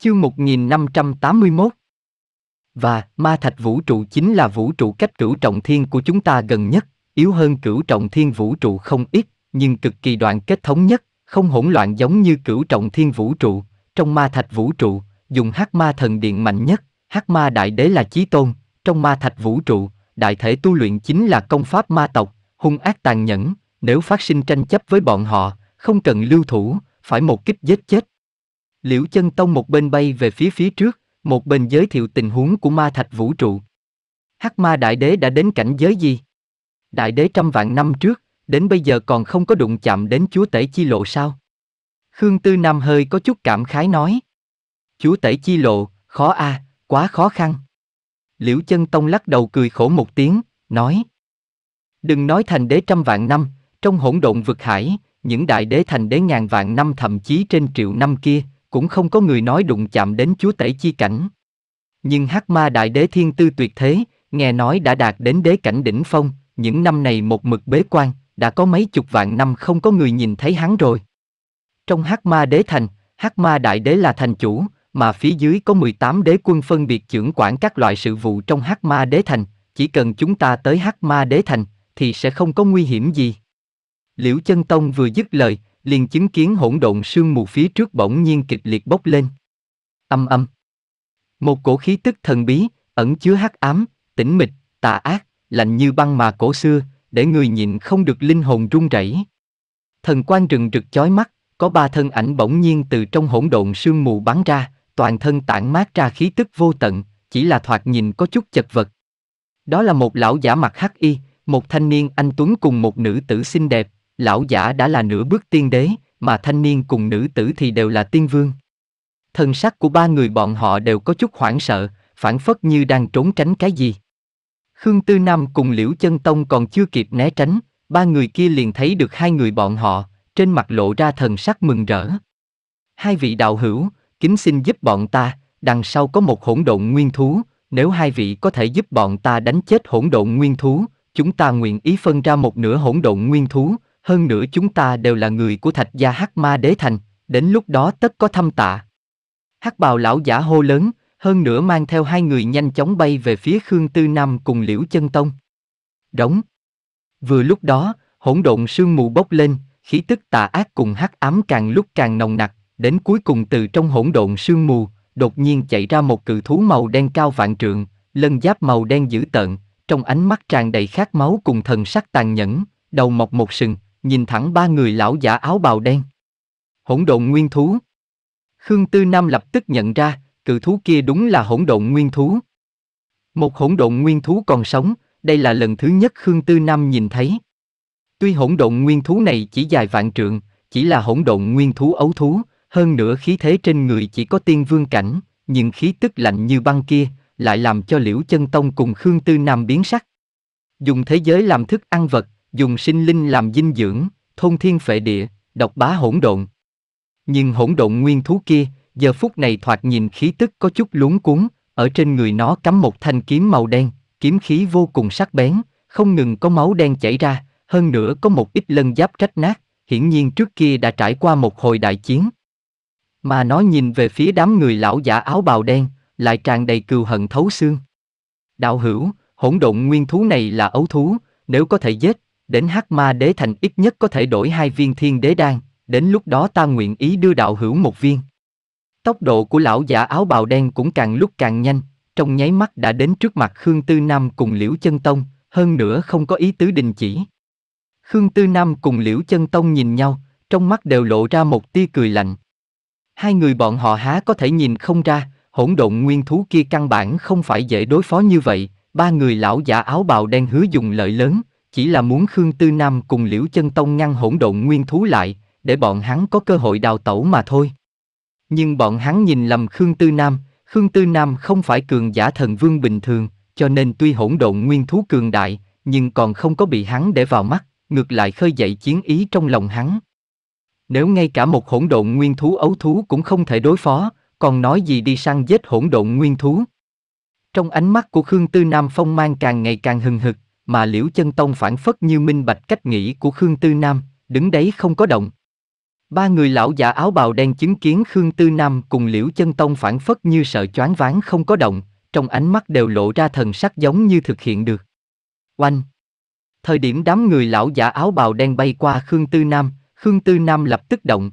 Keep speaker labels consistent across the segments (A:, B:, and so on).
A: Chương 1581 Và, ma thạch vũ trụ chính là vũ trụ cách cửu trọng thiên của chúng ta gần nhất, yếu hơn cửu trọng thiên vũ trụ không ít, nhưng cực kỳ đoạn kết thống nhất, không hỗn loạn giống như cửu trọng thiên vũ trụ. Trong ma thạch vũ trụ, dùng hắc ma thần điện mạnh nhất, hắc ma đại đế là chí tôn, trong ma thạch vũ trụ, đại thể tu luyện chính là công pháp ma tộc, hung ác tàn nhẫn, nếu phát sinh tranh chấp với bọn họ, không cần lưu thủ, phải một kích giết chết, Liễu Chân Tông một bên bay về phía phía trước, một bên giới thiệu tình huống của ma thạch vũ trụ. Hắc ma đại đế đã đến cảnh giới gì? Đại đế trăm vạn năm trước, đến bây giờ còn không có đụng chạm đến chúa tể chi lộ sao? Khương Tư Nam hơi có chút cảm khái nói. Chúa tể chi lộ, khó a, à, quá khó khăn. Liễu chân tông lắc đầu cười khổ một tiếng, nói. Đừng nói thành đế trăm vạn năm, trong hỗn độn vực hải, những đại đế thành đế ngàn vạn năm thậm chí trên triệu năm kia, cũng không có người nói đụng chạm đến chúa tể chi cảnh. Nhưng hắc ma đại đế thiên tư tuyệt thế, nghe nói đã đạt đến đế cảnh đỉnh phong, những năm này một mực bế quan, đã có mấy chục vạn năm không có người nhìn thấy hắn rồi. Trong hắc ma đế thành, hắc ma đại đế là thành chủ, mà phía dưới có 18 đế quân phân biệt trưởng quản các loại sự vụ trong hắc ma đế thành, chỉ cần chúng ta tới hắc ma đế thành, thì sẽ không có nguy hiểm gì. Liễu chân tông vừa dứt lời, liền chứng kiến hỗn độn sương mù phía trước bỗng nhiên kịch liệt bốc lên. Âm âm. Một cổ khí tức thần bí, ẩn chứa hắc ám, tĩnh mịch, tà ác, lạnh như băng mà cổ xưa, để người nhìn không được linh hồn run rẩy. Thần quan rừng rực chói mắt, có ba thân ảnh bỗng nhiên từ trong hỗn độn sương mù bắn ra, toàn thân tản mát ra khí tức vô tận, chỉ là thoạt nhìn có chút chật vật. Đó là một lão giả mặt hắc y, một thanh niên anh tuấn cùng một nữ tử xinh đẹp, lão giả đã là nửa bước tiên đế, mà thanh niên cùng nữ tử thì đều là tiên vương. thần sắc của ba người bọn họ đều có chút hoảng sợ, phản phất như đang trốn tránh cái gì. Khương Tư Nam cùng Liễu Chân Tông còn chưa kịp né tránh, ba người kia liền thấy được hai người bọn họ, trên mặt lộ ra thần sắc mừng rỡ. Hai vị đạo hữu, kính xin giúp bọn ta, đằng sau có một hỗn độn nguyên thú, nếu hai vị có thể giúp bọn ta đánh chết hỗn độn nguyên thú, chúng ta nguyện ý phân ra một nửa hỗn độn nguyên thú, hơn nữa chúng ta đều là người của thạch gia hắc ma đế thành, đến lúc đó tất có thâm tạ. Hắc bào lão giả hô lớn, hơn nữa mang theo hai người nhanh chóng bay về phía Khương Tư Nam cùng Liễu Chân Tông. Đóng. Vừa lúc đó, hỗn độn sương mù bốc lên, khí tức tà ác cùng hắc ám càng lúc càng nồng nặc, đến cuối cùng từ trong hỗn độn sương mù, đột nhiên chạy ra một cự thú màu đen cao vạn trượng, lân giáp màu đen dữ tợn, trong ánh mắt tràn đầy khát máu cùng thần sắc tàn nhẫn, đầu mọc một sừng, nhìn thẳng ba người lão giả áo bào đen. Hỗn độn nguyên thú. Khương Tư Nam lập tức nhận ra, cự thú kia đúng là hỗn độn nguyên thú. Một hỗn độn nguyên thú còn sống, đây là lần thứ nhất Khương Tư Nam nhìn thấy. Tuy hỗn độn nguyên thú này chỉ dài vạn trượng, chỉ là hỗn độn nguyên thú ấu thú, hơn nữa khí thế trên người chỉ có tiên vương cảnh, nhưng khí tức lạnh như băng kia, lại làm cho Liễu Chân Tông cùng Khương Tư Nam biến sắc. Dùng thế giới làm thức ăn vật, dùng sinh linh làm dinh dưỡng, thông thiên phệ địa, độc bá hỗn độn. Nhưng hỗn độn nguyên thú kia, giờ phút này thoạt nhìn khí tức có chút luống cuốn, ở trên người nó cắm một thanh kiếm màu đen, kiếm khí vô cùng sắc bén, không ngừng có máu đen chảy ra, hơn nữa có một ít lân giáp rách nát, hiển nhiên trước kia đã trải qua một hồi đại chiến. Mà nó nhìn về phía đám người lão giả áo bào đen, lại tràn đầy cừu hận thấu xương. Đạo hữu, hỗn độn nguyên thú này là ấu thú, nếu có thể giết, đến Hắc Ma Đế Thành ít nhất có thể đổi hai viên thiên đế đan, đến lúc đó ta nguyện ý đưa đạo hữu một viên. Tốc độ của lão giả áo bào đen cũng càng lúc càng nhanh, trong nháy mắt đã đến trước mặt Khương Tư Nam cùng Liễu Chân Tông, hơn nữa không có ý tứ đình chỉ. Khương Tư Nam cùng Liễu Chân Tông nhìn nhau, trong mắt đều lộ ra một tia cười lạnh. Hai người bọn họ há có thể nhìn không ra, hỗn độn nguyên thú kia căn bản không phải dễ đối phó như vậy, ba người lão giả áo bào đen hứa dùng lợi lớn, chỉ là muốn Khương Tư Nam cùng Liễu Chân Tông ngăn hỗn độn nguyên thú lại, để bọn hắn có cơ hội đào tẩu mà thôi. Nhưng bọn hắn nhìn lầm Khương Tư Nam, Khương Tư Nam không phải cường giả thần vương bình thường, cho nên tuy hỗn độn nguyên thú cường đại, nhưng còn không có bị hắn để vào mắt, ngược lại khơi dậy chiến ý trong lòng hắn. Nếu ngay cả một hỗn độn nguyên thú ấu thú cũng không thể đối phó, còn nói gì đi săn giết hỗn độn nguyên thú. Trong ánh mắt của Khương Tư Nam phong mang càng ngày càng hừng hực, mà Liễu Chân Tông phản phất như minh bạch cách nghĩ của Khương Tư Nam, đứng đấy không có động. Ba người lão giả áo bào đen chứng kiến Khương Tư Nam cùng Liễu Chân Tông phản phất như sợ choáng váng không có động, trong ánh mắt đều lộ ra thần sắc giống như thực hiện được. Oanh! Thời điểm đám người lão giả áo bào đen bay qua Khương Tư Nam, Khương Tư Nam lập tức động.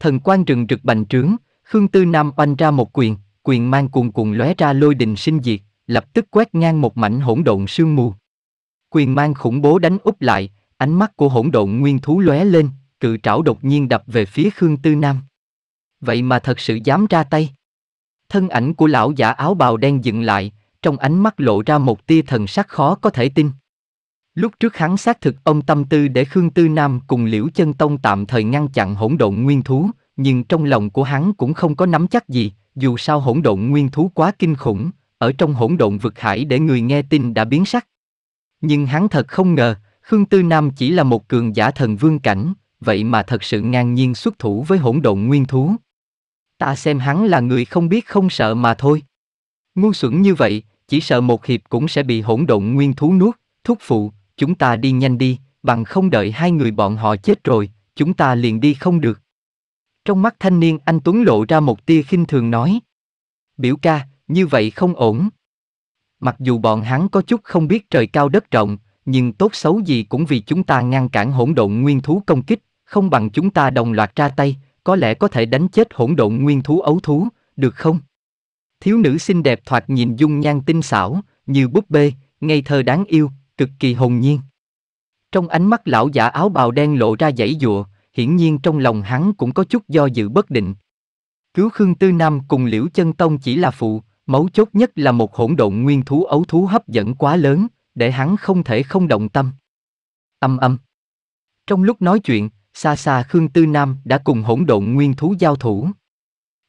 A: Thần quan rừng rực bành trướng, Khương Tư Nam oanh ra một quyền, quyền mang cuồn cuộn lóe ra lôi đình sinh diệt, lập tức quét ngang một mảnh hỗn độn sương mù. Quyền mang khủng bố đánh úp lại, ánh mắt của hỗn độn nguyên thú lóe lên, cự trảo đột nhiên đập về phía Khương Tư Nam. Vậy mà thật sự dám ra tay. Thân ảnh của lão giả áo bào đen dựng lại, trong ánh mắt lộ ra một tia thần sắc khó có thể tin. Lúc trước hắn xác thực ông tâm tư để Khương Tư Nam cùng Liễu Chân Tông tạm thời ngăn chặn hỗn độn nguyên thú, nhưng trong lòng của hắn cũng không có nắm chắc gì, dù sao hỗn độn nguyên thú quá kinh khủng, ở trong hỗn độn vực hải để người nghe tin đã biến sắc. Nhưng hắn thật không ngờ, Khương Tư Nam chỉ là một cường giả thần vương cảnh, vậy mà thật sự ngang nhiên xuất thủ với hỗn độn nguyên thú. Ta xem hắn là người không biết không sợ mà thôi. Ngu xuẩn như vậy, chỉ sợ một hiệp cũng sẽ bị hỗn độn nguyên thú nuốt, thúc phụ, chúng ta đi nhanh đi, bằng không đợi hai người bọn họ chết rồi, chúng ta liền đi không được. Trong mắt thanh niên anh Tuấn lộ ra một tia khinh thường nói. Biểu ca, như vậy không ổn. Mặc dù bọn hắn có chút không biết trời cao đất rộng, nhưng tốt xấu gì cũng vì chúng ta ngăn cản hỗn độn nguyên thú công kích, không bằng chúng ta đồng loạt ra tay, có lẽ có thể đánh chết hỗn độn nguyên thú ấu thú, được không? Thiếu nữ xinh đẹp thoạt nhìn dung nhan tinh xảo, như búp bê, ngây thơ đáng yêu, cực kỳ hồn nhiên. Trong ánh mắt lão giả áo bào đen lộ ra dãy dụa, hiển nhiên trong lòng hắn cũng có chút do dự bất định. Cứu Khương Tư Nam cùng Liễu Chân Tông chỉ là phụ, Mấu chốt nhất là một hỗn độn nguyên thú ấu thú hấp dẫn quá lớn, để hắn không thể không động tâm. Âm âm. Trong lúc nói chuyện, xa xa Khương Tư Nam đã cùng hỗn độn nguyên thú giao thủ.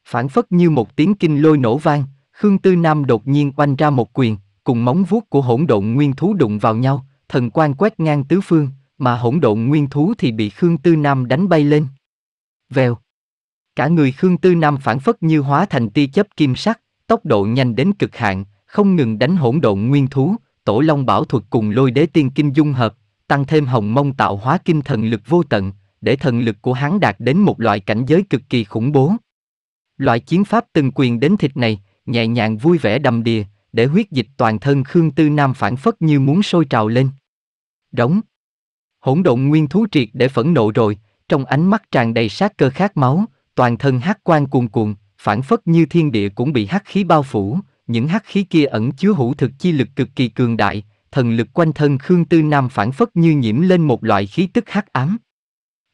A: Phản phất như một tiếng kinh lôi nổ vang, Khương Tư Nam đột nhiên oanh ra một quyền, cùng móng vuốt của hỗn độn nguyên thú đụng vào nhau, thần quan quét ngang tứ phương, mà hỗn độn nguyên thú thì bị Khương Tư Nam đánh bay lên. Vèo. Cả người Khương Tư Nam phản phất như hóa thành tia chớp kim sắc, tốc độ nhanh đến cực hạn, không ngừng đánh hỗn độn nguyên thú, tổ long bảo thuật cùng lôi đế tiên kinh dung hợp, tăng thêm hồng mông tạo hóa kinh thần lực vô tận, để thần lực của hắn đạt đến một loại cảnh giới cực kỳ khủng bố. Loại chiến pháp từng quyền đến thịt này, nhẹ nhàng vui vẻ đầm đìa, để huyết dịch toàn thân Khương Tư Nam phản phất như muốn sôi trào lên. Đóng. Hỗn độn nguyên thú triệt để phẫn nộ rồi, trong ánh mắt tràn đầy sát cơ khát máu, toàn thân hát quan cuồn cuộn, phản phất như thiên địa cũng bị hắc khí bao phủ, những hắc khí kia ẩn chứa hữu thực chi lực cực kỳ cường đại, thần lực quanh thân Khương Tư Nam phản phất như nhiễm lên một loại khí tức hắc ám.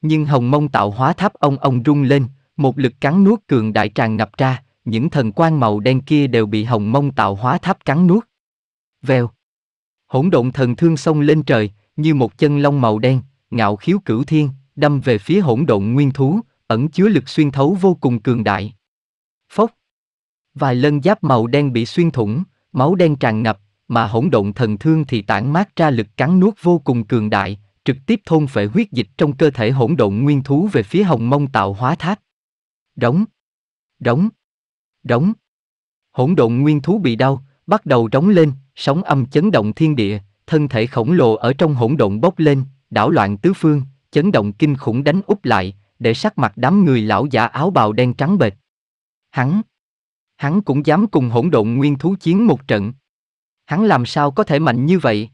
A: Nhưng hồng mông tạo hóa tháp ông ông rung lên, một lực cắn nuốt cường đại tràn ngập ra, những thần quan màu đen kia đều bị hồng mông tạo hóa tháp cắn nuốt. Vèo. Hỗn độn thần thương sông lên trời, như một chân long màu đen, ngạo khiếu cửu thiên, đâm về phía hỗn độn nguyên thú, ẩn chứa lực xuyên thấu vô cùng cường đại. Phốc. Vài lần giáp màu đen bị xuyên thủng, máu đen tràn ngập, mà hỗn độn thần thương thì tản mát ra lực cắn nuốt vô cùng cường đại, trực tiếp thôn phệ huyết dịch trong cơ thể hỗn độn nguyên thú về phía hồng mông tạo hóa tháp. Đóng. Đóng. Đóng. Hỗn độn nguyên thú bị đau, bắt đầu đóng lên, sóng âm chấn động thiên địa, thân thể khổng lồ ở trong hỗn độn bốc lên, đảo loạn tứ phương, chấn động kinh khủng đánh úp lại, để sắc mặt đám người lão giả áo bào đen trắng bệch. Hắn. Hắn cũng dám cùng hỗn độn nguyên thú chiến một trận. Hắn làm sao có thể mạnh như vậy?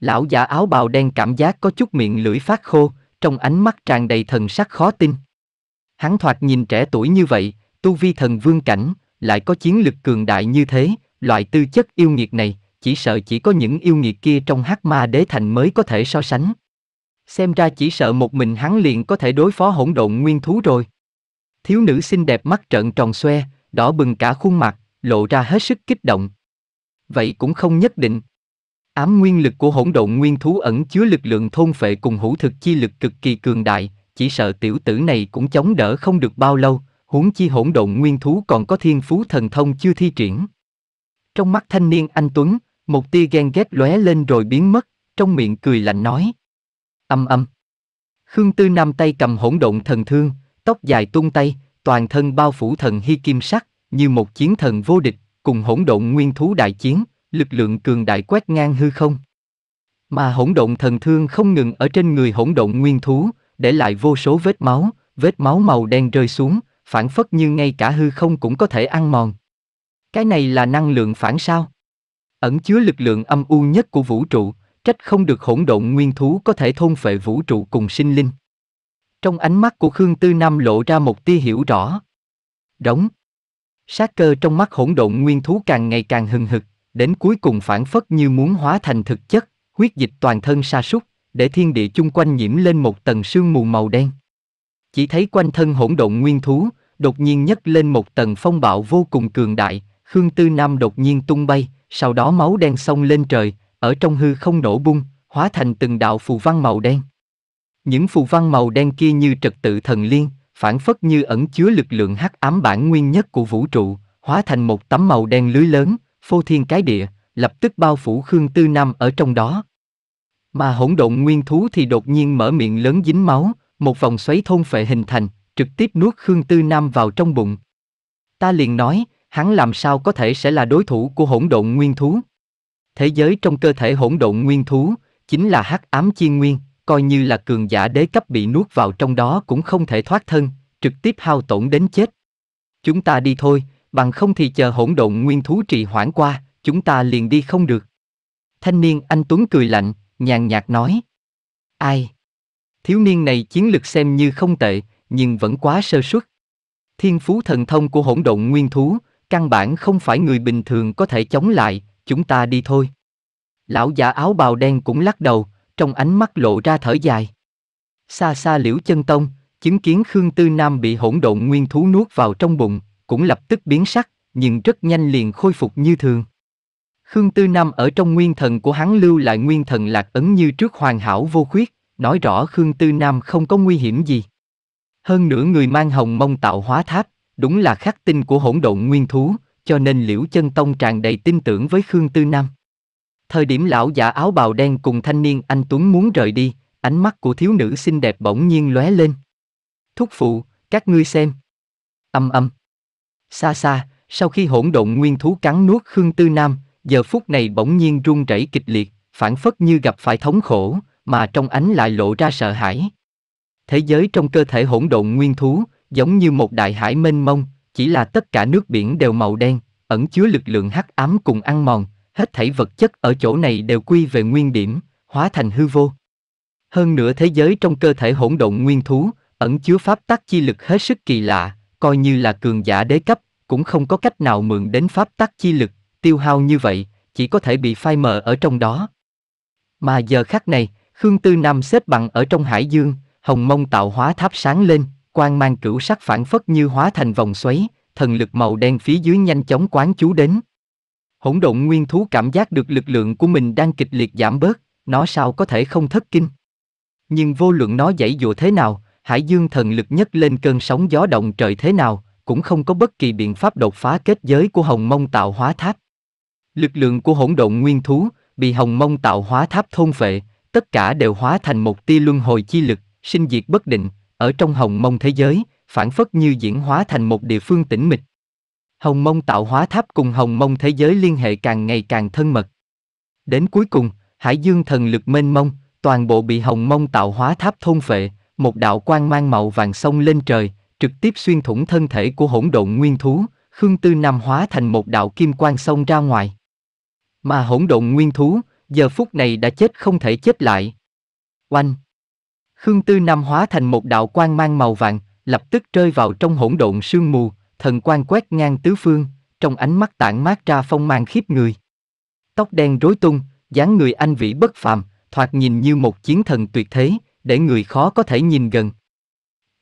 A: Lão giả áo bào đen cảm giác có chút miệng lưỡi phát khô, trong ánh mắt tràn đầy thần sắc khó tin. Hắn thoạt nhìn trẻ tuổi như vậy, tu vi thần vương cảnh, lại có chiến lực cường đại như thế, loại tư chất yêu nghiệt này, chỉ sợ chỉ có những yêu nghiệt kia trong hắc ma đế thành mới có thể so sánh. Xem ra chỉ sợ một mình hắn liền có thể đối phó hỗn độn nguyên thú rồi. Thiếu nữ xinh đẹp mắt trợn tròn xoe, đỏ bừng cả khuôn mặt, lộ ra hết sức kích động. Vậy cũng không nhất định. Ám nguyên lực của hỗn độn nguyên thú ẩn chứa lực lượng thôn phệ cùng hữu thực chi lực cực kỳ cường đại, chỉ sợ tiểu tử này cũng chống đỡ không được bao lâu, huống chi hỗn độn nguyên thú còn có thiên phú thần thông chưa thi triển. Trong mắt thanh niên anh Tuấn, một tia ghen ghét lóe lên rồi biến mất, trong miệng cười lạnh nói. Âm âm. Khương Tư Nam tay cầm hỗn độn thần thương, tóc dài tung tay, toàn thân bao phủ thần hy kim sắc, như một chiến thần vô địch, cùng hỗn độn nguyên thú đại chiến, lực lượng cường đại quét ngang hư không. Mà hỗn độn thần thương không ngừng ở trên người hỗn độn nguyên thú, để lại vô số vết máu, vết máu màu đen rơi xuống, phản phất như ngay cả hư không cũng có thể ăn mòn. Cái này là năng lượng phản sao? Ẩn chứa lực lượng âm u nhất của vũ trụ, trách không được hỗn độn nguyên thú có thể thôn phệ vũ trụ cùng sinh linh. Trong ánh mắt của Khương Tư Nam lộ ra một tia hiểu rõ. Đóng. Sát cơ trong mắt hỗn độn nguyên thú càng ngày càng hừng hực, đến cuối cùng phản phất như muốn hóa thành thực chất, huyết dịch toàn thân sa sút, để thiên địa chung quanh nhiễm lên một tầng sương mù màu đen. Chỉ thấy quanh thân hỗn độn nguyên thú, đột nhiên nhấc lên một tầng phong bạo vô cùng cường đại, Khương Tư Nam đột nhiên tung bay, sau đó máu đen sông lên trời, ở trong hư không nổ bung, hóa thành từng đạo phù văn màu đen. Những phù văn màu đen kia như trật tự thần liên, phản phất như ẩn chứa lực lượng hắc ám bản nguyên nhất của vũ trụ, hóa thành một tấm màu đen lưới lớn, phô thiên cái địa, lập tức bao phủ Khương Tư Nam ở trong đó. Mà hỗn độn nguyên thú thì đột nhiên mở miệng lớn dính máu, một vòng xoáy thôn phệ hình thành, trực tiếp nuốt Khương Tư Nam vào trong bụng. Ta liền nói, hắn làm sao có thể sẽ là đối thủ của hỗn độn nguyên thú. Thế giới trong cơ thể hỗn độn nguyên thú, chính là hắc ám chiên nguyên, coi như là cường giả đế cấp bị nuốt vào trong đó cũng không thể thoát thân, trực tiếp hao tổn đến chết. Chúng ta đi thôi, bằng không thì chờ hỗn độn nguyên thú trì hoãn qua, chúng ta liền đi không được. Thanh niên anh Tuấn cười lạnh, nhàn nhạt nói. Ai? Thiếu niên này chiến lực xem như không tệ, nhưng vẫn quá sơ suất. Thiên phú thần thông của hỗn độn nguyên thú, căn bản không phải người bình thường có thể chống lại, chúng ta đi thôi. Lão giả áo bào đen cũng lắc đầu, trong ánh mắt lộ ra thở dài. Xa xa liễu chân tông, chứng kiến Khương Tư Nam bị hỗn độn nguyên thú nuốt vào trong bụng, cũng lập tức biến sắc, nhưng rất nhanh liền khôi phục như thường. Khương Tư Nam ở trong nguyên thần của hắn lưu lại nguyên thần lạc ấn như trước hoàn hảo vô khuyết, nói rõ Khương Tư Nam không có nguy hiểm gì. Hơn nữa người mang hồng mông tạo hóa tháp, đúng là khắc tinh của hỗn độn nguyên thú, cho nên liễu chân tông tràn đầy tin tưởng với Khương Tư Nam. Thời điểm lão giả áo bào đen cùng thanh niên anh Tuấn muốn rời đi, ánh mắt của thiếu nữ xinh đẹp bỗng nhiên lóe lên. Thúc phụ, các ngươi xem. Âm âm. Xa xa, sau khi hỗn độn nguyên thú cắn nuốt Khương Tư Nam, giờ phút này bỗng nhiên run rẩy kịch liệt, phản phất như gặp phải thống khổ, mà trong ánh lại lộ ra sợ hãi. Thế giới trong cơ thể hỗn độn nguyên thú, giống như một đại hải mênh mông, chỉ là tất cả nước biển đều màu đen, ẩn chứa lực lượng hắc ám cùng ăn mòn, hết thảy vật chất ở chỗ này đều quy về nguyên điểm, hóa thành hư vô. Hơn nữa thế giới trong cơ thể hỗn độn nguyên thú, ẩn chứa pháp tắc chi lực hết sức kỳ lạ, coi như là cường giả đế cấp, cũng không có cách nào mượn đến pháp tắc chi lực, tiêu hao như vậy, chỉ có thể bị phai mờ ở trong đó. Mà giờ khắc này, Khương Tư Nam xếp bằng ở trong hải dương, hồng mông tạo hóa tháp sáng lên, quang mang cửu sắc phản phất như hóa thành vòng xoáy, thần lực màu đen phía dưới nhanh chóng quán chú đến, Hỗn độn nguyên thú cảm giác được lực lượng của mình đang kịch liệt giảm bớt, nó sao có thể không thất kinh. Nhưng vô luận nó dãy dụa thế nào, hải dương thần lực nhất lên cơn sóng gió động trời thế nào, cũng không có bất kỳ biện pháp đột phá kết giới của hồng mông tạo hóa tháp. Lực lượng của hỗn độn nguyên thú bị hồng mông tạo hóa tháp thôn phệ, tất cả đều hóa thành một tia luân hồi chi lực, sinh diệt bất định, ở trong hồng mông thế giới, phản phất như diễn hóa thành một địa phương tĩnh mịch, Hồng Mông Tạo Hóa Tháp cùng Hồng Mông Thế Giới liên hệ càng ngày càng thân mật. Đến cuối cùng, Hải Dương thần lực mênh mông, toàn bộ bị Hồng Mông Tạo Hóa Tháp thôn phệ, một đạo quang mang màu vàng sông lên trời, trực tiếp xuyên thủng thân thể của hỗn độn nguyên thú, Khương Tư Nam hóa thành một đạo kim quang sông ra ngoài. Mà hỗn độn nguyên thú, giờ phút này đã chết không thể chết lại. Oanh! Khương Tư Nam hóa thành một đạo quang mang màu vàng, lập tức rơi vào trong hỗn độn sương mù, thần quan quét ngang tứ phương, trong ánh mắt tản mát ra phong mang khiếp người. Tóc đen rối tung, dáng người anh vĩ bất phàm, thoạt nhìn như một chiến thần tuyệt thế, để người khó có thể nhìn gần.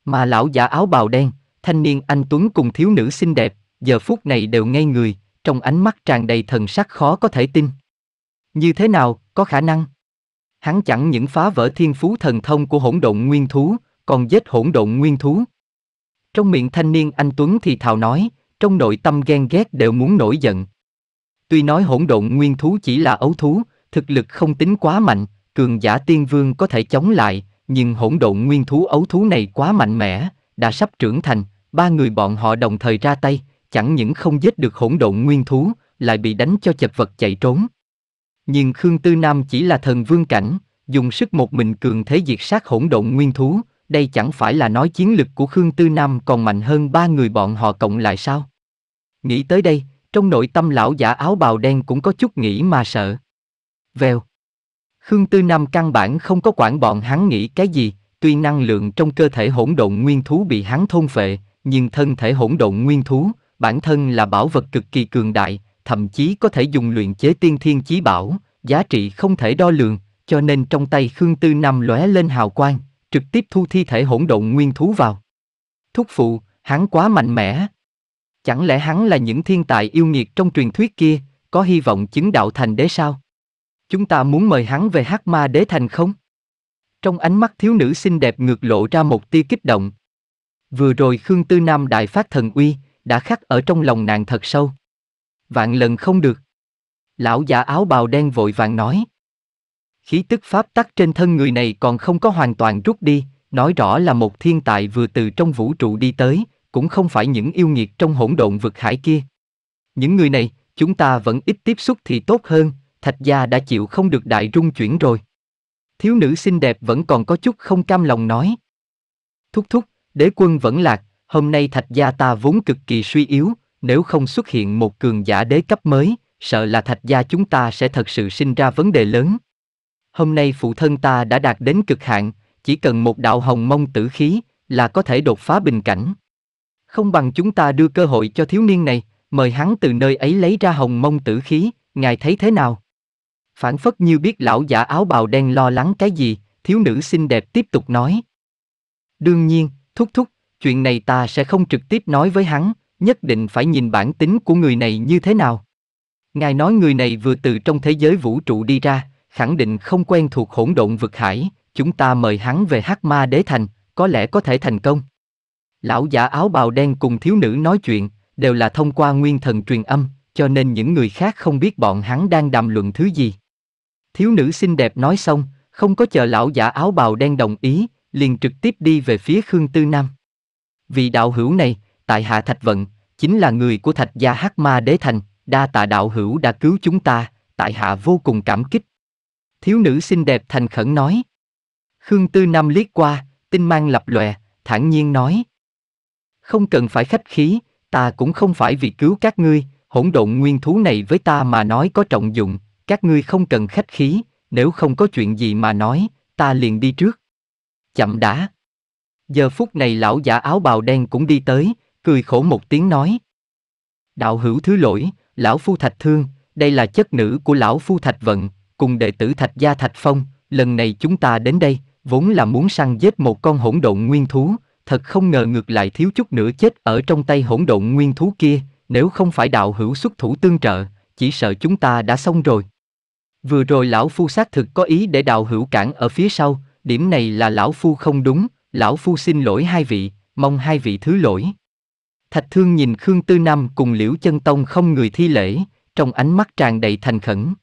A: Mà lão giả áo bào đen, thanh niên anh Tuấn cùng thiếu nữ xinh đẹp, giờ phút này đều ngây người, trong ánh mắt tràn đầy thần sắc khó có thể tin. Như thế nào, có khả năng? Hắn chẳng những phá vỡ thiên phú thần thông của hỗn độn nguyên thú, còn giết hỗn độn nguyên thú. Trong miệng thanh niên anh Tuấn thì thào nói, trong nội tâm ghen ghét đều muốn nổi giận. Tuy nói hỗn độn nguyên thú chỉ là ấu thú, thực lực không tính quá mạnh, cường giả tiên vương có thể chống lại, nhưng hỗn độn nguyên thú ấu thú này quá mạnh mẽ, đã sắp trưởng thành, ba người bọn họ đồng thời ra tay, chẳng những không giết được hỗn độn nguyên thú, lại bị đánh cho chật vật chạy trốn. Nhưng Khương Tư Nam chỉ là thần vương cảnh, dùng sức một mình cường thế diệt sát hỗn độn nguyên thú, đây chẳng phải là nói chiến lực của Khương Tư Nam còn mạnh hơn ba người bọn họ cộng lại sao? Nghĩ tới đây, trong nội tâm lão giả áo bào đen cũng có chút nghĩ mà sợ. Vèo. Khương Tư Nam căn bản không có quản bọn hắn nghĩ cái gì, tuy năng lượng trong cơ thể hỗn độn nguyên thú bị hắn thôn phệ, nhưng thân thể hỗn độn nguyên thú, bản thân là bảo vật cực kỳ cường đại, thậm chí có thể dùng luyện chế tiên thiên chí bảo, giá trị không thể đo lường, cho nên trong tay Khương Tư Nam lóe lên hào quang, trực tiếp thu thi thể hỗn độn nguyên thú vào. Thúc phụ, hắn quá mạnh mẽ. Chẳng lẽ hắn là những thiên tài yêu nghiệt trong truyền thuyết kia, có hy vọng chứng đạo thành đế sao? Chúng ta muốn mời hắn về hắc ma đế thành không? Trong ánh mắt thiếu nữ xinh đẹp ngược lộ ra một tia kích động. Vừa rồi Khương Tư Nam đại phát thần uy, đã khắc ở trong lòng nàng thật sâu. Vạn lần không được. Lão già áo bào đen vội vàng nói khí tức pháp tắc trên thân người này còn không có hoàn toàn rút đi, nói rõ là một thiên tài vừa từ trong vũ trụ đi tới, cũng không phải những yêu nghiệt trong hỗn độn vực hải kia. Những người này, chúng ta vẫn ít tiếp xúc thì tốt hơn, thạch gia đã chịu không được đại rung chuyển rồi. Thiếu nữ xinh đẹp vẫn còn có chút không cam lòng nói. Thúc thúc, đế quân vẫn lạc, hôm nay thạch gia ta vốn cực kỳ suy yếu, nếu không xuất hiện một cường giả đế cấp mới, sợ là thạch gia chúng ta sẽ thật sự sinh ra vấn đề lớn. Hôm nay phụ thân ta đã đạt đến cực hạn, chỉ cần một đạo hồng mông tử khí là có thể đột phá bình cảnh. Không bằng chúng ta đưa cơ hội cho thiếu niên này, mời hắn từ nơi ấy lấy ra hồng mông tử khí, ngài thấy thế nào? Phản phất như biết lão giả áo bào đen lo lắng cái gì, thiếu nữ xinh đẹp tiếp tục nói. Đương nhiên, thúc thúc, chuyện này ta sẽ không trực tiếp nói với hắn, nhất định phải nhìn bản tính của người này như thế nào. Ngài nói người này vừa từ trong thế giới vũ trụ đi ra, khẳng định không quen thuộc hỗn độn vực hải, chúng ta mời hắn về Hắc Ma Đế Thành, có lẽ có thể thành công. Lão giả áo bào đen cùng thiếu nữ nói chuyện, đều là thông qua nguyên thần truyền âm, cho nên những người khác không biết bọn hắn đang đàm luận thứ gì. Thiếu nữ xinh đẹp nói xong, không có chờ lão giả áo bào đen đồng ý, liền trực tiếp đi về phía Khương Tư Nam. vị đạo hữu này, tại hạ Thạch Vận, chính là người của Thạch gia Hắc Ma Đế Thành, đa tạ đạo hữu đã cứu chúng ta, tại hạ vô cùng cảm kích thiếu nữ xinh đẹp thành khẩn nói. Khương Tư Nam liếc qua, tinh mang lập lòe, thản nhiên nói. Không cần phải khách khí, ta cũng không phải vì cứu các ngươi, hỗn độn nguyên thú này với ta mà nói có trọng dụng, các ngươi không cần khách khí, nếu không có chuyện gì mà nói, ta liền đi trước. Chậm đã. Giờ phút này lão giả áo bào đen cũng đi tới, cười khổ một tiếng nói. Đạo hữu thứ lỗi, lão phu thạch thương, đây là chất nữ của lão phu thạch vận, cùng đệ tử Thạch Gia Thạch Phong, lần này chúng ta đến đây, vốn là muốn săn giết một con hỗn độn nguyên thú, thật không ngờ ngược lại thiếu chút nữa chết ở trong tay hỗn độn nguyên thú kia, nếu không phải đạo hữu xuất thủ tương trợ, chỉ sợ chúng ta đã xong rồi. Vừa rồi lão phu xác thực có ý để đạo hữu cản ở phía sau, điểm này là lão phu không đúng, lão phu xin lỗi hai vị, mong hai vị thứ lỗi. Thạch Thương nhìn Khương Tư Nam cùng Liễu Chân Tông không người thi lễ, trong ánh mắt tràn đầy thành khẩn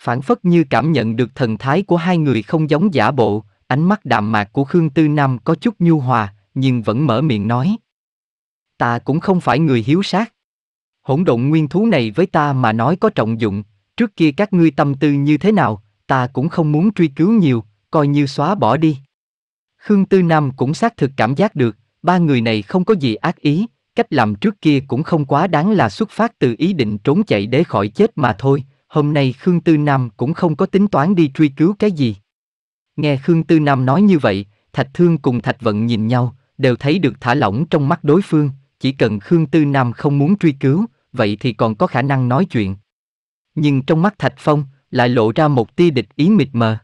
A: phản phất như cảm nhận được thần thái của hai người không giống giả bộ, ánh mắt đạm mạc của Khương Tư Nam có chút nhu hòa, nhưng vẫn mở miệng nói. Ta cũng không phải người hiếu sát. Hỗn độn nguyên thú này với ta mà nói có trọng dụng, trước kia các ngươi tâm tư như thế nào, ta cũng không muốn truy cứu nhiều, coi như xóa bỏ đi. Khương Tư Nam cũng xác thực cảm giác được, ba người này không có gì ác ý, cách làm trước kia cũng không quá đáng là xuất phát từ ý định trốn chạy để khỏi chết mà thôi, Hôm nay Khương Tư Nam cũng không có tính toán đi truy cứu cái gì. Nghe Khương Tư Nam nói như vậy, Thạch Thương cùng Thạch Vận nhìn nhau, đều thấy được thả lỏng trong mắt đối phương, chỉ cần Khương Tư Nam không muốn truy cứu, vậy thì còn có khả năng nói chuyện. Nhưng trong mắt Thạch Phong, lại lộ ra một tia địch ý mịt mờ.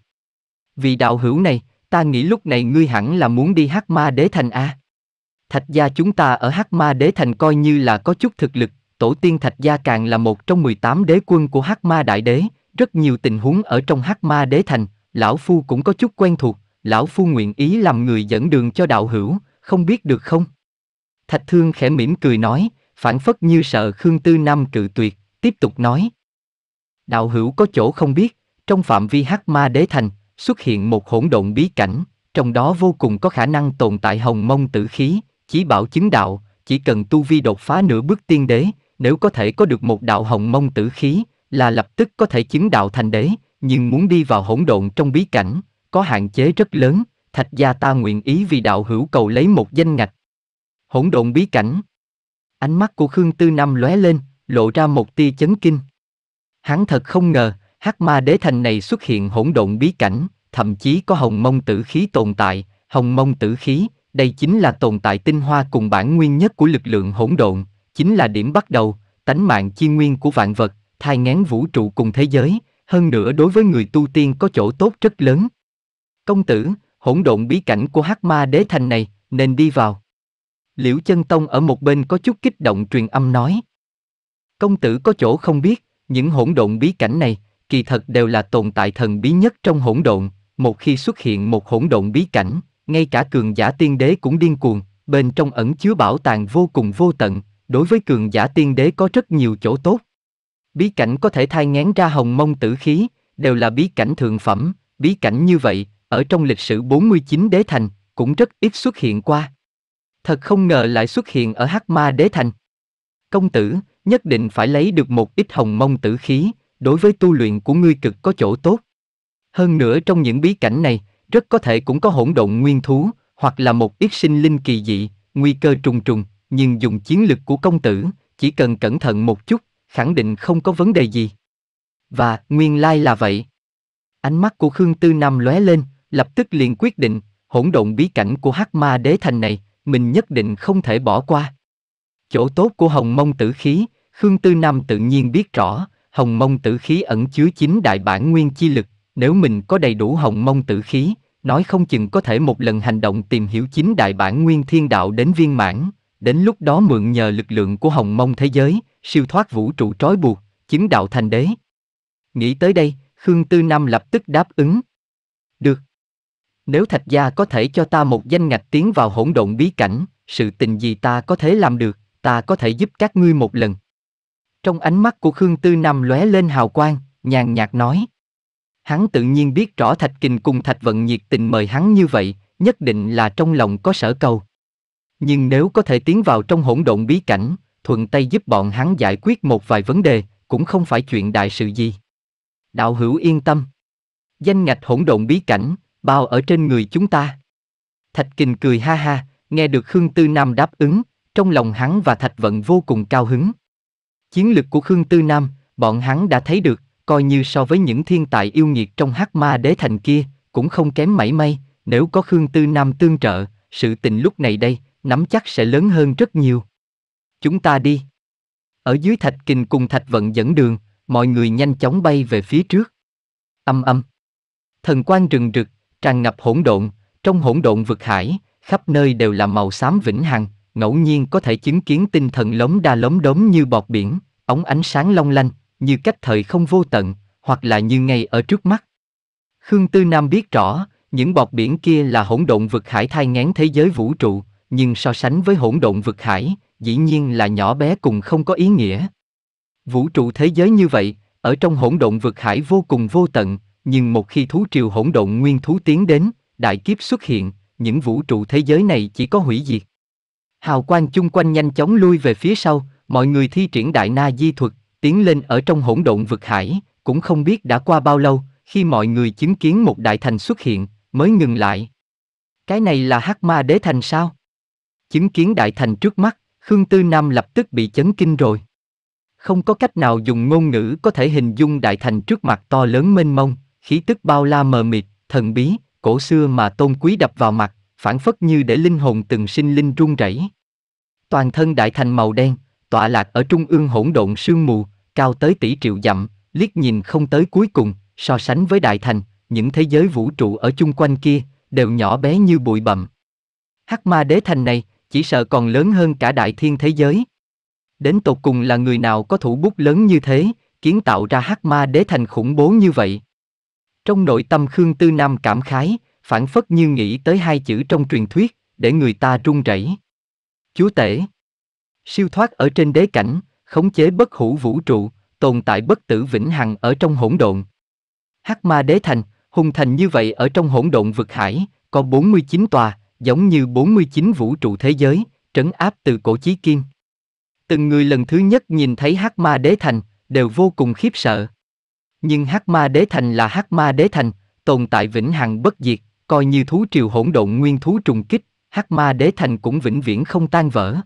A: Vì đạo hữu này, ta nghĩ lúc này ngươi hẳn là muốn đi hắc ma đế thành a. À? Thạch gia chúng ta ở hắc ma đế thành coi như là có chút thực lực, tổ tiên Thạch Gia càng là một trong 18 đế quân của Hắc Ma Đại Đế, rất nhiều tình huống ở trong Hắc Ma Đế Thành, Lão Phu cũng có chút quen thuộc, Lão Phu nguyện ý làm người dẫn đường cho đạo hữu, không biết được không? Thạch Thương khẽ mỉm cười nói, phản phất như sợ Khương Tư Nam cự tuyệt, tiếp tục nói. Đạo hữu có chỗ không biết, trong phạm vi Hắc Ma Đế Thành, xuất hiện một hỗn độn bí cảnh, trong đó vô cùng có khả năng tồn tại hồng mông tử khí, chỉ bảo chứng đạo, chỉ cần tu vi đột phá nửa bước tiên đế, nếu có thể có được một đạo hồng mông tử khí, là lập tức có thể chứng đạo thành đế, nhưng muốn đi vào hỗn độn trong bí cảnh, có hạn chế rất lớn, thạch gia ta nguyện ý vì đạo hữu cầu lấy một danh ngạch. Hỗn độn bí cảnh. Ánh mắt của Khương Tư năm lóe lên, lộ ra một tia chấn kinh. Hắn thật không ngờ, hắc ma đế thành này xuất hiện hỗn độn bí cảnh, thậm chí có hồng mông tử khí tồn tại, hồng mông tử khí, đây chính là tồn tại tinh hoa cùng bản nguyên nhất của lực lượng hỗn độn, chính là điểm bắt đầu, tánh mạng chi nguyên của vạn vật, thai ngán vũ trụ cùng thế giới, hơn nữa đối với người tu tiên có chỗ tốt rất lớn. Công tử, hỗn độn bí cảnh của hắc ma đế thành này, nên đi vào. Liễu chân tông ở một bên có chút kích động truyền âm nói. Công tử có chỗ không biết, những hỗn độn bí cảnh này, kỳ thật đều là tồn tại thần bí nhất trong hỗn độn, một khi xuất hiện một hỗn độn bí cảnh, ngay cả cường giả tiên đế cũng điên cuồng, bên trong ẩn chứa bảo tàng vô cùng vô tận, đối với cường giả tiên đế có rất nhiều chỗ tốt. Bí cảnh có thể thai ngén ra hồng mông tử khí, đều là bí cảnh thượng phẩm, bí cảnh như vậy, ở trong lịch sử 49 đế thành, cũng rất ít xuất hiện qua. Thật không ngờ lại xuất hiện ở Hắc Ma đế thành. Công tử, nhất định phải lấy được một ít hồng mông tử khí, đối với tu luyện của ngươi cực có chỗ tốt. Hơn nữa trong những bí cảnh này, rất có thể cũng có hỗn độn nguyên thú, hoặc là một ít sinh linh kỳ dị, nguy cơ trùng trùng, nhưng dùng chiến lực của công tử, chỉ cần cẩn thận một chút, khẳng định không có vấn đề gì. Và, nguyên lai là vậy. Ánh mắt của Khương Tư Nam lóe lên, lập tức liền quyết định, hỗn độn bí cảnh của hắc ma đế thành này, mình nhất định không thể bỏ qua. Chỗ tốt của hồng mông tử khí, Khương Tư Nam tự nhiên biết rõ, hồng mông tử khí ẩn chứa chính đại bản nguyên chi lực, nếu mình có đầy đủ hồng mông tử khí, nói không chừng có thể một lần hành động tìm hiểu chính đại bản nguyên thiên đạo đến viên mãn, đến lúc đó mượn nhờ lực lượng của hồng mông thế giới, siêu thoát vũ trụ trói buộc, chứng đạo thành đế. Nghĩ tới đây, Khương Tư Nam lập tức đáp ứng. Được. Nếu Thạch Gia có thể cho ta một danh ngạch tiến vào hỗn độn bí cảnh, sự tình gì ta có thể làm được, ta có thể giúp các ngươi một lần. Trong ánh mắt của Khương Tư Nam lóe lên hào quang, nhàn nhạt nói. Hắn tự nhiên biết rõ Thạch Kình cùng Thạch Vận nhiệt tình mời hắn như vậy, nhất định là trong lòng có sở cầu. Nhưng nếu có thể tiến vào trong hỗn độn bí cảnh, thuận tay giúp bọn hắn giải quyết một vài vấn đề, cũng không phải chuyện đại sự gì. Đạo hữu yên tâm. Danh ngạch hỗn độn bí cảnh, bao ở trên người chúng ta. Thạch Kình cười ha ha, nghe được Khương Tư Nam đáp ứng, trong lòng hắn và Thạch Vận vô cùng cao hứng. Chiến lực của Khương Tư Nam, bọn hắn đã thấy được, coi như so với những thiên tài yêu nghiệt trong hắc ma đế thành kia, cũng không kém mảy may, nếu có Khương Tư Nam tương trợ, sự tình lúc này đây, nắm chắc sẽ lớn hơn rất nhiều. Chúng ta đi. Ở dưới thạch kình cùng thạch vận dẫn đường, mọi người nhanh chóng bay về phía trước. Âm âm. Thần quang rừng rực, tràn ngập hỗn độn, trong hỗn độn vực hải, khắp nơi đều là màu xám vĩnh hằng, ngẫu nhiên có thể chứng kiến tinh thần lóng đa lóng đốm như bọt biển, ống ánh sáng long lanh, như cách thời không vô tận, hoặc là như ngay ở trước mắt. Khương Tư Nam biết rõ, những bọt biển kia là hỗn độn vực hải thai ngán thế giới vũ trụ, nhưng so sánh với hỗn độn vực hải, dĩ nhiên là nhỏ bé cùng không có ý nghĩa. Vũ trụ thế giới như vậy, ở trong hỗn độn vực hải vô cùng vô tận, nhưng một khi thú triều hỗn độn nguyên thú tiến đến, đại kiếp xuất hiện, những vũ trụ thế giới này chỉ có hủy diệt. Hào quang chung quanh nhanh chóng lui về phía sau, mọi người thi triển đại na di thuật, tiến lên ở trong hỗn độn vực hải, cũng không biết đã qua bao lâu, khi mọi người chứng kiến một đại thành xuất hiện, mới ngừng lại. Cái này là Hắc Ma Đế Thành sao? Chứng kiến đại thành trước mắt, Khương Tư Nam lập tức bị chấn kinh rồi. Không có cách nào dùng ngôn ngữ có thể hình dung đại thành trước mặt to lớn mênh mông, khí tức bao la mờ mịt, thần bí, cổ xưa mà tôn quý đập vào mặt, phản phất như để linh hồn từng sinh linh run rẩy. Toàn thân đại thành màu đen, tọa lạc ở trung ương hỗn độn sương mù, cao tới tỷ triệu dặm, liếc nhìn không tới cuối cùng, so sánh với đại thành, những thế giới vũ trụ ở chung quanh kia đều nhỏ bé như bụi bặm. Hắc ma đế thành này, chỉ sợ còn lớn hơn cả đại thiên thế giới. Đến tột cùng là người nào có thủ bút lớn như thế, kiến tạo ra hắc ma đế thành khủng bố như vậy. Trong nội tâm Khương Tư Nam cảm khái, phản phất như nghĩ tới hai chữ trong truyền thuyết, để người ta run rẩy. Chúa tể Siêu thoát ở trên đế cảnh, khống chế bất hủ vũ trụ, tồn tại bất tử vĩnh hằng ở trong hỗn độn. Hắc ma đế thành, hùng thành như vậy ở trong hỗn độn vực hải, có 49 tòa, giống như 49 vũ trụ thế giới, trấn áp từ cổ chí kim. Từng người lần thứ nhất nhìn thấy Hắc Ma Đế Thành, đều vô cùng khiếp sợ. Nhưng Hắc Ma Đế Thành là Hắc Ma Đế Thành, tồn tại vĩnh hằng bất diệt, coi như thú triều hỗn độn nguyên thú trùng kích, Hắc Ma Đế Thành cũng vĩnh viễn không tan vỡ.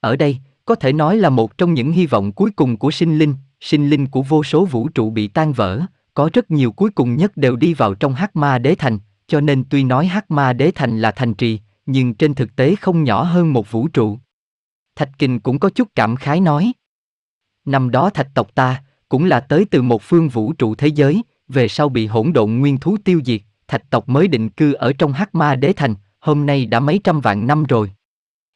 A: Ở đây, có thể nói là một trong những hy vọng cuối cùng của sinh linh, sinh linh của vô số vũ trụ bị tan vỡ, có rất nhiều cuối cùng nhất đều đi vào trong Hắc Ma Đế Thành, cho nên tuy nói Hắc Ma Đế Thành là thành trì, nhưng trên thực tế không nhỏ hơn một vũ trụ. Thạch Kình cũng có chút cảm khái nói. Năm đó thạch tộc ta, cũng là tới từ một phương vũ trụ thế giới, về sau bị hỗn độn nguyên thú tiêu diệt, thạch tộc mới định cư ở trong Hắc Ma Đế Thành, hôm nay đã mấy trăm vạn năm rồi.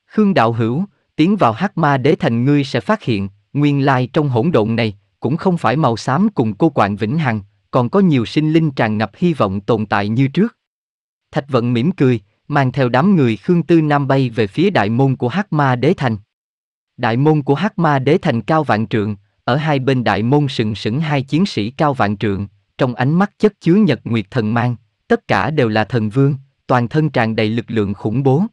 A: Khương Đạo Hữu, tiến vào Hắc Ma Đế Thành ngươi sẽ phát hiện, nguyên lai trong hỗn độn này, cũng không phải màu xám cùng cô quạng vĩnh hằng, còn có nhiều sinh linh tràn ngập hy vọng tồn tại như trước. Thạch vận mỉm cười, mang theo đám người Khương Tư Nam bay về phía đại môn của Hắc Ma Đế Thành. Đại môn của Hắc Ma Đế Thành cao vạn trượng, ở hai bên đại môn sừng sững hai chiến sĩ cao vạn trượng, trong ánh mắt chất chứa nhật nguyệt thần mang, tất cả đều là thần vương, toàn thân tràn đầy lực lượng khủng bố.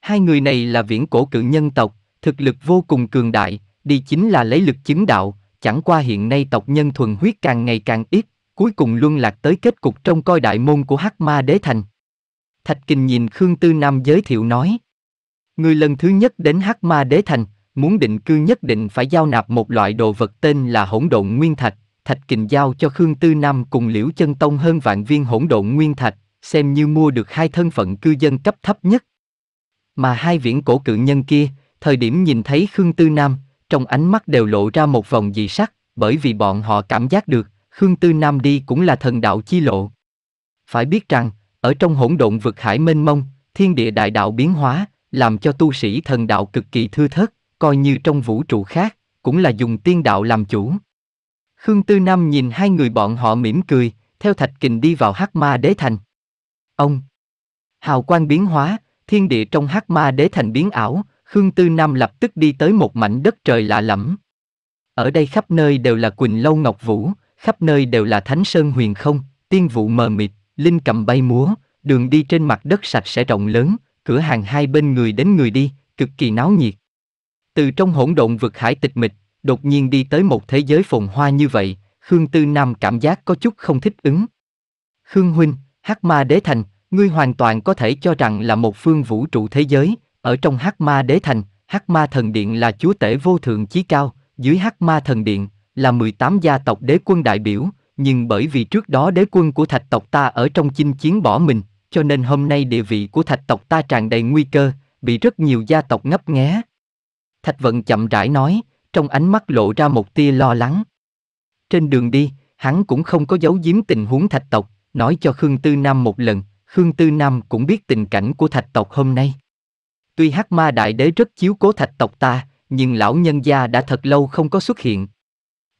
A: Hai người này là viễn cổ cự nhân tộc, thực lực vô cùng cường đại, đi chính là lấy lực chứng đạo, chẳng qua hiện nay tộc nhân thuần huyết càng ngày càng ít, cuối cùng luân lạc tới kết cục trong coi đại môn của Hắc Ma Đế Thành. Thạch Kình nhìn Khương Tư Nam giới thiệu nói. Người lần thứ nhất đến Hắc Ma Đế Thành, muốn định cư nhất định phải giao nạp một loại đồ vật tên là hỗn độn nguyên thạch. Thạch Kình giao cho Khương Tư Nam cùng Liễu Chân Tông hơn vạn viên hỗn độn nguyên thạch, xem như mua được hai thân phận cư dân cấp thấp nhất. Mà hai viễn cổ cự nhân kia, thời điểm nhìn thấy Khương Tư Nam, trong ánh mắt đều lộ ra một vòng dị sắc, bởi vì bọn họ cảm giác được, Khương Tư Nam đi cũng là thần đạo chi lộ. Phải biết rằng, ở trong hỗn độn vực hải mênh mông, thiên địa đại đạo biến hóa, làm cho tu sĩ thần đạo cực kỳ thưa thớt, coi như trong vũ trụ khác, cũng là dùng tiên đạo làm chủ. Khương Tư Nam nhìn hai người bọn họ mỉm cười, theo thạch kình đi vào hắc ma đế thành. Ông! Hào quang biến hóa, thiên địa trong hắc ma đế thành biến ảo, Khương Tư Nam lập tức đi tới một mảnh đất trời lạ lẫm. Ở đây khắp nơi đều là quỳnh lâu ngọc vũ, khắp nơi đều là thánh sơn huyền không, tiên vụ mờ mịt, linh cầm bay múa, đường đi trên mặt đất sạch sẽ rộng lớn, cửa hàng hai bên người đến người đi, cực kỳ náo nhiệt. Từ trong hỗn độn vực hải tịch mịch, đột nhiên đi tới một thế giới phồn hoa như vậy, Khương Tư Nam cảm giác có chút không thích ứng. Khương Huynh, Hắc Ma Đế Thành, ngươi hoàn toàn có thể cho rằng là một phương vũ trụ thế giới, ở trong Hắc Ma Đế Thành, Hắc Ma Thần Điện là chúa tể vô thượng chí cao, dưới Hắc Ma Thần Điện, là 18 gia tộc đế quân đại biểu, nhưng bởi vì trước đó đế quân của thạch tộc ta ở trong chinh chiến bỏ mình, cho nên hôm nay địa vị của thạch tộc ta tràn đầy nguy cơ, bị rất nhiều gia tộc ngấp nghé. Thạch vận chậm rãi nói, trong ánh mắt lộ ra một tia lo lắng. Trên đường đi, hắn cũng không có giấu giếm tình huống thạch tộc, nói cho Khương Tư Nam một lần, Khương Tư Nam cũng biết tình cảnh của thạch tộc hôm nay. Tuy Hắc Ma Đại Đế rất chiếu cố thạch tộc ta, nhưng lão nhân gia đã thật lâu không có xuất hiện,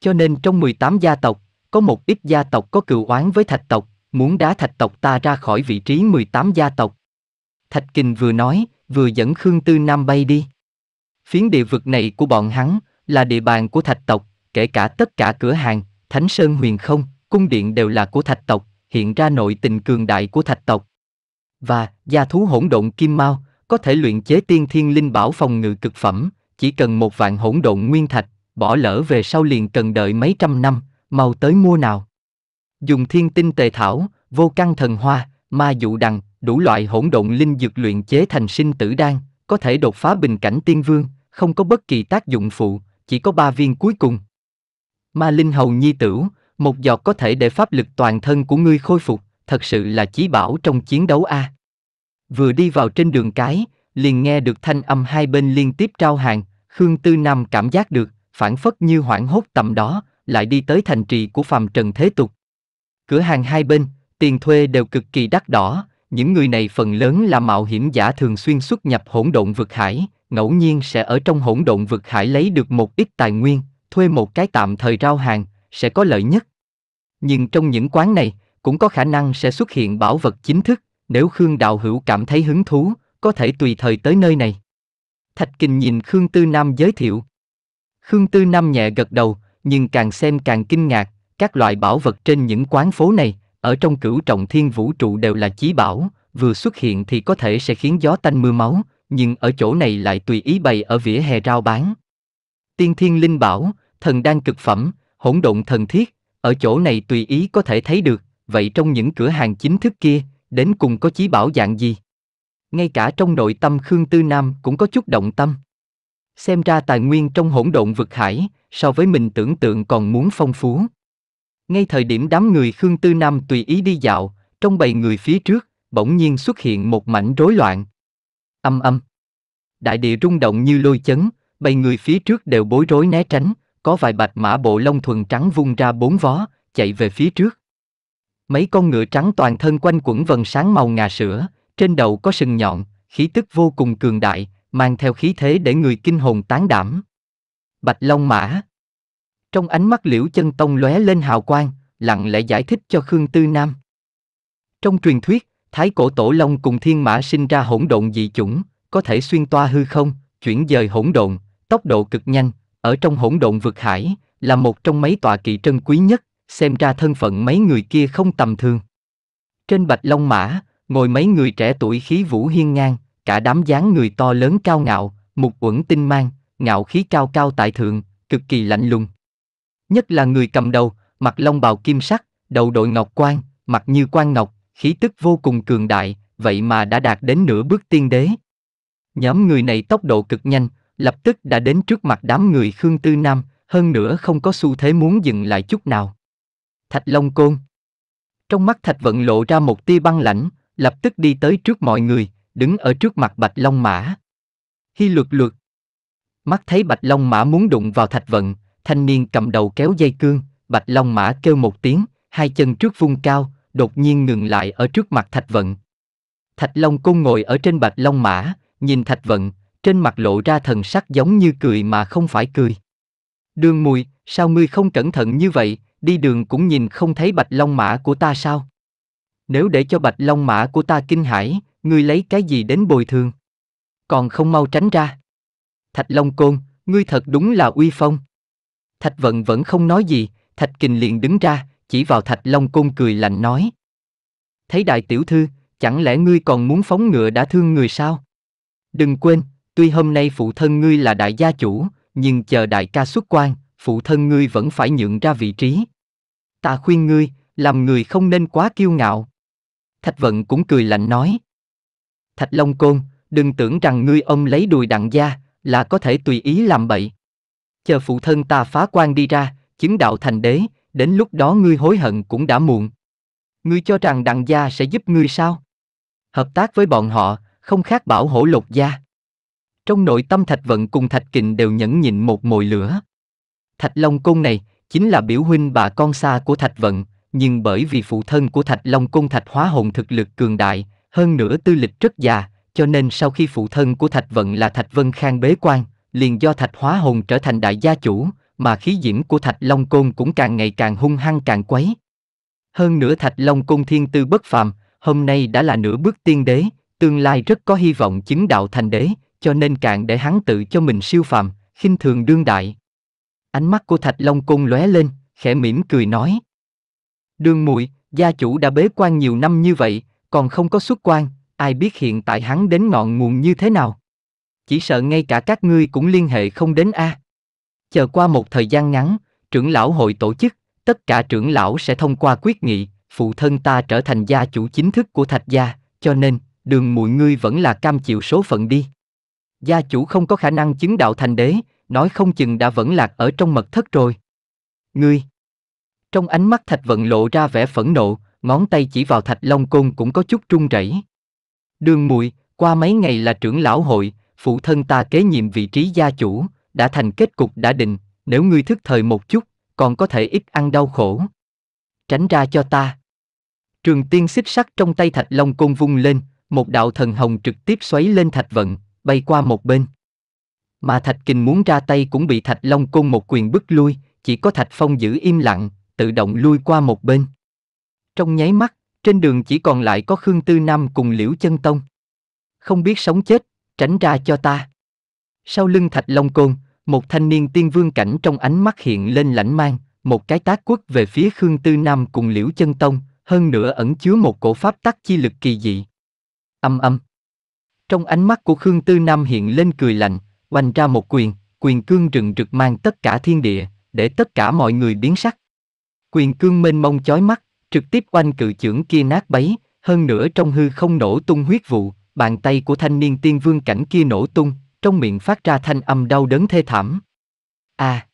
A: cho nên trong 18 gia tộc, có một ít gia tộc có cựu oán với thạch tộc, muốn đá thạch tộc ta ra khỏi vị trí 18 gia tộc. Thạch Kình vừa nói, vừa dẫn Khương Tư Nam bay đi. Phiến địa vực này của bọn hắn là địa bàn của thạch tộc, kể cả tất cả cửa hàng, Thánh Sơn huyền không, cung điện đều là của thạch tộc, hiện ra nội tình cường đại của thạch tộc. Và, gia thú hỗn độn kim mao, có thể luyện chế tiên thiên linh bảo phòng ngự cực phẩm, chỉ cần một vạn hỗn độn nguyên thạch, bỏ lỡ về sau liền cần đợi mấy trăm năm, mau tới mua nào. Dùng thiên tinh tề thảo, vô căn thần hoa, ma dụ đằng, đủ loại hỗn độn linh dược luyện chế thành sinh tử đan, có thể đột phá bình cảnh tiên vương, không có bất kỳ tác dụng phụ, chỉ có ba viên cuối cùng. Ma linh hầu nhi tử, một giọt có thể để pháp lực toàn thân của ngươi khôi phục, thật sự là chí bảo trong chiến đấu a. Vừa đi vào trên đường cái, liền nghe được thanh âm hai bên liên tiếp trao hàng, Khương Tư Nam cảm giác được, phản phất như hoảng hốt tầm đó, lại đi tới thành trì của phàm trần thế tục. Cửa hàng hai bên, tiền thuê đều cực kỳ đắt đỏ, những người này phần lớn là mạo hiểm giả thường xuyên xuất nhập hỗn độn vực hải, ngẫu nhiên sẽ ở trong hỗn độn vực hải lấy được một ít tài nguyên, thuê một cái tạm thời rao hàng, sẽ có lợi nhất. Nhưng trong những quán này, cũng có khả năng sẽ xuất hiện bảo vật chính thức, nếu Khương Đạo Hữu cảm thấy hứng thú, có thể tùy thời tới nơi này. Thạch Kinh nhìn Khương Tư Nam giới thiệu, Khương Tư Nam nhẹ gật đầu, nhưng càng xem càng kinh ngạc, các loại bảo vật trên những quán phố này, ở trong cửu trọng thiên vũ trụ đều là chí bảo, vừa xuất hiện thì có thể sẽ khiến gió tanh mưa máu, nhưng ở chỗ này lại tùy ý bày ở vỉa hè rao bán. Tiên thiên linh bảo, thần đang cực phẩm, hỗn độn thần thiết, ở chỗ này tùy ý có thể thấy được, vậy trong những cửa hàng chính thức kia, đến cùng có chí bảo dạng gì? Ngay cả trong nội tâm Khương Tư Nam cũng có chút động tâm. Xem ra tài nguyên trong hỗn độn vực hải, so với mình tưởng tượng còn muốn phong phú. Ngay thời điểm đám người Khương Tư Nam tùy ý đi dạo, trong bầy người phía trước, bỗng nhiên xuất hiện một mảnh rối loạn. Âm âm. Đại địa rung động như lôi chấn, bầy người phía trước đều bối rối né tránh, có vài bạch mã bộ lông thuần trắng vung ra bốn vó, chạy về phía trước. Mấy con ngựa trắng toàn thân quanh quẩn vần sáng màu ngà sữa, trên đầu có sừng nhọn, khí tức vô cùng cường đại, mang theo khí thế để người kinh hồn tán đảm. Bạch Long Mã Trong ánh mắt liễu chân tông lóe lên hào quang, lặng lẽ giải thích cho Khương Tư Nam. Trong truyền thuyết, Thái cổ tổ long cùng thiên mã sinh ra hỗn độn dị chủng, có thể xuyên toa hư không, chuyển dời hỗn độn, tốc độ cực nhanh, ở trong hỗn độn vực hải, là một trong mấy tọa kỵ trân quý nhất, xem ra thân phận mấy người kia không tầm thường. Trên bạch long mã, ngồi mấy người trẻ tuổi khí vũ hiên ngang, cả đám dáng người to lớn cao ngạo, mục uẩn tinh mang, ngạo khí cao cao tại thượng, cực kỳ lạnh lùng. Nhất là người cầm đầu, mặt long bào kim sắc, đầu đội ngọc quan, mặt như quan ngọc, khí tức vô cùng cường đại, vậy mà đã đạt đến nửa bước tiên đế. Nhóm người này tốc độ cực nhanh, lập tức đã đến trước mặt đám người Khương Tư Nam, hơn nữa không có xu thế muốn dừng lại chút nào. Thạch Long Côn Trong mắt Thạch Vận lộ ra một tia băng lãnh, lập tức đi tới trước mọi người, đứng ở trước mặt Bạch Long Mã. Hi luật luật. Mắt thấy Bạch Long Mã muốn đụng vào thạch vận, thanh niên cầm đầu kéo dây cương, Bạch Long Mã kêu một tiếng, hai chân trước vung cao, đột nhiên ngừng lại ở trước mặt thạch vận. Thạch Long Côn ngồi ở trên Bạch Long Mã, nhìn thạch vận, trên mặt lộ ra thần sắc giống như cười mà không phải cười. Đường mùi, sao ngươi không cẩn thận như vậy, đi đường cũng nhìn không thấy Bạch Long Mã của ta sao? Nếu để cho Bạch Long Mã của ta kinh hãi, ngươi lấy cái gì đến bồi thường? Còn không mau tránh ra. Thạch Long Côn, ngươi thật đúng là uy phong. Thạch Vận vẫn không nói gì, Thạch Kình liền đứng ra, chỉ vào Thạch Long Côn cười lạnh nói. Thấy đại tiểu thư, chẳng lẽ ngươi còn muốn phóng ngựa đã thương người sao? Đừng quên, tuy hôm nay phụ thân ngươi là đại gia chủ, nhưng chờ đại ca xuất quan, phụ thân ngươi vẫn phải nhượng ra vị trí. Ta khuyên ngươi, làm người không nên quá kiêu ngạo. Thạch Vận cũng cười lạnh nói. Thạch Long Côn, đừng tưởng rằng ngươi ông lấy đùi đặng gia, là có thể tùy ý làm bậy. Chờ phụ thân ta phá quan đi ra, chứng đạo thành đế, đến lúc đó ngươi hối hận cũng đã muộn. Ngươi cho rằng đặng gia sẽ giúp ngươi sao? Hợp tác với bọn họ, không khác bảo hổ lột gia. Trong nội tâm Thạch Vận cùng Thạch Kình đều nhẫn nhịn một mồi lửa. Thạch Long Côn này, chính là biểu huynh bà con xa của Thạch Vận, nhưng bởi vì phụ thân của Thạch Long Côn Thạch Hóa Hồn thực lực cường đại, hơn nữa tư lịch rất già, cho nên sau khi phụ thân của Thạch Vận là Thạch Vân Khang bế quan, liền do Thạch Hóa Hồn trở thành đại gia chủ, mà khí diễm của Thạch Long Côn cũng càng ngày càng hung hăng càng quấy. Hơn nữa Thạch Long Côn thiên tư bất phàm, hôm nay đã là nửa bước tiên đế, tương lai rất có hy vọng chứng đạo thành đế, cho nên càng để hắn tự cho mình siêu phàm, khinh thường đương đại. Ánh mắt của Thạch Long Côn lóe lên, khẽ mỉm cười nói. đương muội gia chủ đã bế quan nhiều năm như vậy, còn không có xuất quan, ai biết hiện tại hắn đến ngọn nguồn như thế nào. Chỉ sợ ngay cả các ngươi cũng liên hệ không đến A. Chờ qua một thời gian ngắn, trưởng lão hội tổ chức, tất cả trưởng lão sẽ thông qua quyết nghị, phụ thân ta trở thành gia chủ chính thức của thạch gia, cho nên, đường muội ngươi vẫn là cam chịu số phận đi. Gia chủ không có khả năng chứng đạo thành đế, nói không chừng đã vẫn lạc ở trong mật thất rồi. Ngươi! Trong ánh mắt thạch vận lộ ra vẻ phẫn nộ, ngón tay chỉ vào thạch long côn cũng có chút trung rẩy. Đường mùi, qua mấy ngày là trưởng lão hội, phụ thân ta kế nhiệm vị trí gia chủ, đã thành kết cục đã định, nếu ngươi thức thời một chút, còn có thể ít ăn đau khổ. Tránh ra cho ta. Trường tiên xích sắt trong tay thạch long côn vung lên, một đạo thần hồng trực tiếp xoáy lên thạch vận, bay qua một bên. Mà thạch kình muốn ra tay cũng bị thạch long côn một quyền bức lui, chỉ có thạch phong giữ im lặng, tự động lui qua một bên. Trong nháy mắt, trên đường chỉ còn lại có Khương Tư Nam cùng Liễu Chân Tông. Không biết sống chết, tránh ra cho ta. Sau lưng Thạch Long Côn, một thanh niên tiên vương cảnh trong ánh mắt hiện lên lãnh mang, một cái tác quất về phía Khương Tư Nam cùng Liễu Chân Tông, hơn nữa ẩn chứa một cổ pháp tắc chi lực kỳ dị. Âm âm. Trong ánh mắt của Khương Tư Nam hiện lên cười lạnh, oanh ra một quyền, quyền cương rừng rực mang tất cả thiên địa, để tất cả mọi người biến sắc. Quyền cương mênh mông chói mắt, trực tiếp oanh cự trưởng kia nát bấy, hơn nữa trong hư không nổ tung huyết vụ, bàn tay của thanh niên tiên vương cảnh kia nổ tung, trong miệng phát ra thanh âm đau đớn thê thảm. a à!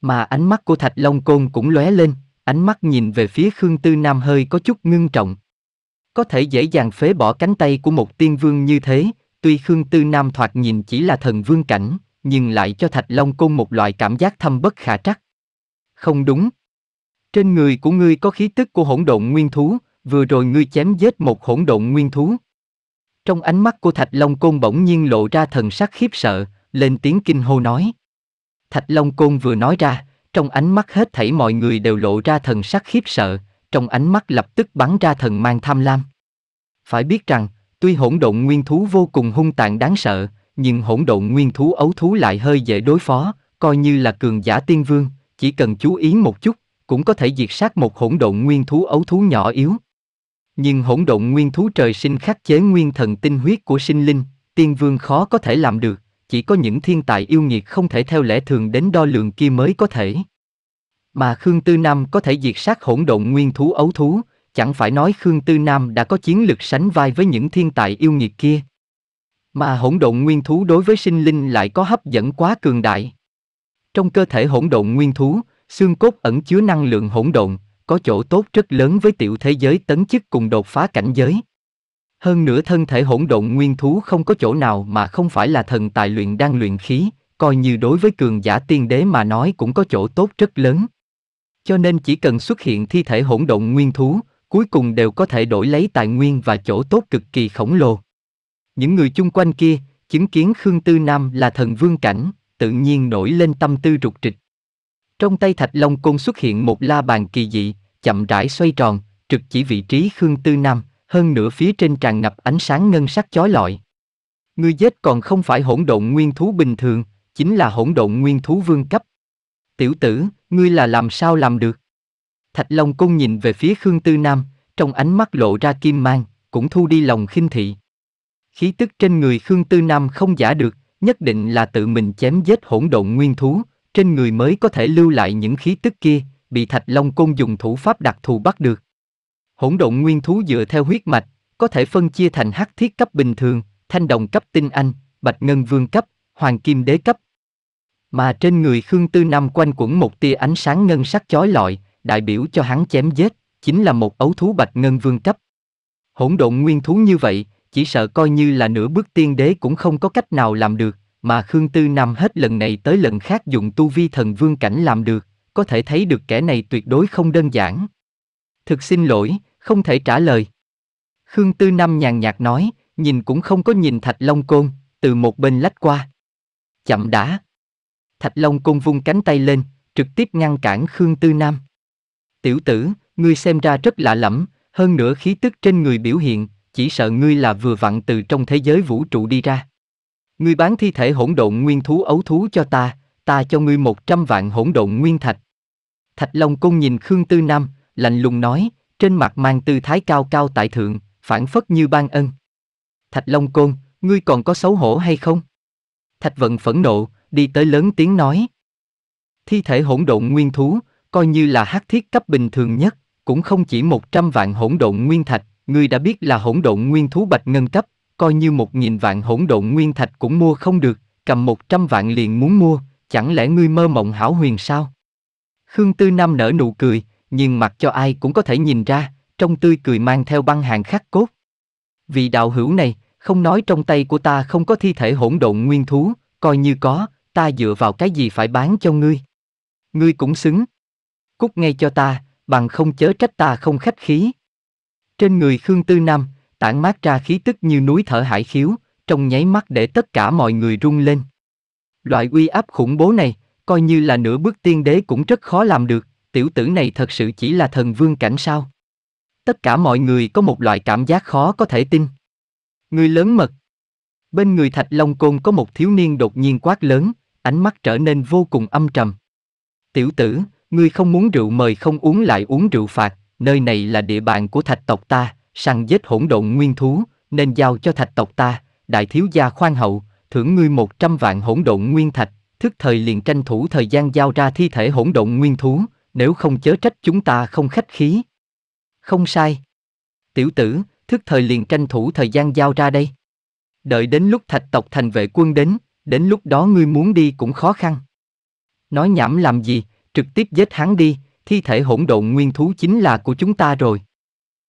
A: Mà ánh mắt của Thạch Long Côn cũng lóe lên, ánh mắt nhìn về phía Khương Tư Nam hơi có chút ngưng trọng. Có thể dễ dàng phế bỏ cánh tay của một tiên vương như thế, tuy Khương Tư Nam thoạt nhìn chỉ là thần vương cảnh, nhưng lại cho Thạch Long Côn một loại cảm giác thâm bất khả trắc. Không đúng, trên người của ngươi có khí tức của hỗn độn nguyên thú, vừa rồi ngươi chém giết một hỗn độn nguyên thú. Trong ánh mắt của Thạch Long Côn bỗng nhiên lộ ra thần sắc khiếp sợ, lên tiếng kinh hô nói. Thạch Long Côn vừa nói ra, trong ánh mắt hết thảy mọi người đều lộ ra thần sắc khiếp sợ, trong ánh mắt lập tức bắn ra thần mang tham lam. Phải biết rằng, tuy hỗn độn nguyên thú vô cùng hung tàn đáng sợ, nhưng hỗn độn nguyên thú ấu thú lại hơi dễ đối phó, coi như là cường giả tiên vương, chỉ cần chú ý một chút, cũng có thể diệt sát một hỗn độn nguyên thú ấu thú nhỏ yếu. Nhưng hỗn độn nguyên thú trời sinh khắc chế nguyên thần tinh huyết của sinh linh, tiên vương khó có thể làm được, chỉ có những thiên tài yêu nghiệt không thể theo lẽ thường đến đo lường kia mới có thể. Mà Khương Tư Nam có thể diệt sát hỗn độn nguyên thú ấu thú, chẳng phải nói Khương Tư Nam đã có chiến lực sánh vai với những thiên tài yêu nghiệt kia. Mà hỗn độn nguyên thú đối với sinh linh lại có hấp dẫn quá cường đại. Trong cơ thể hỗn độn nguyên thú, Xương cốt ẩn chứa năng lượng hỗn độn, có chỗ tốt rất lớn với tiểu thế giới tấn chức cùng đột phá cảnh giới. Hơn nữa thân thể hỗn độn nguyên thú không có chỗ nào mà không phải là thần tài luyện đang luyện khí, coi như đối với cường giả tiên đế mà nói cũng có chỗ tốt rất lớn. Cho nên chỉ cần xuất hiện thi thể hỗn độn nguyên thú, cuối cùng đều có thể đổi lấy tài nguyên và chỗ tốt cực kỳ khổng lồ. Những người chung quanh kia, chứng kiến Khương Tư Nam là thần vương cảnh, tự nhiên nổi lên tâm tư rục trịch. Trong tay Thạch Long Côn xuất hiện một la bàn kỳ dị, chậm rãi xoay tròn, trực chỉ vị trí Khương Tư Nam, hơn nửa phía trên tràn ngập ánh sáng ngân sắc chói lọi. Người giết còn không phải hỗn độn nguyên thú bình thường, chính là hỗn độn nguyên thú vương cấp. Tiểu tử, ngươi là làm sao làm được? Thạch Long Côn nhìn về phía Khương Tư Nam, trong ánh mắt lộ ra kim mang, cũng thu đi lòng khinh thị. Khí tức trên người Khương Tư Nam không giả được, nhất định là tự mình chém giết hỗn độn nguyên thú, trên người mới có thể lưu lại những khí tức kia, bị thạch long côn dùng thủ pháp đặc thù bắt được. Hỗn độn nguyên thú dựa theo huyết mạch, có thể phân chia thành hắc thiết cấp bình thường, thanh đồng cấp tinh anh, bạch ngân vương cấp, hoàng kim đế cấp. Mà trên người Khương Tư Nam quanh quẩn một tia ánh sáng ngân sắc chói lọi, đại biểu cho hắn chém giết, chính là một ấu thú bạch ngân vương cấp. Hỗn độn nguyên thú như vậy, chỉ sợ coi như là nửa bước tiên đế cũng không có cách nào làm được, mà Khương Tư Nam hết lần này tới lần khác dùng tu vi thần vương cảnh làm được, có thể thấy được kẻ này tuyệt đối không đơn giản. Thực xin lỗi, không thể trả lời. Khương Tư Nam nhàn nhạt nói, nhìn cũng không có nhìn Thạch Long Côn, từ một bên lách qua. Chậm đã. Thạch Long Côn vung cánh tay lên, trực tiếp ngăn cản Khương Tư Nam. Tiểu tử, ngươi xem ra rất lạ lẫm, hơn nữa khí tức trên người biểu hiện, chỉ sợ ngươi là vừa vặn từ trong thế giới vũ trụ đi ra. Ngươi bán thi thể hỗn độn nguyên thú ấu thú cho ta, ta cho ngươi một trăm vạn hỗn độn nguyên thạch. Thạch Long Côn nhìn Khương Tư Nam, lạnh lùng nói, trên mặt mang tư thái cao cao tại thượng, phản phất như ban ân. Thạch Long Côn, ngươi còn có xấu hổ hay không? Thạch Vận phẫn nộ, đi tới lớn tiếng nói. Thi thể hỗn độn nguyên thú, coi như là hắc thiết cấp bình thường nhất, cũng không chỉ 100 vạn hỗn độn nguyên thạch, ngươi đã biết là hỗn độn nguyên thú bạch ngân cấp, coi như một nghìn vạn hỗn độn nguyên thạch cũng mua không được, cầm một trăm vạn liền muốn mua, chẳng lẽ ngươi mơ mộng hảo huyền sao? Khương Tư Nam nở nụ cười, nhưng mặt cho ai cũng có thể nhìn ra, trong tươi cười mang theo băng hàng khắc cốt. Vị đạo hữu này, không nói trong tay của ta không có thi thể hỗn độn nguyên thú, coi như có, ta dựa vào cái gì phải bán cho ngươi. Ngươi cũng xứng. Cút ngay cho ta, bằng không chớ trách ta không khách khí. Trên người Khương Tư Nam, tản mát ra khí tức như núi thở hải khiếu, trong nháy mắt để tất cả mọi người run lên. Loại uy áp khủng bố này, coi như là nửa bước tiên đế cũng rất khó làm được, tiểu tử này thật sự chỉ là thần vương cảnh sao. Tất cả mọi người có một loại cảm giác khó có thể tin. Người lớn mật. Bên người Thạch Long Côn có một thiếu niên đột nhiên quát lớn, ánh mắt trở nên vô cùng âm trầm. Tiểu tử, ngươi không muốn rượu mời không uống lại uống rượu phạt, nơi này là địa bàn của thạch tộc ta, săn giết hỗn độn nguyên thú, nên giao cho thạch tộc ta, đại thiếu gia khoan hậu, thưởng ngươi một trăm vạn hỗn độn nguyên thạch, thức thời liền tranh thủ thời gian giao ra thi thể hỗn độn nguyên thú, nếu không chớ trách chúng ta không khách khí. Không sai. Tiểu tử, thức thời liền tranh thủ thời gian giao ra đây. Đợi đến lúc thạch tộc thành vệ quân đến, đến lúc đó ngươi muốn đi cũng khó khăn. Nói nhảm làm gì, trực tiếp giết hắn đi, thi thể hỗn độn nguyên thú chính là của chúng ta rồi.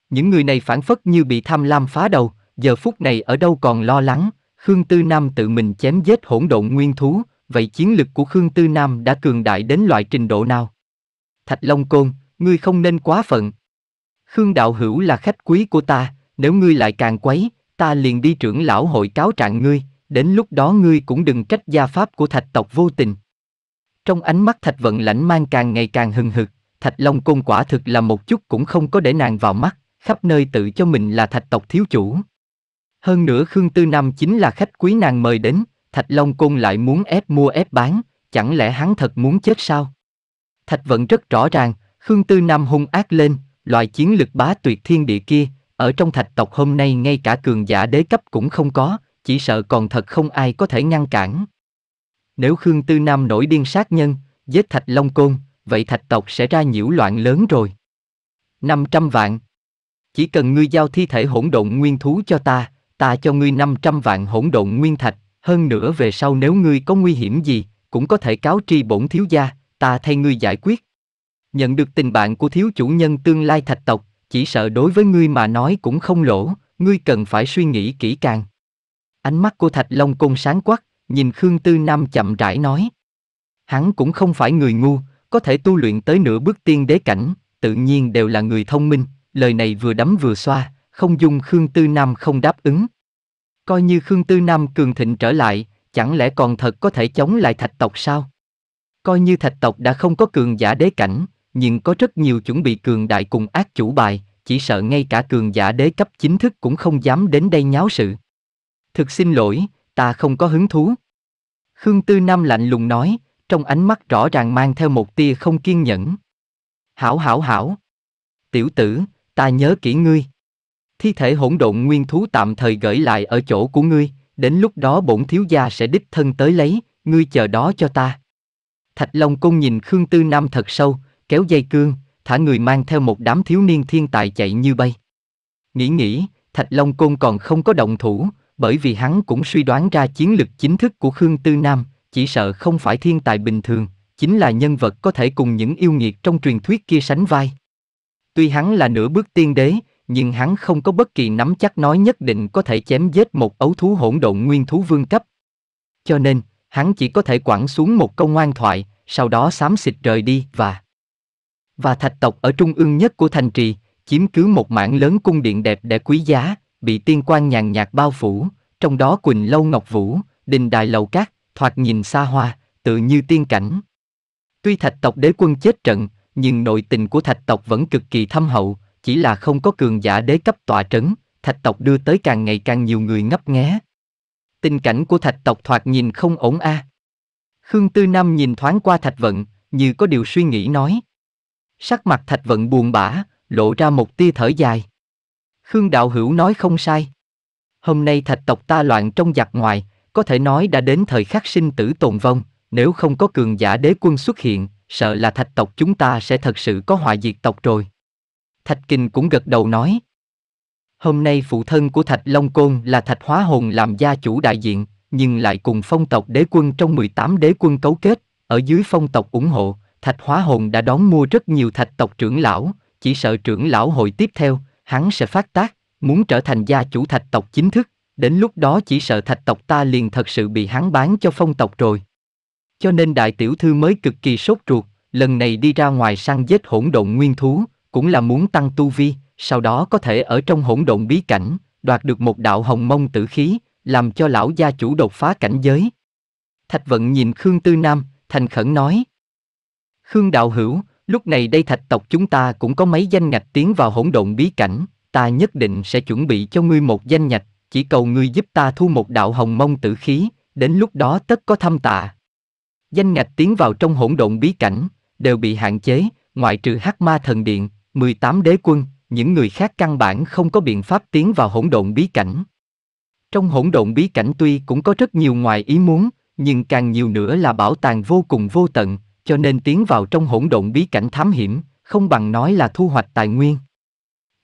A: Những người này phản phất như bị tham lam phá đầu, giờ phút này ở đâu còn lo lắng, Khương Tư Nam tự mình chém giết hỗn độn nguyên thú, vậy chiến lực của Khương Tư Nam đã cường đại đến loại trình độ nào? Thạch Long Côn, ngươi không nên quá phận. Khương Đạo Hữu là khách quý của ta, nếu ngươi lại càng quấy, ta liền đi trưởng lão hội cáo trạng ngươi, đến lúc đó ngươi cũng đừng trách gia pháp của thạch tộc vô tình. Trong ánh mắt thạch vận lãnh mang càng ngày càng hừng hực, thạch long côn quả thực là một chút cũng không có để nàng vào mắt, khắp nơi tự cho mình là thạch tộc thiếu chủ. Hơn nữa Khương Tư Nam chính là khách quý nàng mời đến, Thạch Long Côn lại muốn ép mua ép bán, chẳng lẽ hắn thật muốn chết sao? Thạch vẫn rất rõ ràng, Khương Tư Nam hung ác lên, loại chiến lực bá tuyệt thiên địa kia, ở trong thạch tộc hôm nay ngay cả cường giả đế cấp cũng không có, chỉ sợ còn thật không ai có thể ngăn cản. Nếu Khương Tư Nam nổi điên sát nhân, giết thạch Long Côn, vậy thạch tộc sẽ ra nhiễu loạn lớn rồi. 500 vạn, chỉ cần ngươi giao thi thể hỗn độn nguyên thú cho ta, ta cho ngươi 500 vạn hỗn độn nguyên thạch, hơn nữa về sau nếu ngươi có nguy hiểm gì, cũng có thể cáo tri bổn thiếu gia, ta thay ngươi giải quyết. Nhận được tình bạn của thiếu chủ nhân tương lai thạch tộc, chỉ sợ đối với ngươi mà nói cũng không lỗ, ngươi cần phải suy nghĩ kỹ càng. Ánh mắt của thạch long côn sáng quắc, nhìn Khương Tư Nam chậm rãi nói. Hắn cũng không phải người ngu, có thể tu luyện tới nửa bước tiên đế cảnh, tự nhiên đều là người thông minh, lời này vừa đấm vừa xoa, không dung Khương Tư Nam không đáp ứng. Coi như Khương Tư Nam cường thịnh trở lại, chẳng lẽ còn thật có thể chống lại thạch tộc sao? Coi như thạch tộc đã không có cường giả đế cảnh, nhưng có rất nhiều chuẩn bị cường đại cùng ác chủ bài, chỉ sợ ngay cả cường giả đế cấp chính thức cũng không dám đến đây nháo sự. Thực xin lỗi, ta không có hứng thú. Khương Tư Nam lạnh lùng nói, trong ánh mắt rõ ràng mang theo một tia không kiên nhẫn. Hảo hảo hảo. Tiểu tử, ta nhớ kỹ ngươi. Thi thể hỗn độn nguyên thú tạm thời gửi lại ở chỗ của ngươi, đến lúc đó bổn thiếu gia sẽ đích thân tới lấy, ngươi chờ đó cho ta. Thạch Long cung nhìn Khương Tư Nam thật sâu, kéo dây cương, thả người mang theo một đám thiếu niên thiên tài chạy như bay. Nghĩ nghĩ, Thạch Long cung còn không có động thủ, bởi vì hắn cũng suy đoán ra chiến lực chính thức của Khương Tư Nam, chỉ sợ không phải thiên tài bình thường, chính là nhân vật có thể cùng những yêu nghiệt trong truyền thuyết kia sánh vai. Tuy hắn là nửa bước tiên đế, nhưng hắn không có bất kỳ nắm chắc nói nhất định có thể chém giết một ấu thú hỗn độn nguyên thú vương cấp. Cho nên, hắn chỉ có thể quẳng xuống một câu ngoan thoại, sau đó xám xịt rời đi và... Và thạch tộc ở trung ương nhất của thành trì, chiếm cứ một mảng lớn cung điện đẹp để quý giá, bị tiên quan nhàn nhạt bao phủ, trong đó Quỳnh Lâu Ngọc Vũ, đình đài lầu cát, thoạt nhìn xa hoa, tự như tiên cảnh. Tuy thạch tộc đế quân chết trận, nhưng nội tình của thạch tộc vẫn cực kỳ thâm hậu, chỉ là không có cường giả đế cấp tọa trấn, thạch tộc đưa tới càng ngày càng nhiều người ngấp nghé. Tình cảnh của thạch tộc thoạt nhìn không ổn a. À. Khương Tư Nam nhìn thoáng qua thạch vận, như có điều suy nghĩ nói. Sắc mặt thạch vận buồn bã, lộ ra một tia thở dài. Khương Đạo Hữu nói không sai. Hôm nay thạch tộc ta loạn trong giặc ngoài, có thể nói đã đến thời khắc sinh tử tồn vong, nếu không có cường giả đế quân xuất hiện, sợ là thạch tộc chúng ta sẽ thật sự có hòa diệt tộc rồi. Thạch Kinh cũng gật đầu nói. Hôm nay phụ thân của Thạch Long Côn là Thạch Hóa Hồn làm gia chủ đại diện, nhưng lại cùng phong tộc đế quân trong 18 đế quân cấu kết, ở dưới phong tộc ủng hộ, Thạch Hóa Hồn đã đón mua rất nhiều thạch tộc trưởng lão, chỉ sợ trưởng lão hội tiếp theo, hắn sẽ phát tác, muốn trở thành gia chủ thạch tộc chính thức, đến lúc đó chỉ sợ thạch tộc ta liền thật sự bị hắn bán cho phong tộc rồi. Cho nên đại tiểu thư mới cực kỳ sốt ruột, lần này đi ra ngoài săn giết hỗn độn nguyên thú, cũng là muốn tăng tu vi, sau đó có thể ở trong hỗn độn bí cảnh, đoạt được một đạo hồng mông tử khí, làm cho lão gia chủ đột phá cảnh giới. Thạch vận nhìn Khương Tư Nam, thành khẩn nói. Khương đạo hữu, lúc này đây thạch tộc chúng ta cũng có mấy danh ngạch tiến vào hỗn độn bí cảnh, ta nhất định sẽ chuẩn bị cho ngươi một danh ngạch, chỉ cầu ngươi giúp ta thu một đạo hồng mông tử khí, đến lúc đó tất có thâm tạ. Danh ngạch tiến vào trong hỗn độn bí cảnh, đều bị hạn chế, ngoại trừ Hắc Ma Thần Điện, 18 đế quân, những người khác căn bản không có biện pháp tiến vào hỗn độn bí cảnh. Trong hỗn độn bí cảnh tuy cũng có rất nhiều ngoài ý muốn, nhưng càng nhiều nữa là bảo tàng vô cùng vô tận, cho nên tiến vào trong hỗn độn bí cảnh thám hiểm, không bằng nói là thu hoạch tài nguyên.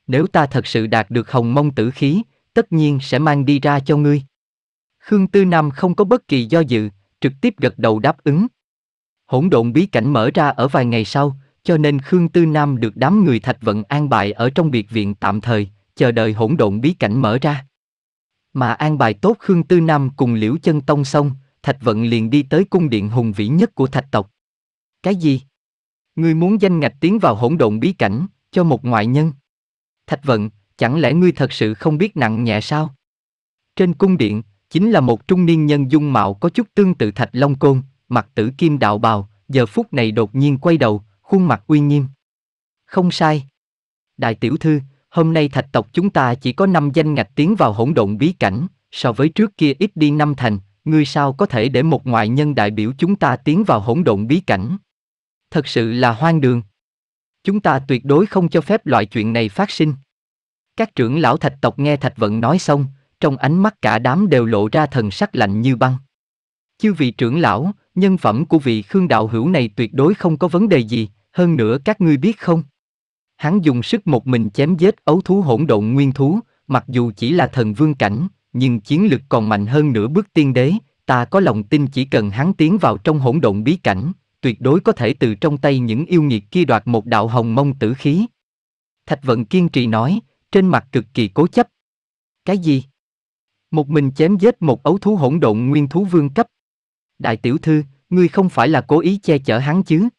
A: Nếu ta thật sự đạt được hồng mông tử khí, tất nhiên sẽ mang đi ra cho ngươi. Khương Tư Nam không có bất kỳ do dự, trực tiếp gật đầu đáp ứng. Hỗn độn bí cảnh mở ra ở vài ngày sau, cho nên Khương Tư Nam được đám người Thạch Vận an bài ở trong biệt viện tạm thời, chờ đợi hỗn độn bí cảnh mở ra. Mà an bài tốt Khương Tư Nam cùng Liễu Chân Tông xong, Thạch Vận liền đi tới cung điện hùng vĩ nhất của Thạch tộc. Cái gì? Ngươi muốn danh ngạch tiến vào hỗn độn bí cảnh, cho một ngoại nhân. Thạch Vận, chẳng lẽ ngươi thật sự không biết nặng nhẹ sao? Trên cung điện, chính là một trung niên nhân dung mạo có chút tương tự Thạch Long Côn, mặt tử kim đạo bào, giờ phút này đột nhiên quay đầu, khuôn mặt uy nghiêm. Không sai. Đại tiểu thư, hôm nay thạch tộc chúng ta chỉ có năm danh ngạch tiến vào hỗn độn bí cảnh, so với trước kia ít đi năm thành, ngươi sao có thể để một ngoại nhân đại biểu chúng ta tiến vào hỗn độn bí cảnh? Thật sự là hoang đường. Chúng ta tuyệt đối không cho phép loại chuyện này phát sinh. Các trưởng lão thạch tộc nghe thạch vận nói xong, trong ánh mắt cả đám đều lộ ra thần sắc lạnh như băng. Chư vị trưởng lão, nhân phẩm của vị Khương đạo hữu này tuyệt đối không có vấn đề gì, hơn nữa các ngươi biết không? Hắn dùng sức một mình chém giết ấu thú hỗn độn nguyên thú, mặc dù chỉ là thần vương cảnh, nhưng chiến lực còn mạnh hơn nửa bước tiên đế, ta có lòng tin chỉ cần hắn tiến vào trong hỗn độn bí cảnh, tuyệt đối có thể từ trong tay những yêu nghiệt kia đoạt một đạo hồng mông tử khí. Thạch vận kiên trì nói, trên mặt cực kỳ cố chấp. Cái gì? Một mình chém giết một ấu thú hỗn độn nguyên thú vương cấp. Đại tiểu thư, ngươi không phải là cố ý che chở hắn chứ?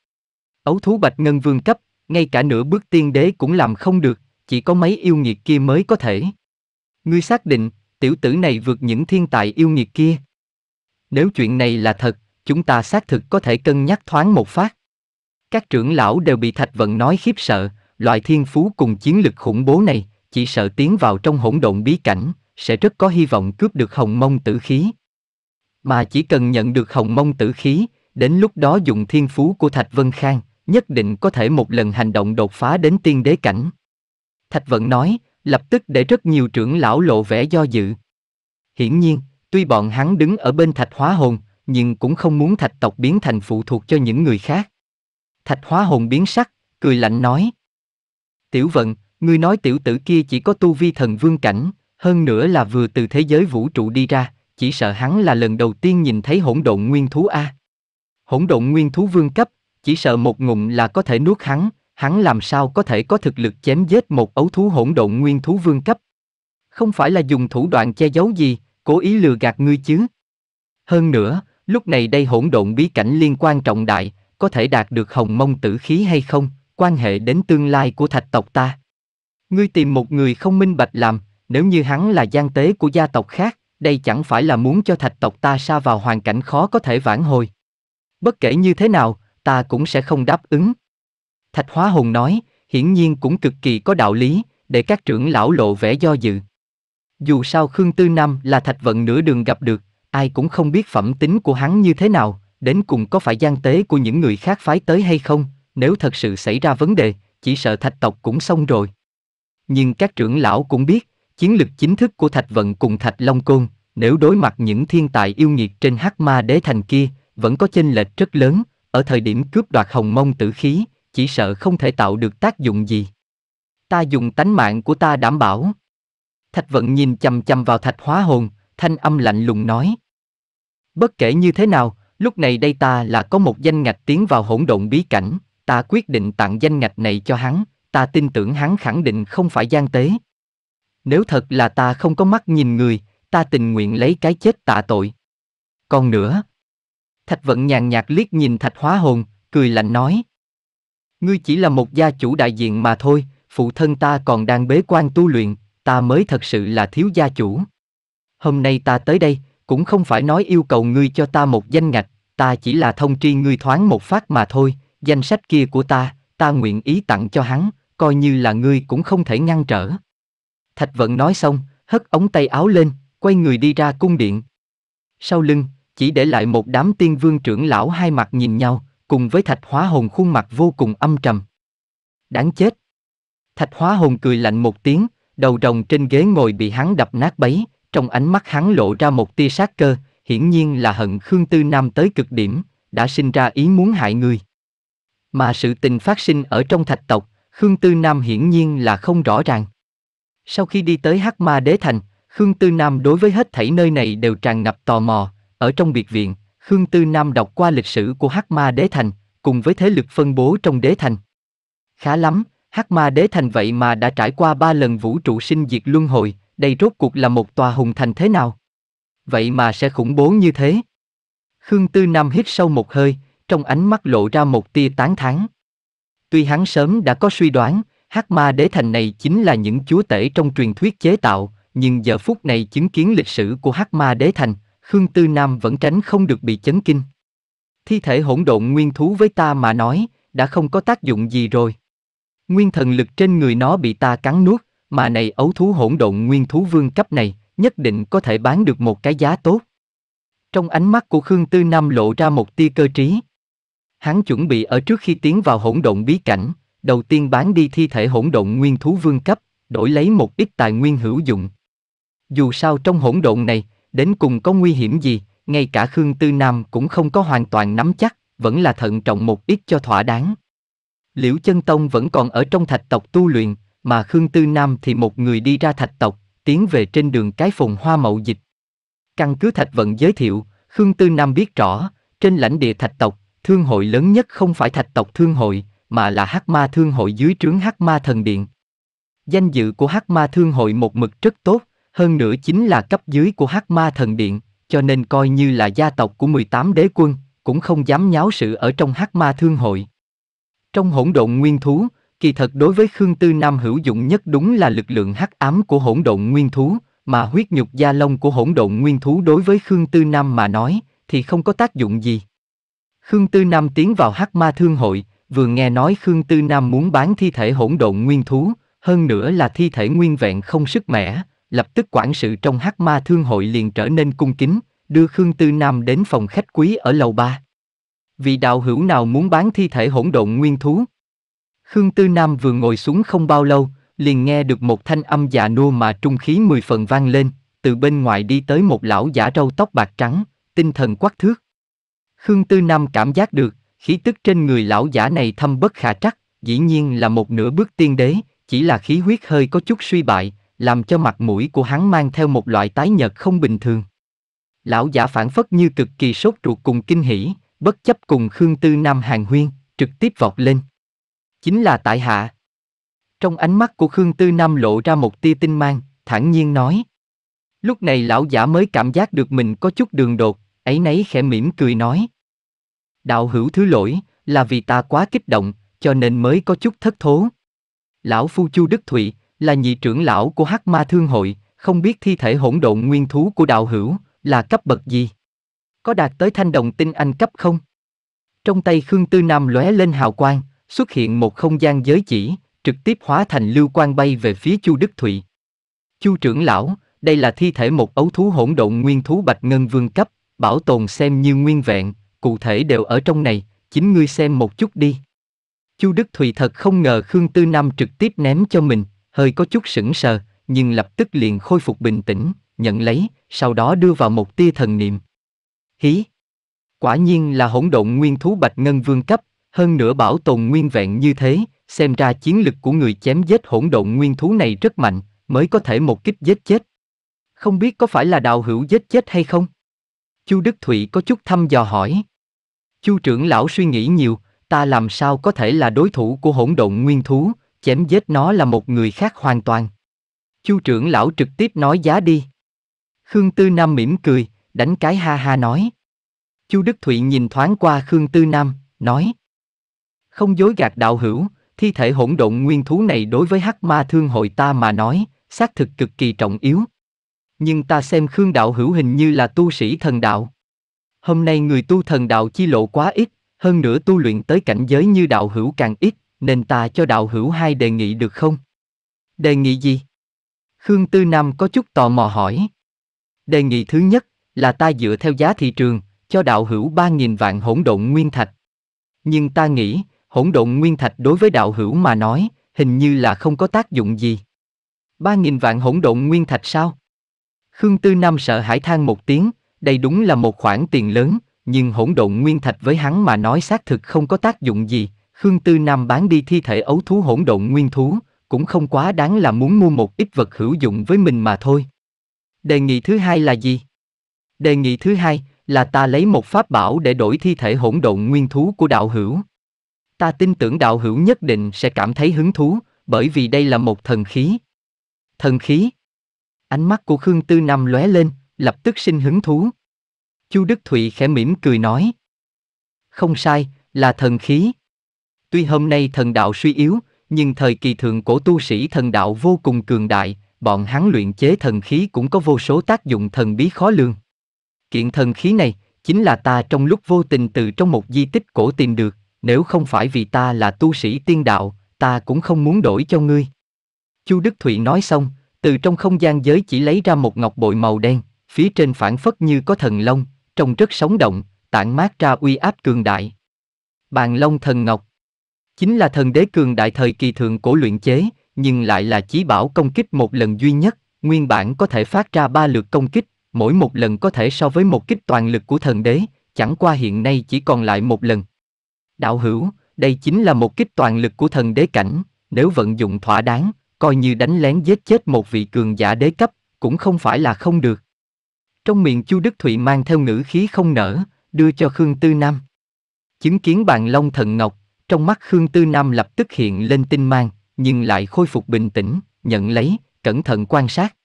A: Ấu thú bạch ngân vương cấp, ngay cả nửa bước tiên đế cũng làm không được, chỉ có mấy yêu nghiệt kia mới có thể. Ngươi xác định, tiểu tử này vượt những thiên tài yêu nghiệt kia. Nếu chuyện này là thật, chúng ta xác thực có thể cân nhắc thoáng một phát. Các trưởng lão đều bị Thạch Vận nói khiếp sợ, loại thiên phú cùng chiến lực khủng bố này, chỉ sợ tiến vào trong hỗn độn bí cảnh, sẽ rất có hy vọng cướp được hồng mông tử khí. Mà chỉ cần nhận được hồng mông tử khí, đến lúc đó dùng thiên phú của Thạch Vân Khang, nhất định có thể một lần hành động đột phá đến tiên đế cảnh. Thạch Vận nói, lập tức để rất nhiều trưởng lão lộ vẻ do dự. Hiển nhiên, tuy bọn hắn đứng ở bên Thạch Hóa Hồn, nhưng cũng không muốn Thạch tộc biến thành phụ thuộc cho những người khác. Thạch Hóa Hồn biến sắc, cười lạnh nói. Tiểu Vận, ngươi nói tiểu tử kia chỉ có tu vi thần vương cảnh, hơn nữa là vừa từ thế giới vũ trụ đi ra, chỉ sợ hắn là lần đầu tiên nhìn thấy hỗn độn nguyên thú A. Hỗn độn nguyên thú vương cấp, chỉ sợ một ngụm là có thể nuốt hắn, hắn làm sao có thể có thực lực chém giết một ấu thú hỗn độn nguyên thú vương cấp. Không phải là dùng thủ đoạn che giấu gì, cố ý lừa gạt ngươi chứ. Hơn nữa, lúc này đây hỗn độn bí cảnh liên quan trọng đại, có thể đạt được hồng mông tử khí hay không, quan hệ đến tương lai của thạch tộc ta. Ngươi tìm một người không minh bạch làm, nếu như hắn là gian tế của gia tộc khác, đây chẳng phải là muốn cho thạch tộc ta xa vào hoàn cảnh khó có thể vãn hồi. Bất kể như thế nào, ta cũng sẽ không đáp ứng. Thạch hóa hồn nói, hiển nhiên cũng cực kỳ có đạo lý, để các trưởng lão lộ vẻ do dự. Dù sao Khương Tư Nam là thạch vận nửa đường gặp được, ai cũng không biết phẩm tính của hắn như thế nào, đến cùng có phải gian tế của những người khác phái tới hay không, nếu thật sự xảy ra vấn đề, chỉ sợ thạch tộc cũng xong rồi. Nhưng các trưởng lão cũng biết, Chiến lực chính thức của Thạch Vận cùng Thạch Long Côn, nếu đối mặt những thiên tài yêu nghiệt trên hắc ma đế thành kia, vẫn có chênh lệch rất lớn, ở thời điểm cướp đoạt hồng mông tử khí, chỉ sợ không thể tạo được tác dụng gì. Ta dùng tánh mạng của ta đảm bảo. Thạch Vận nhìn chầm chầm vào Thạch Hóa Hồn, thanh âm lạnh lùng nói. Bất kể như thế nào, lúc này đây ta là có một danh ngạch tiến vào hỗn độn bí cảnh, ta quyết định tặng danh ngạch này cho hắn, ta tin tưởng hắn khẳng định không phải gian tế, nếu thật là ta không có mắt nhìn người, ta tình nguyện lấy cái chết tạ tội. Còn nữa, Thạch Vận nhàn nhạt liếc nhìn Thạch Hóa Hồn, cười lạnh nói. Ngươi chỉ là một gia chủ đại diện mà thôi, phụ thân ta còn đang bế quan tu luyện, ta mới thật sự là thiếu gia chủ. Hôm nay ta tới đây, cũng không phải nói yêu cầu ngươi cho ta một danh ngạch, ta chỉ là thông tri ngươi thoáng một phát mà thôi, danh sách kia của ta, ta nguyện ý tặng cho hắn, coi như là ngươi cũng không thể ngăn trở. Thạch Vận nói xong, hất ống tay áo lên, quay người đi ra cung điện. Sau lưng, chỉ để lại một đám tiên vương trưởng lão hai mặt nhìn nhau, cùng với thạch hóa hồn khuôn mặt vô cùng âm trầm. Đáng chết! Thạch hóa hồn cười lạnh một tiếng, đầu rồng trên ghế ngồi bị hắn đập nát bấy, trong ánh mắt hắn lộ ra một tia sát cơ, hiển nhiên là hận Khương Tư Nam tới cực điểm, đã sinh ra ý muốn hại người. Mà sự tình phát sinh ở trong thạch tộc, Khương Tư Nam hiển nhiên là không rõ ràng. Sau khi đi tới Hắc Ma Đế Thành, Khương Tư Nam đối với hết thảy nơi này đều tràn ngập tò mò. Ở trong biệt viện, Khương Tư Nam đọc qua lịch sử của Hắc Ma Đế Thành, cùng với thế lực phân bố trong Đế Thành. Khá lắm, Hắc Ma Đế Thành vậy mà đã trải qua ba lần vũ trụ sinh diệt luân hồi, đây rốt cuộc là một tòa hùng thành thế nào? Vậy mà sẽ khủng bố như thế. Khương Tư Nam hít sâu một hơi, trong ánh mắt lộ ra một tia tán thán. Tuy hắn sớm đã có suy đoán, Hắc ma đế thành này chính là những chúa tể trong truyền thuyết chế tạo, nhưng giờ phút này chứng kiến lịch sử của Hắc ma đế thành, Khương Tư Nam vẫn tránh không được bị chấn kinh. Thi thể hỗn độn nguyên thú với ta mà nói, đã không có tác dụng gì rồi. Nguyên thần lực trên người nó bị ta cắn nuốt, mà này ấu thú hỗn độn nguyên thú vương cấp này, nhất định có thể bán được một cái giá tốt. Trong ánh mắt của Khương Tư Nam lộ ra một tia cơ trí. Hắn chuẩn bị ở trước khi tiến vào hỗn độn bí cảnh, đầu tiên bán đi thi thể hỗn độn nguyên thú vương cấp, đổi lấy một ít tài nguyên hữu dụng. Dù sao trong hỗn độn này, đến cùng có nguy hiểm gì, ngay cả Khương Tư Nam cũng không có hoàn toàn nắm chắc, vẫn là thận trọng một ít cho thỏa đáng. Liễu Chân Tông vẫn còn ở trong thạch tộc tu luyện, mà Khương Tư Nam thì một người đi ra thạch tộc, tiến về trên đường cái phồn hoa mậu dịch. Căn cứ thạch vận giới thiệu, Khương Tư Nam biết rõ, trên lãnh địa thạch tộc, thương hội lớn nhất không phải thạch tộc thương hội, mà là Hắc Ma Thương Hội dưới trướng Hắc Ma Thần Điện. Danh dự của Hắc Ma Thương Hội một mực rất tốt, hơn nữa chính là cấp dưới của Hắc Ma Thần Điện, cho nên coi như là gia tộc của 18 đế quân, cũng không dám nháo sự ở trong Hắc Ma Thương Hội. Trong hỗn độn nguyên thú, kỳ thật đối với Khương Tư Nam hữu dụng nhất đúng là lực lượng hắc ám của hỗn độn nguyên thú, mà huyết nhục gia long của hỗn độn nguyên thú đối với Khương Tư Nam mà nói, thì không có tác dụng gì. Khương Tư Nam tiến vào hắc ma thương hội, vừa nghe nói Khương Tư Nam muốn bán thi thể hỗn độn nguyên thú, hơn nữa là thi thể nguyên vẹn không sức mẻ, lập tức quản sự trong hắc ma thương hội liền trở nên cung kính, đưa Khương Tư Nam đến phòng khách quý ở lầu ba. Vì đạo hữu nào muốn bán thi thể hỗn độn nguyên thú? Khương Tư Nam vừa ngồi xuống không bao lâu, liền nghe được một thanh âm già nua mà trung khí mười phần vang lên, từ bên ngoài đi tới một lão giả râu tóc bạc trắng, tinh thần quắc thước. Khương Tư Nam cảm giác được, khí tức trên người lão giả này thâm bất khả trắc, dĩ nhiên là một nửa bước tiên đế, chỉ là khí huyết hơi có chút suy bại, làm cho mặt mũi của hắn mang theo một loại tái nhợt không bình thường. Lão giả phản phất như cực kỳ sốt ruột cùng kinh hỉ, bất chấp cùng Khương Tư Nam hàng huyên, trực tiếp vọt lên. Chính là tại hạ. Trong ánh mắt của Khương Tư Nam lộ ra một tia tinh mang, thản nhiên nói. Lúc này lão giả mới cảm giác được mình có chút đường đột, ấy nấy khẽ mỉm cười nói, đạo hữu thứ lỗi, là vì ta quá kích động, cho nên mới có chút thất thố. Lão Phu Chu Đức Thụy, là nhị trưởng lão của Hắc Ma Thương Hội, không biết thi thể hỗn độn nguyên thú của đạo hữu, là cấp bậc gì? Có đạt tới thanh đồng tinh anh cấp không? Trong tay Khương Tư Nam lóe lên hào quang, xuất hiện một không gian giới chỉ, trực tiếp hóa thành lưu quang bay về phía Chu Đức Thụy. Chu trưởng lão, đây là thi thể một ấu thú hỗn độn nguyên thú bạch ngân vương cấp, bảo tồn xem như nguyên vẹn, cụ thể đều ở trong này, chính ngươi xem một chút đi. Chu Đức Thùy thật không ngờ Khương Tư Nam trực tiếp ném cho mình, hơi có chút sững sờ, nhưng lập tức liền khôi phục bình tĩnh, nhận lấy, sau đó đưa vào một tia thần niệm. Hí! Quả nhiên là hỗn độn nguyên thú bạch ngân vương cấp, hơn nữa bảo tồn nguyên vẹn như thế, xem ra chiến lực của người chém giết hỗn độn nguyên thú này rất mạnh, mới có thể một kích giết chết. Không biết có phải là đào hữu giết chết hay không? Chu Đức Thụy có chút thăm dò hỏi. Chu trưởng lão suy nghĩ nhiều, ta làm sao có thể là đối thủ của hỗn độn nguyên thú, chém giết nó là một người khác hoàn toàn. Chu trưởng lão trực tiếp nói giá đi. Khương Tư Nam mỉm cười, đánh cái ha ha nói. Chu Đức Thụy nhìn thoáng qua Khương Tư Nam, nói. Không dối gạt đạo hữu, thi thể hỗn độn nguyên thú này đối với hắc ma thương hội ta mà nói, xác thực cực kỳ trọng yếu. Nhưng ta xem Khương đạo hữu hình như là tu sĩ thần đạo. Hôm nay người tu thần đạo chi lộ quá ít, hơn nữa tu luyện tới cảnh giới như đạo hữu càng ít, nên ta cho đạo hữu hai đề nghị được không? Đề nghị gì? Khương Tư Nam có chút tò mò hỏi. Đề nghị thứ nhất là ta dựa theo giá thị trường, cho đạo hữu 3.000 vạn hỗn độn nguyên thạch. Nhưng ta nghĩ, hỗn độn nguyên thạch đối với đạo hữu mà nói, hình như là không có tác dụng gì. 3.000 vạn hỗn độn nguyên thạch sao? Khương Tư Nam sợ hãi than một tiếng, đây đúng là một khoản tiền lớn, nhưng hỗn độn nguyên thạch với hắn mà nói xác thực không có tác dụng gì. Khương Tư Nam bán đi thi thể ấu thú hỗn độn nguyên thú, cũng không quá đáng là muốn mua một ít vật hữu dụng với mình mà thôi. Đề nghị thứ hai là gì? Đề nghị thứ hai là ta lấy một pháp bảo để đổi thi thể hỗn độn nguyên thú của đạo hữu. Ta tin tưởng đạo hữu nhất định sẽ cảm thấy hứng thú, bởi vì đây là một thần khí. Thần khí? Ánh mắt của Khương Tư Nam lóe lên, lập tức sinh hứng thú. Chu Đức Thụy khẽ mỉm cười nói. Không sai, là thần khí. Tuy hôm nay thần đạo suy yếu, nhưng thời kỳ thượng cổ tu sĩ thần đạo vô cùng cường đại, bọn hắn luyện chế thần khí cũng có vô số tác dụng thần bí khó lường. Kiện thần khí này chính là ta trong lúc vô tình từ trong một di tích cổ tìm được, nếu không phải vì ta là tu sĩ tiên đạo, ta cũng không muốn đổi cho ngươi. Chu Đức Thụy nói xong, từ trong không gian giới chỉ lấy ra một ngọc bội màu đen, Phía trên phản phất như có thần long, trông rất sống động, tản mát ra uy áp cường đại. Bàn long thần ngọc chính là thần đế cường đại thời kỳ thượng cổ luyện chế, nhưng lại là chí bảo công kích một lần duy nhất, nguyên bản có thể phát ra ba lượt công kích, mỗi một lần có thể so với một kích toàn lực của thần đế, chẳng qua hiện nay chỉ còn lại một lần. Đạo hữu, đây chính là một kích toàn lực của thần đế cảnh, nếu vận dụng thỏa đáng, coi như đánh lén giết chết một vị cường giả đế cấp, cũng không phải là không được. Trong miệng Chu Đức Thụy mang theo ngữ khí không nở, đưa cho Khương Tư Nam. Chứng kiến bàn long thần ngọc, trong mắt Khương Tư Nam lập tức hiện lên tinh mang, nhưng lại khôi phục bình tĩnh, nhận lấy, cẩn thận quan sát.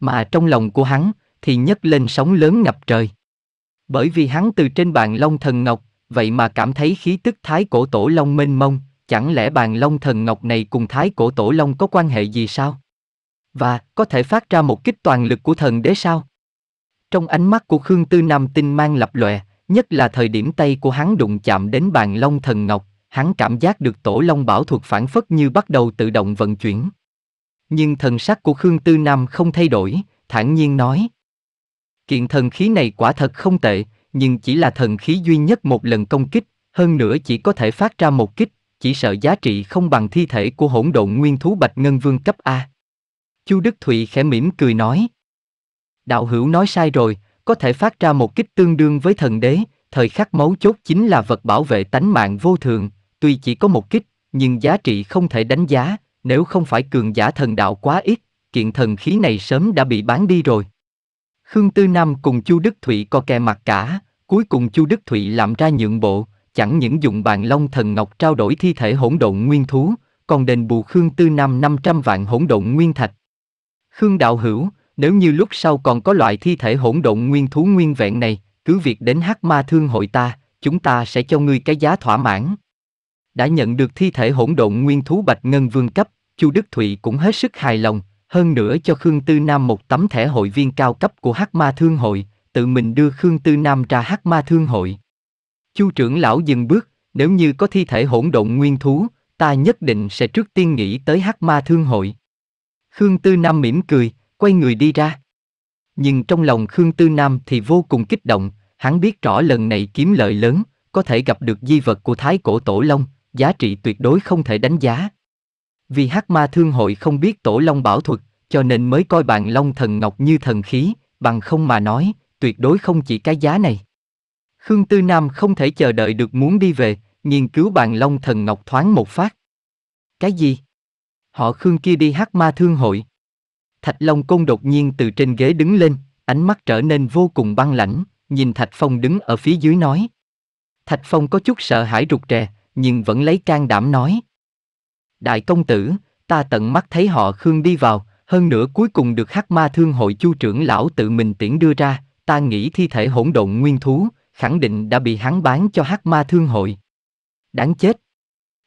A: Mà trong lòng của hắn thì nhấc lên sóng lớn ngập trời. Bởi vì hắn từ trên bàn long thần ngọc, vậy mà cảm thấy khí tức thái cổ tổ long mênh mông, chẳng lẽ bàn long thần ngọc này cùng thái cổ tổ long có quan hệ gì sao? Và có thể phát ra một kích toàn lực của thần đế sao? Trong ánh mắt của Khương Tư Nam tinh mang lập lòe, nhất là thời điểm tay của hắn đụng chạm đến bàn long thần ngọc, hắn cảm giác được tổ long bảo thuật phản phất như bắt đầu tự động vận chuyển. Nhưng thần sắc của Khương Tư Nam không thay đổi, thản nhiên nói. Kiện thần khí này quả thật không tệ, nhưng chỉ là thần khí duy nhất một lần công kích, hơn nữa chỉ có thể phát ra một kích, chỉ sợ giá trị không bằng thi thể của hỗn độn nguyên thú Bạch Ngân Vương cấp A. Chu Đức Thụy khẽ mỉm cười nói, đạo hữu nói sai rồi, có thể phát ra một kích tương đương với thần đế, thời khắc mấu chốt chính là vật bảo vệ tánh mạng vô thường, tuy chỉ có một kích, nhưng giá trị không thể đánh giá, nếu không phải cường giả thần đạo quá ít, kiện thần khí này sớm đã bị bán đi rồi. Khương Tư Nam cùng Chu Đức Thụy co kè mặt cả, cuối cùng Chu Đức Thụy làm ra nhượng bộ, chẳng những dùng bàn long thần ngọc trao đổi thi thể hỗn độn nguyên thú, còn đền bù Khương Tư Nam 500 vạn hỗn độn nguyên thạch. Khương Đạo Hữu, nếu như lúc sau còn có loại thi thể hỗn độn nguyên thú nguyên vẹn này, cứ việc đến hắc ma thương hội ta, chúng ta sẽ cho ngươi cái giá thỏa mãn. Đã nhận được thi thể hỗn độn nguyên thú bạch ngân vương cấp, Chu Đức Thụy cũng hết sức hài lòng, hơn nữa cho Khương Tư Nam một tấm thẻ hội viên cao cấp của hắc ma thương hội, tự mình đưa Khương Tư Nam ra hắc ma thương hội. Chu trưởng lão dừng bước, nếu như có thi thể hỗn độn nguyên thú, ta nhất định sẽ trước tiên nghĩ tới hắc ma thương hội. Khương Tư Nam mỉm cười, quay người đi ra. Nhưng trong lòng Khương Tư Nam thì vô cùng kích động, hắn biết rõ lần này kiếm lợi lớn, có thể gặp được di vật của Thái Cổ Tổ Long, giá trị tuyệt đối không thể đánh giá. Vì hắc ma thương hội không biết Tổ Long bảo thuật, cho nên mới coi bàn Long Thần Ngọc như thần khí, bằng không mà nói, tuyệt đối không chỉ cái giá này. Khương Tư Nam không thể chờ đợi được muốn đi về, nghiên cứu bàn Long Thần Ngọc thoáng một phát. Cái gì? Họ Khương kia đi hắc ma thương hội. Thạch Long Côn đột nhiên từ trên ghế đứng lên, ánh mắt trở nên vô cùng băng lãnh, nhìn Thạch Phong đứng ở phía dưới nói. Thạch Phong có chút sợ hãi rụt rè, nhưng vẫn lấy can đảm nói. Đại công tử, ta tận mắt thấy họ Khương đi vào, hơn nữa cuối cùng được Hắc Ma Thương hội Chu trưởng lão tự mình tiễn đưa ra, ta nghĩ thi thể hỗn độn nguyên thú, khẳng định đã bị hắn bán cho Hắc Ma Thương hội. Đáng chết.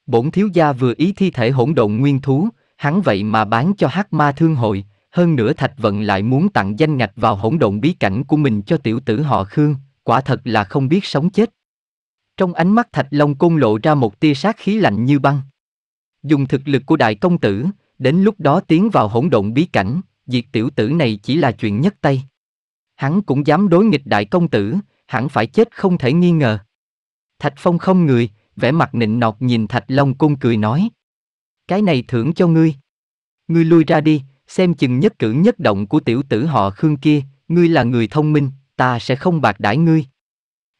A: Bổn thiếu gia vừa ý thi thể hỗn độn nguyên thú, hắn vậy mà bán cho Hắc Ma Thương hội, hơn nữa Thạch Vận lại muốn tặng danh ngạch vào hỗn độn bí cảnh của mình cho tiểu tử họ Khương, quả thật là không biết sống chết. Trong ánh mắt Thạch Long Côn lộ ra một tia sát khí lạnh như băng. Dùng thực lực của đại công tử, đến lúc đó tiến vào hỗn độn bí cảnh, diệt tiểu tử này chỉ là chuyện nhất tay. Hắn cũng dám đối nghịch đại công tử, hẳn phải chết không thể nghi ngờ. Thạch Phong không người, vẻ mặt nịnh nọt nhìn Thạch Long Côn cười nói. Cái này thưởng cho ngươi. Ngươi lui ra đi, xem chừng nhất cử nhất động của tiểu tử họ Khương kia, ngươi là người thông minh, ta sẽ không bạc đãi ngươi.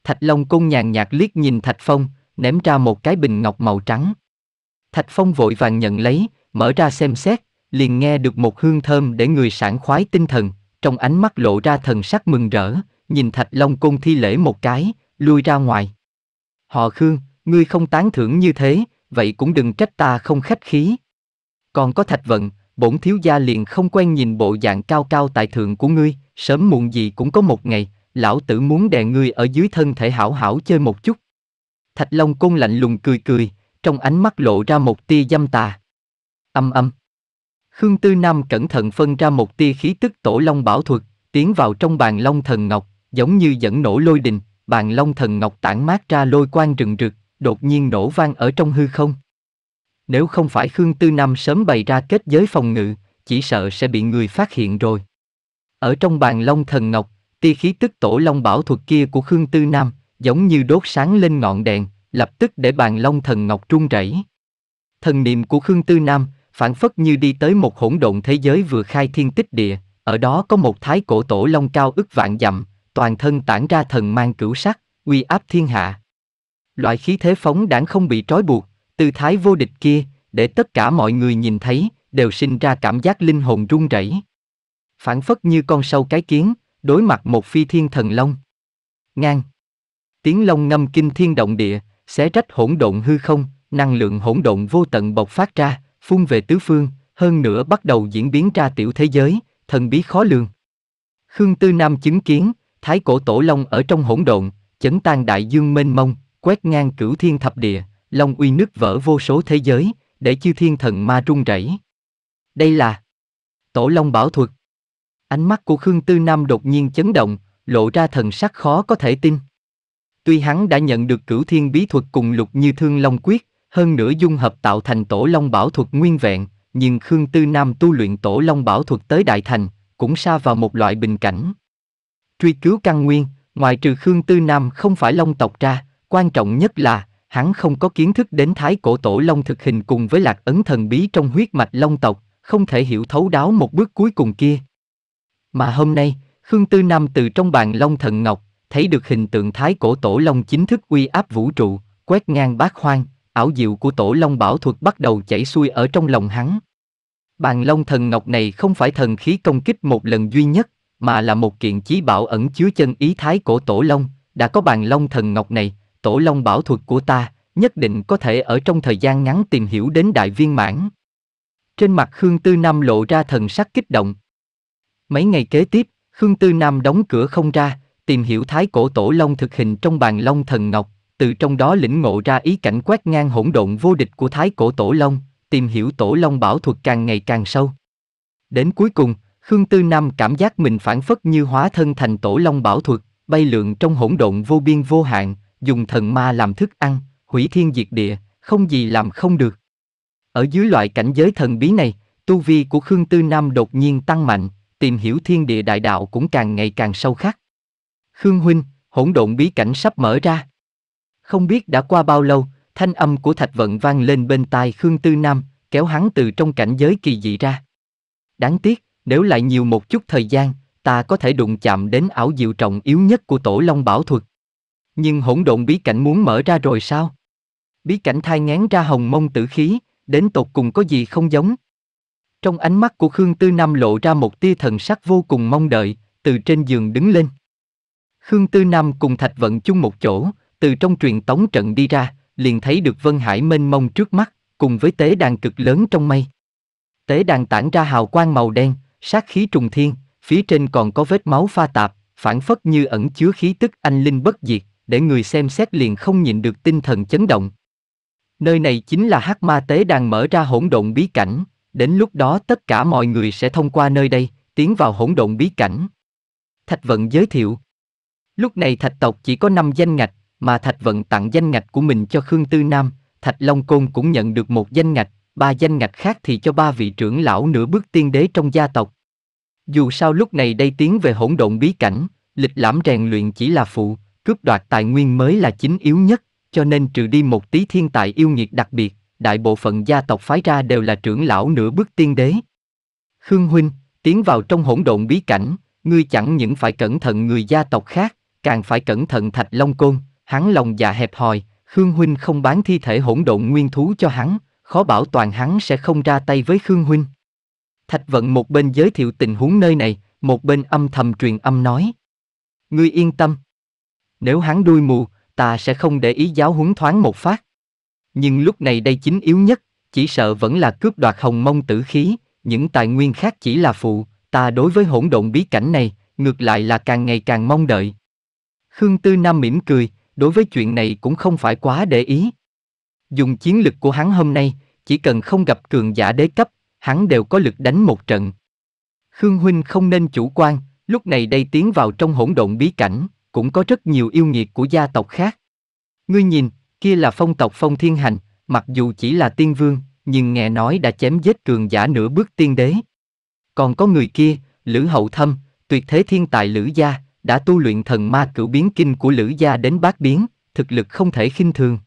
A: Thạch Long Côn nhàn nhạt liếc nhìn Thạch Phong, ném ra một cái bình ngọc màu trắng. Thạch Phong vội vàng nhận lấy, mở ra xem xét, liền nghe được một hương thơm để người sảng khoái tinh thần, trong ánh mắt lộ ra thần sắc mừng rỡ, nhìn Thạch Long Côn thi lễ một cái, lui ra ngoài. Họ Khương, ngươi không tán thưởng như thế, vậy cũng đừng trách ta không khách khí. Còn có Thạch Vận, bổn thiếu gia liền không quen nhìn bộ dạng cao cao tại thượng của ngươi, sớm muộn gì cũng có một ngày, lão tử muốn đè ngươi ở dưới thân thể hảo hảo chơi một chút. Thạch Long cung lạnh lùng cười cười, trong ánh mắt lộ ra một tia dâm tà. Âm âm. Khương Tư Nam cẩn thận phân ra một tia khí tức tổ long bảo thuật, tiến vào trong bàn long thần ngọc, giống như dẫn nổ lôi đình, bàn long thần ngọc tản mát ra lôi quang rừng rực, đột nhiên nổ vang ở trong hư không nếu không phải Khương Tư Nam sớm bày ra kết giới phòng ngự, chỉ sợ sẽ bị người phát hiện rồi. Ở trong bàn long thần ngọc, tia khí tức tổ long bảo thuật kia của Khương Tư Nam, giống như đốt sáng lên ngọn đèn, lập tức để bàn long thần ngọc run rẩy. Thần niệm của Khương Tư Nam, phản phất như đi tới một hỗn độn thế giới vừa khai thiên tích địa, ở đó có một thái cổ tổ long cao ức vạn dặm, toàn thân tản ra thần mang cửu sắc, uy áp thiên hạ. Loại khí thế phóng đảng không bị trói buộc, Tư thái vô địch kia, để tất cả mọi người nhìn thấy, đều sinh ra cảm giác linh hồn run rẩy. Phản phất như con sâu cái kiến, đối mặt một phi thiên thần long. Ngang. Tiếng long ngâm kinh thiên động địa, xé rách hỗn độn hư không, năng lượng hỗn độn vô tận bộc phát ra, phun về tứ phương, hơn nữa bắt đầu diễn biến ra tiểu thế giới, thần bí khó lường. Khương Tư Nam chứng kiến, thái cổ tổ long ở trong hỗn độn, chấn tan đại dương mênh mông, quét ngang cửu thiên thập địa, Long uy nứt vỡ vô số thế giới, để chư thiên thần ma run rẩy. Đây là Tổ Long Bảo Thuật. Ánh mắt của Khương Tư Nam đột nhiên chấn động, lộ ra thần sắc khó có thể tin. Tuy hắn đã nhận được cửu thiên bí thuật cùng lục như thương long quyết, hơn nữa dung hợp tạo thành tổ long bảo thuật nguyên vẹn, nhưng Khương Tư Nam tu luyện tổ long bảo thuật tới đại thành, cũng xa vào một loại bình cảnh. Truy cứu căn nguyên, ngoài trừ Khương Tư Nam không phải long tộc ra, quan trọng nhất là hắn không có kiến thức đến thái cổ tổ long thực hình cùng với lạc ấn thần bí trong huyết mạch long tộc, không thể hiểu thấu đáo một bước cuối cùng kia. Mà hôm nay, Khương Tư Nam từ trong bàn long thần ngọc, thấy được hình tượng thái cổ tổ long chính thức uy áp vũ trụ, quét ngang bát hoang, ảo diệu của tổ long bảo thuật bắt đầu chảy xuôi ở trong lòng hắn. Bàn long thần ngọc này không phải thần khí công kích một lần duy nhất, mà là một kiện chí bảo ẩn chứa chân ý thái cổ tổ long, đã có bàn long thần ngọc này, tổ long bảo thuật của ta, nhất định có thể ở trong thời gian ngắn tìm hiểu đến đại viên mãn. Trên mặt Khương Tư Nam lộ ra thần sắc kích động. Mấy ngày kế tiếp, Khương Tư Nam đóng cửa không ra, tìm hiểu thái cổ tổ long thực hình trong bàn long thần ngọc, từ trong đó lĩnh ngộ ra ý cảnh quét ngang hỗn độn vô địch của thái cổ tổ long, tìm hiểu tổ long bảo thuật càng ngày càng sâu. Đến cuối cùng, Khương Tư Nam cảm giác mình phản phất như hóa thân thành tổ long bảo thuật, bay lượn trong hỗn độn vô biên vô hạn, dùng thần ma làm thức ăn, hủy thiên diệt địa, không gì làm không được. Ở dưới loại cảnh giới thần bí này, tu vi của Khương Tư Nam đột nhiên tăng mạnh, tìm hiểu thiên địa đại đạo cũng càng ngày càng sâu khắc. Khương Huynh, hỗn độn bí cảnh sắp mở ra. Không biết đã qua bao lâu, thanh âm của Thạch Vận vang lên bên tai Khương Tư Nam, kéo hắn từ trong cảnh giới kỳ dị ra. Đáng tiếc, nếu lại nhiều một chút thời gian, ta có thể đụng chạm đến ảo diệu trọng yếu nhất của tổ long bảo thuật. Nhưng hỗn độn bí cảnh muốn mở ra rồi sao? Bí cảnh thai ngán ra hồng mông tử khí, đến tột cùng có gì không giống? Trong ánh mắt của Khương Tư Nam lộ ra một tia thần sắc vô cùng mong đợi, từ trên giường đứng lên. Khương Tư Nam cùng Thạch Vận chung một chỗ, từ trong truyền tống trận đi ra, liền thấy được Vân Hải mênh mông trước mắt, cùng với tế đàn cực lớn trong mây. Tế đàn tản ra hào quang màu đen, sát khí trùng thiên, phía trên còn có vết máu pha tạp, phản phất như ẩn chứa khí tức anh linh bất diệt, để người xem xét liền không nhịn được tinh thần chấn động. Nơi này chính là hắc ma tế đang mở ra hỗn độn bí cảnh, đến lúc đó tất cả mọi người sẽ thông qua nơi đây, tiến vào hỗn độn bí cảnh. Thạch Vận giới thiệu. Lúc này Thạch tộc chỉ có 5 danh ngạch, mà Thạch Vận tặng danh ngạch của mình cho Khương Tư Nam, Thạch Long Côn cũng nhận được một danh ngạch, ba danh ngạch khác thì cho ba vị trưởng lão nửa bước tiên đế trong gia tộc. Dù sao lúc này đây tiến về hỗn độn bí cảnh, lịch lãm rèn luyện chỉ là phụ, Cướp đoạt tài nguyên mới là chính yếu nhất, cho nên trừ đi một tí thiên tài yêu nghiệt đặc biệt, đại bộ phận gia tộc phái ra đều là trưởng lão nửa bước tiên đế. Khương Huynh, tiến vào trong hỗn độn bí cảnh, ngươi chẳng những phải cẩn thận người gia tộc khác, càng phải cẩn thận thạch long côn, hắn lòng già dạ hẹp hòi, Khương Huynh không bán thi thể hỗn độn nguyên thú cho hắn, khó bảo toàn hắn sẽ không ra tay với Khương Huynh. Thạch vận một bên giới thiệu tình huống nơi này, một bên âm thầm truyền âm nói. Ngươi yên tâm, nếu hắn đuôi mù, ta sẽ không để ý giáo huấn thoáng một phát. Nhưng lúc này đây chính yếu nhất, chỉ sợ vẫn là cướp đoạt hồng mông tử khí, những tài nguyên khác chỉ là phụ, ta đối với hỗn độn bí cảnh này, ngược lại là càng ngày càng mong đợi. Khương Tư Nam mỉm cười, đối với chuyện này cũng không phải quá để ý. Dùng chiến lực của hắn hôm nay, chỉ cần không gặp cường giả đế cấp, hắn đều có lực đánh một trận. Khương Huynh không nên chủ quan, lúc này đây tiến vào trong hỗn độn bí cảnh, cũng có rất nhiều yêu nghiệt của gia tộc khác. Ngươi nhìn, kia là phong tộc phong thiên hành, mặc dù chỉ là tiên vương, nhưng nghe nói đã chém giết cường giả nửa bước tiên đế. Còn có người kia, Lữ Hậu Thâm, tuyệt thế thiên tài Lữ Gia, đã tu luyện thần ma cửu biến kinh của Lữ Gia đến bát biến, thực lực không thể khinh thường.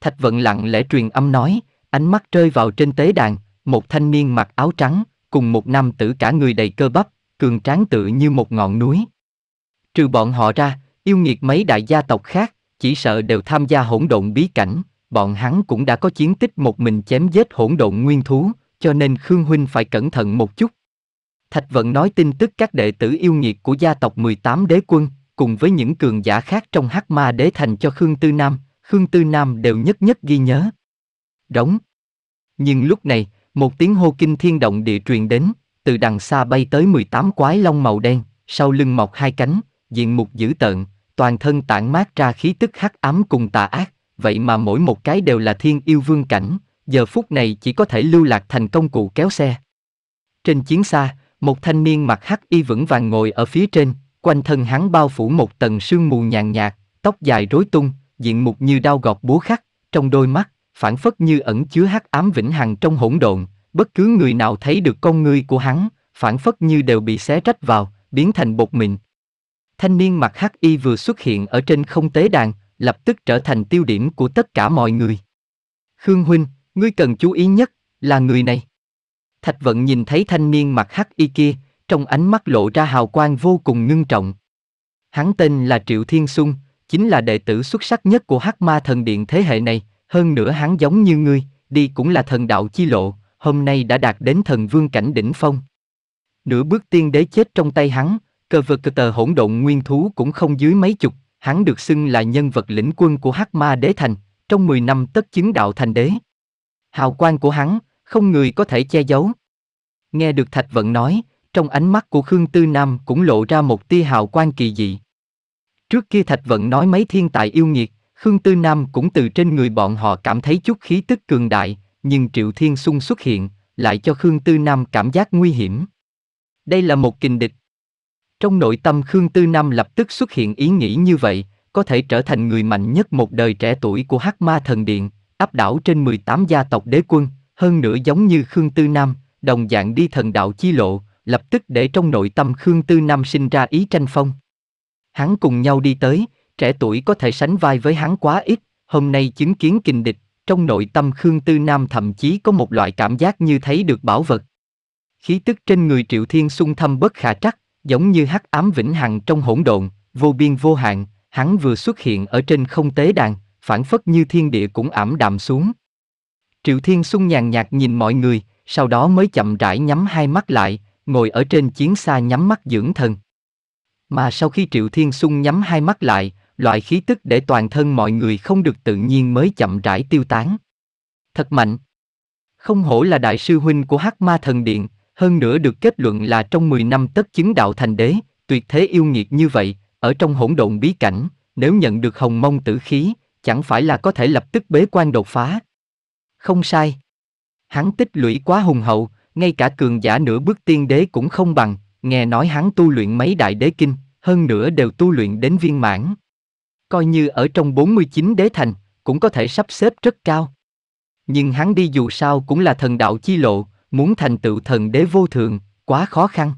A: Thạch vận lặng lẽ truyền âm nói, ánh mắt rơi vào trên tế đàn, một thanh niên mặc áo trắng, cùng một nam tử cả người đầy cơ bắp, cường tráng tự như một ngọn núi. Trừ bọn họ ra, yêu nghiệt mấy đại gia tộc khác, chỉ sợ đều tham gia hỗn độn bí cảnh, bọn hắn cũng đã có chiến tích một mình chém giết hỗn độn nguyên thú, cho nên Khương Huynh phải cẩn thận một chút. Thạch Vận nói tin tức các đệ tử yêu nghiệt của gia tộc 18 đế quân, cùng với những cường giả khác trong hắc ma đế thành cho Khương Tư Nam, Khương Tư Nam đều nhất nhất ghi nhớ. Đóng. Nhưng lúc này, một tiếng hô kinh thiên động địa truyền đến, từ đằng xa bay tới 18 quái long màu đen, sau lưng mọc hai cánh, diện mục dữ tợn, toàn thân tản mát ra khí tức hắc ám cùng tà ác, vậy mà mỗi một cái đều là thiên yêu vương cảnh, giờ phút này chỉ có thể lưu lạc thành công cụ kéo xe. Trên chiến xa, một thanh niên mặc hắc y vững vàng ngồi ở phía trên, quanh thân hắn bao phủ một tầng sương mù nhàn nhạt, tóc dài rối tung, diện mục như đao gọt búa khắc, trong đôi mắt, phản phất như ẩn chứa hắc ám vĩnh hằng trong hỗn độn, bất cứ người nào thấy được con người của hắn, phản phất như đều bị xé rách vào, biến thành bột mịn, Thanh niên mặc hắc y vừa xuất hiện ở trên không tế đàn, lập tức trở thành tiêu điểm của tất cả mọi người. Khương huynh, ngươi cần chú ý nhất là người này. Thạch Vận nhìn thấy thanh niên mặc hắc y kia, trong ánh mắt lộ ra hào quang vô cùng ngưng trọng. Hắn tên là Triệu Thiên Xung, chính là đệ tử xuất sắc nhất của Hắc Ma Thần Điện thế hệ này, hơn nữa hắn giống như ngươi, đi cũng là thần đạo chi lộ, hôm nay đã đạt đến thần vương cảnh đỉnh phong. Nửa bước tiên đế chết trong tay hắn, cơ vật cờ tờ hỗn độn nguyên thú cũng không dưới mấy chục, hắn được xưng là nhân vật lĩnh quân của Hắc Ma Đế Thành, trong 10 năm tất chứng đạo thành đế. Hào quang của hắn, không người có thể che giấu. Nghe được Thạch Vận nói, trong ánh mắt của Khương Tư Nam cũng lộ ra một tia hào quang kỳ dị. Trước kia Thạch Vận nói mấy thiên tài yêu nghiệt, Khương Tư Nam cũng từ trên người bọn họ cảm thấy chút khí tức cường đại, nhưng Triệu Thiên Xung xuất hiện, lại cho Khương Tư Nam cảm giác nguy hiểm. Đây là một kình địch, trong nội tâm Khương Tư Nam lập tức xuất hiện ý nghĩ như vậy, có thể trở thành người mạnh nhất một đời trẻ tuổi của Hắc Ma Thần Điện, áp đảo trên 18 gia tộc đế quân, hơn nữa giống như Khương Tư Nam, đồng dạng đi thần đạo chi lộ, lập tức để trong nội tâm Khương Tư Nam sinh ra ý tranh phong. Hắn cùng nhau đi tới, trẻ tuổi có thể sánh vai với hắn quá ít, hôm nay chứng kiến kình địch, trong nội tâm Khương Tư Nam thậm chí có một loại cảm giác như thấy được bảo vật. Khí tức trên người Triệu Thiên Xung thâm bất khả trắc, Giống như hắc ám vĩnh hằng trong hỗn độn, vô biên vô hạn, hắn vừa xuất hiện ở trên không tế đàn, phản phất như thiên địa cũng ảm đạm xuống. Triệu Thiên Xung nhàn nhạt nhìn mọi người, sau đó mới chậm rãi nhắm hai mắt lại, ngồi ở trên chiến xa nhắm mắt dưỡng thần. Mà sau khi Triệu Thiên Xung nhắm hai mắt lại, loại khí tức để toàn thân mọi người không được tự nhiên mới chậm rãi tiêu tán. Thật mạnh. Không hổ là đại sư huynh của Hắc Ma Thần Điện, hơn nữa được kết luận là trong 10 năm tất chứng đạo thành đế, tuyệt thế yêu nghiệt như vậy, ở trong hỗn độn bí cảnh, nếu nhận được hồng mông tử khí, chẳng phải là có thể lập tức bế quan đột phá. Không sai. Hắn tích lũy quá hùng hậu, ngay cả cường giả nửa bước tiên đế cũng không bằng, nghe nói hắn tu luyện mấy đại đế kinh, hơn nữa đều tu luyện đến viên mãn. Coi như ở trong 49 đế thành, cũng có thể sắp xếp rất cao. Nhưng hắn đi dù sao cũng là thần đạo chi lộ, muốn thành tựu thần đế vô thượng, quá khó khăn.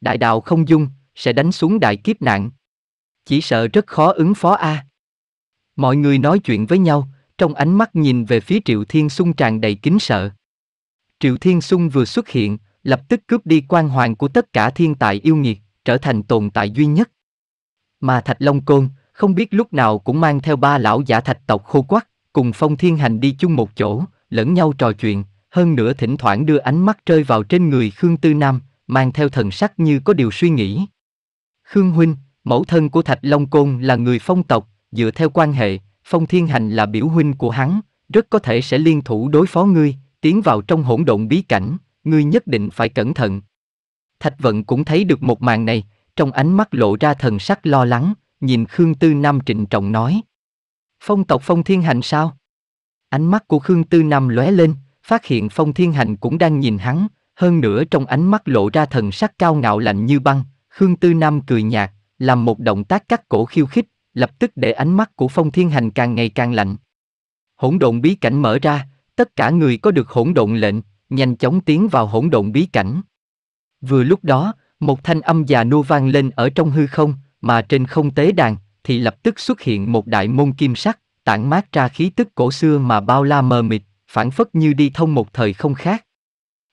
A: Đại đạo không dung, sẽ đánh xuống đại kiếp nạn. Chỉ sợ rất khó ứng phó a. Mọi người nói chuyện với nhau, trong ánh mắt nhìn về phía Triệu Thiên Sung tràn đầy kính sợ. Triệu Thiên Sung vừa xuất hiện, lập tức cướp đi quan hoàng của tất cả thiên tài yêu nghiệt, trở thành tồn tại duy nhất. Mà Thạch Long Côn, không biết lúc nào cũng mang theo ba lão giả thạch tộc khô quắc, cùng phong thiên hành đi chung một chỗ, lẫn nhau trò chuyện, hơn nữa thỉnh thoảng đưa ánh mắt rơi vào trên người Khương Tư Nam, mang theo thần sắc như có điều suy nghĩ. Khương Huynh, mẫu thân của Thạch Long Côn là người phong tộc, dựa theo quan hệ, Phong Thiên Hành là biểu huynh của hắn, rất có thể sẽ liên thủ đối phó ngươi, tiến vào trong hỗn độn bí cảnh, ngươi nhất định phải cẩn thận. Thạch Vận cũng thấy được một màn này, trong ánh mắt lộ ra thần sắc lo lắng, nhìn Khương Tư Nam trịnh trọng nói. Phong tộc Phong Thiên Hành sao? Ánh mắt của Khương Tư Nam lóe lên, phát hiện Phong Thiên Hành cũng đang nhìn hắn, hơn nữa trong ánh mắt lộ ra thần sắc cao ngạo lạnh như băng, Khương Tư Nam cười nhạt, làm một động tác cắt cổ khiêu khích, lập tức để ánh mắt của Phong Thiên Hành càng ngày càng lạnh. Hỗn độn bí cảnh mở ra, tất cả người có được hỗn độn lệnh, nhanh chóng tiến vào hỗn độn bí cảnh. Vừa lúc đó, một thanh âm già nua vang lên ở trong hư không, mà trên không tế đàn thì lập tức xuất hiện một đại môn kim sắc, tản mát ra khí tức cổ xưa mà bao la mờ mịt, phản phất như đi thông một thời không khác.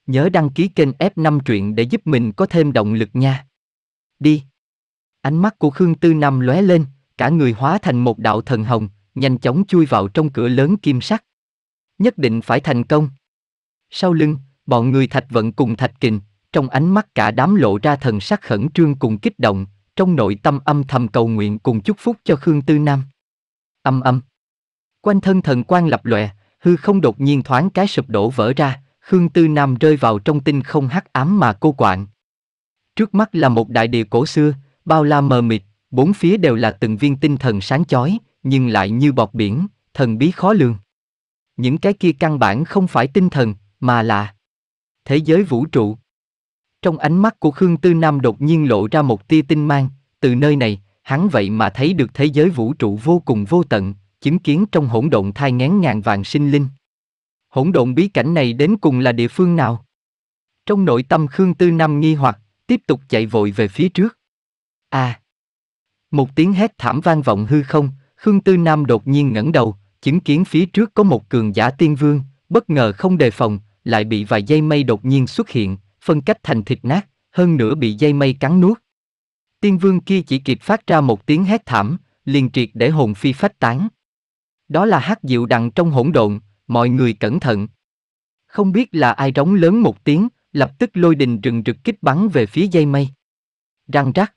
A: Nhớ đăng ký kênh F5 truyện để giúp mình có thêm động lực nha. Đi. Ánh mắt của Khương Tư Nam lóe lên, cả người hóa thành một đạo thần hồng, nhanh chóng chui vào trong cửa lớn kim sắt. Nhất định phải thành công. Sau lưng, bọn người thạch vận cùng thạch kình, trong ánh mắt cả đám lộ ra thần sắc khẩn trương cùng kích động, trong nội tâm âm thầm cầu nguyện cùng chúc phúc cho Khương Tư Nam. Âm âm. Quanh thân thần quang lập lòe, hư không đột nhiên thoáng cái sụp đổ vỡ ra, Khương Tư Nam rơi vào trong tinh không hắc ám mà cô quạng. Trước mắt là một đại địa cổ xưa, bao la mờ mịt, bốn phía đều là từng viên tinh thần sáng chói, nhưng lại như bọt biển, thần bí khó lường. Những cái kia căn bản không phải tinh thần, mà là thế giới vũ trụ. Trong ánh mắt của Khương Tư Nam đột nhiên lộ ra một tia tinh mang, từ nơi này, hắn vậy mà thấy được thế giới vũ trụ vô cùng vô tận, chứng kiến trong hỗn độn thai ngén ngàn vàng sinh linh. Hỗn độn bí cảnh này đến cùng là địa phương nào? Trong nội tâm Khương Tư Nam nghi hoặc, tiếp tục chạy vội về phía trước. a à, Một tiếng hét thảm vang vọng hư không, Khương Tư Nam đột nhiên ngẩng đầu, chứng kiến phía trước có một cường giả tiên vương, bất ngờ không đề phòng, lại bị vài dây mây đột nhiên xuất hiện, phân cách thành thịt nát, hơn nữa bị dây mây cắn nuốt. Tiên vương kia chỉ kịp phát ra một tiếng hét thảm, liền triệt để hồn phi phách tán. Đó là hát dịu đằng trong hỗn độn, mọi người cẩn thận. Không biết là ai rống lớn một tiếng, lập tức lôi đình rừng rực kích bắn về phía dây mây. Răng rắc.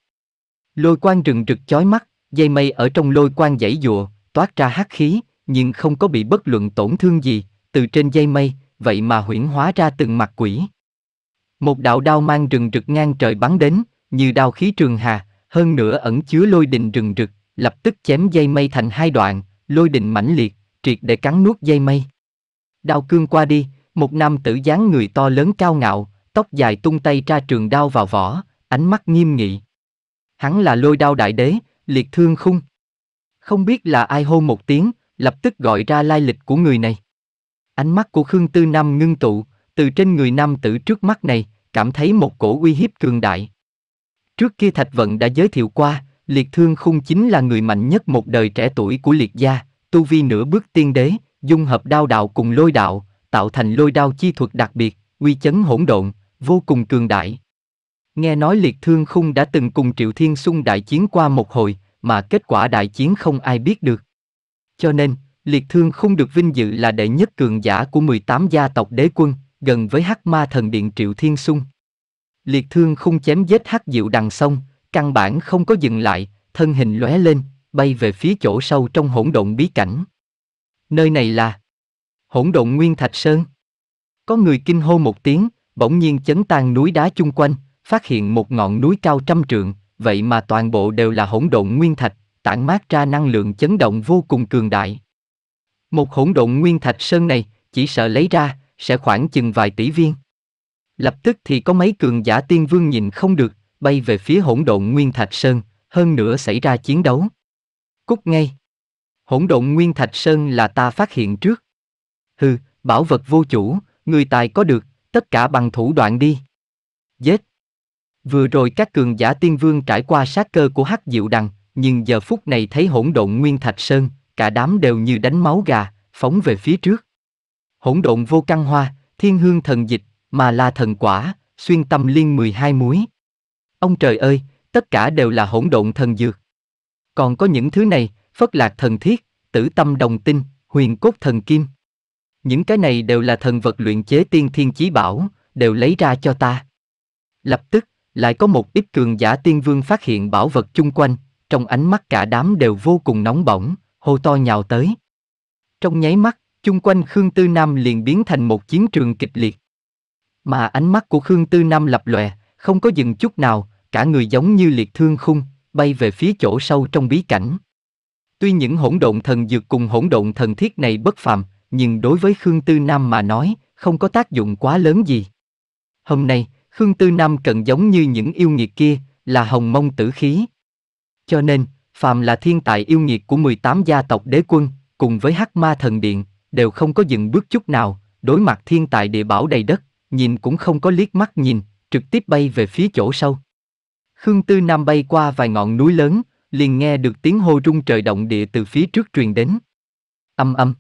A: Lôi quang rừng rực chói mắt, dây mây ở trong lôi quang dãy dụa, toát ra hắc khí, nhưng không có bị bất luận tổn thương gì, từ trên dây mây, vậy mà huyễn hóa ra từng mặt quỷ. Một đạo đao mang rừng rực ngang trời bắn đến, như đao khí trường hà, hơn nữa ẩn chứa lôi đình rừng rực, lập tức chém dây mây thành hai đoạn, lôi đình mãnh liệt, triệt để cắn nuốt dây mây. Đao cương qua đi, một nam tử dáng người to lớn cao ngạo, tóc dài tung tay ra trường đao vào vỏ, ánh mắt nghiêm nghị. Hắn là lôi đao đại đế, liệt thương khung. Không biết là ai hô một tiếng, lập tức gọi ra lai lịch của người này. Ánh mắt của Khương Tư Nam ngưng tụ, từ trên người nam tử trước mắt này, cảm thấy một cổ uy hiếp cường đại. Trước kia Thạch Vận đã giới thiệu qua, Liệt Thương Khung chính là người mạnh nhất một đời trẻ tuổi của Liệt gia, tu vi nửa bước tiên đế, dung hợp đao đạo cùng lôi đạo, tạo thành lôi đao chi thuật đặc biệt, uy chấn hỗn độn, vô cùng cường đại. Nghe nói Liệt Thương Khung đã từng cùng Triệu Thiên Xung đại chiến qua một hồi, mà kết quả đại chiến không ai biết được. Cho nên, Liệt Thương Khung được vinh dự là đệ nhất cường giả của 18 gia tộc đế quân, gần với Hắc Ma Thần Điện Triệu Thiên Xung. Liệt Thương Khung chém giết Hắc Diệu Đằng Sông, căn bản không có dừng lại, thân hình lóe lên, bay về phía chỗ sâu trong hỗn độn bí cảnh. Nơi này là hỗn độn Nguyên Thạch Sơn. Có người kinh hô một tiếng, bỗng nhiên chấn tan núi đá chung quanh, phát hiện một ngọn núi cao trăm trượng, vậy mà toàn bộ đều là hỗn độn Nguyên Thạch, tản mát ra năng lượng chấn động vô cùng cường đại. Một hỗn độn Nguyên Thạch Sơn này, chỉ sợ lấy ra, sẽ khoảng chừng vài tỷ viên. Lập tức thì có mấy cường giả tiên vương nhìn không được, bay về phía hỗn độn Nguyên Thạch Sơn, hơn nữa xảy ra chiến đấu. Cút ngay. Hỗn độn Nguyên Thạch Sơn là ta phát hiện trước. Hừ, bảo vật vô chủ, người tài có được, tất cả bằng thủ đoạn đi. Giết. Vừa rồi các cường giả tiên vương trải qua sát cơ của hắc diệu đằng, nhưng giờ phút này thấy hỗn độn Nguyên Thạch Sơn, cả đám đều như đánh máu gà, phóng về phía trước. Hỗn độn vô căn hoa, thiên hương thần dịch, mà là thần quả, xuyên tâm liên 12 muối, Ông trời ơi, tất cả đều là hỗn độn thần dược. Còn có những thứ này, phất lạc thần thiết, tử tâm đồng tinh, huyền cốt thần kim. Những cái này đều là thần vật luyện chế tiên thiên chí bảo, đều lấy ra cho ta. Lập tức, lại có một ít cường giả tiên vương phát hiện bảo vật chung quanh, trong ánh mắt cả đám đều vô cùng nóng bỏng, hô to nhào tới. Trong nháy mắt, chung quanh Khương Tư Nam liền biến thành một chiến trường kịch liệt. Mà ánh mắt của Khương Tư Nam lập lòe, không có dừng chút nào, cả người giống như liệt thương khung, bay về phía chỗ sâu trong bí cảnh. Tuy những hỗn độn thần dược cùng hỗn độn thần thiết này bất phàm, nhưng đối với Khương Tư Nam mà nói, không có tác dụng quá lớn gì. Hôm nay, Khương Tư Nam cần giống như những yêu nghiệt kia, là hồng mông tử khí. Cho nên, phàm là thiên tài yêu nghiệt của 18 gia tộc đế quân, cùng với hắc ma thần điện, đều không có dừng bước chút nào, đối mặt thiên tài địa bảo đầy đất, nhìn cũng không có liếc mắt nhìn, trực tiếp bay về phía chỗ sâu. Khương Tư Nam bay qua vài ngọn núi lớn, liền nghe được tiếng hô rung trời động địa từ phía trước truyền đến. Âm âm.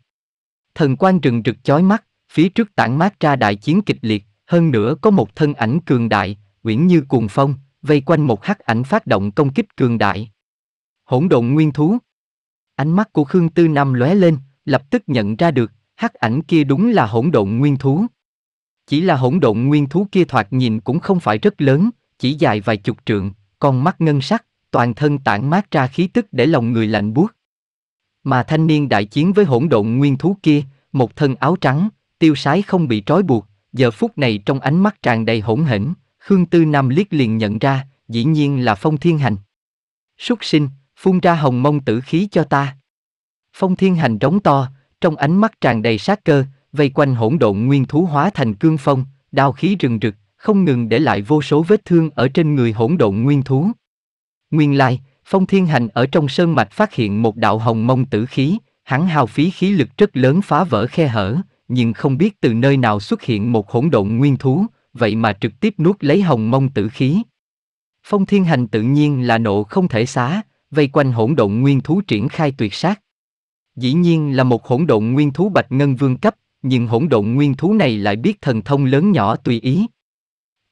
A: Thần quan rừng rực chói mắt, phía trước tản mát ra đại chiến kịch liệt, hơn nữa có một thân ảnh cường đại, uyển như cuồng phong, vây quanh một hắc ảnh phát động công kích cường đại. Hỗn độn nguyên thú. Ánh mắt của Khương Tư Nam lóe lên, lập tức nhận ra được, hắc ảnh kia đúng là hỗn độn nguyên thú. Chỉ là hỗn độn nguyên thú kia thoạt nhìn cũng không phải rất lớn, chỉ dài vài chục trượng, con mắt ngân sắc, toàn thân tản mát ra khí tức để lòng người lạnh buốt. Mà thanh niên đại chiến với hỗn độn nguyên thú kia, một thân áo trắng, tiêu sái không bị trói buộc, giờ phút này trong ánh mắt tràn đầy hỗn hỉnh, Khương Tư Nam liếc liền nhận ra, dĩ nhiên là Phong Thiên Hành. Súc sinh, phun ra hồng mông tử khí cho ta. Phong Thiên Hành trống to, trong ánh mắt tràn đầy sát cơ, vây quanh hỗn độn nguyên thú hóa thành cương phong, đao khí rừng rực, không ngừng để lại vô số vết thương ở trên người hỗn độn nguyên thú. Nguyên lai, Phong Thiên Hành ở trong sơn mạch phát hiện một đạo hồng mông tử khí, hắn hào phí khí lực rất lớn phá vỡ khe hở, nhưng không biết từ nơi nào xuất hiện một hỗn độn nguyên thú, vậy mà trực tiếp nuốt lấy hồng mông tử khí. Phong Thiên Hành tự nhiên là nộ không thể xá, vây quanh hỗn độn nguyên thú triển khai tuyệt sát. Dĩ nhiên là một hỗn độn nguyên thú bạch ngân vương cấp, nhưng hỗn độn nguyên thú này lại biết thần thông lớn nhỏ tùy ý,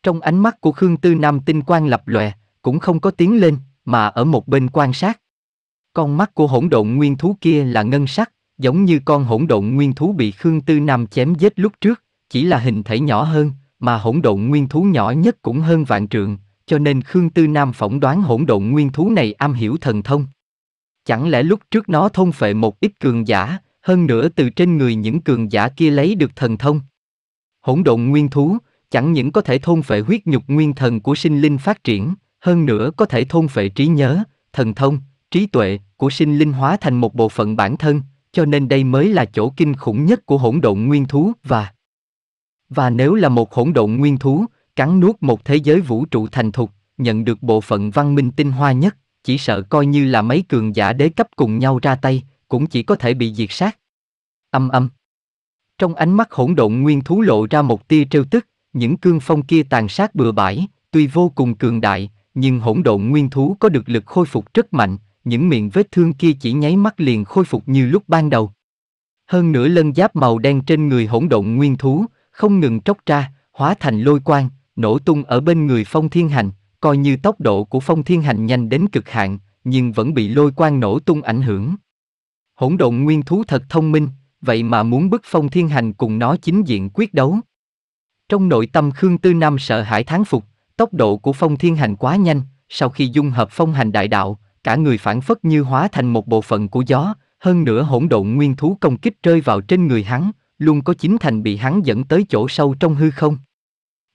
A: trong ánh mắt của Khương Tư Nam tinh quang lập lòe, cũng không có tiếng lên, mà ở một bên quan sát. Con mắt của hỗn độn nguyên thú kia là ngân sắc, giống như con hỗn độn nguyên thú bị Khương Tư Nam chém giết lúc trước, chỉ là hình thể nhỏ hơn, mà hỗn độn nguyên thú nhỏ nhất cũng hơn vạn trượng, cho nên Khương Tư Nam phỏng đoán hỗn độn nguyên thú này am hiểu thần thông. Chẳng lẽ lúc trước nó thông phệ một ít cường giả, hơn nữa từ trên người những cường giả kia lấy được thần thông? Hỗn độn nguyên thú, chẳng những có thể thôn phệ huyết nhục nguyên thần của sinh linh phát triển, hơn nữa có thể thôn phệ trí nhớ, thần thông, trí tuệ của sinh linh hóa thành một bộ phận bản thân, cho nên đây mới là chỗ kinh khủng nhất của hỗn độn nguyên thú và và nếu là một hỗn độn nguyên thú, cắn nuốt một thế giới vũ trụ thành thục, nhận được bộ phận văn minh tinh hoa nhất, chỉ sợ coi như là mấy cường giả đế cấp cùng nhau ra tay, cũng chỉ có thể bị diệt sát. Âm âm. Trong ánh mắt hỗn độn nguyên thú lộ ra một tia trêu tức, những cương phong kia tàn sát bừa bãi, tuy vô cùng cường đại, nhưng hỗn độn nguyên thú có được lực khôi phục rất mạnh, những miệng vết thương kia chỉ nháy mắt liền khôi phục như lúc ban đầu. Hơn nửa lân giáp màu đen trên người hỗn độn nguyên thú, không ngừng tróc ra, hóa thành lôi quang, nổ tung ở bên người phong thiên hành, coi như tốc độ của phong thiên hành nhanh đến cực hạn, nhưng vẫn bị lôi quang nổ tung ảnh hưởng. Hỗn độn nguyên thú thật thông minh, vậy mà muốn bức phong thiên hành cùng nó chính diện quyết đấu, trong nội tâm Khương Tư Nam sợ hãi thán phục, tốc độ của phong thiên hành quá nhanh, sau khi dung hợp phong hành đại đạo, cả người phản phất như hóa thành một bộ phận của gió, hơn nữa hỗn độn nguyên thú công kích rơi vào trên người hắn, luôn có chính thành bị hắn dẫn tới chỗ sâu trong hư không.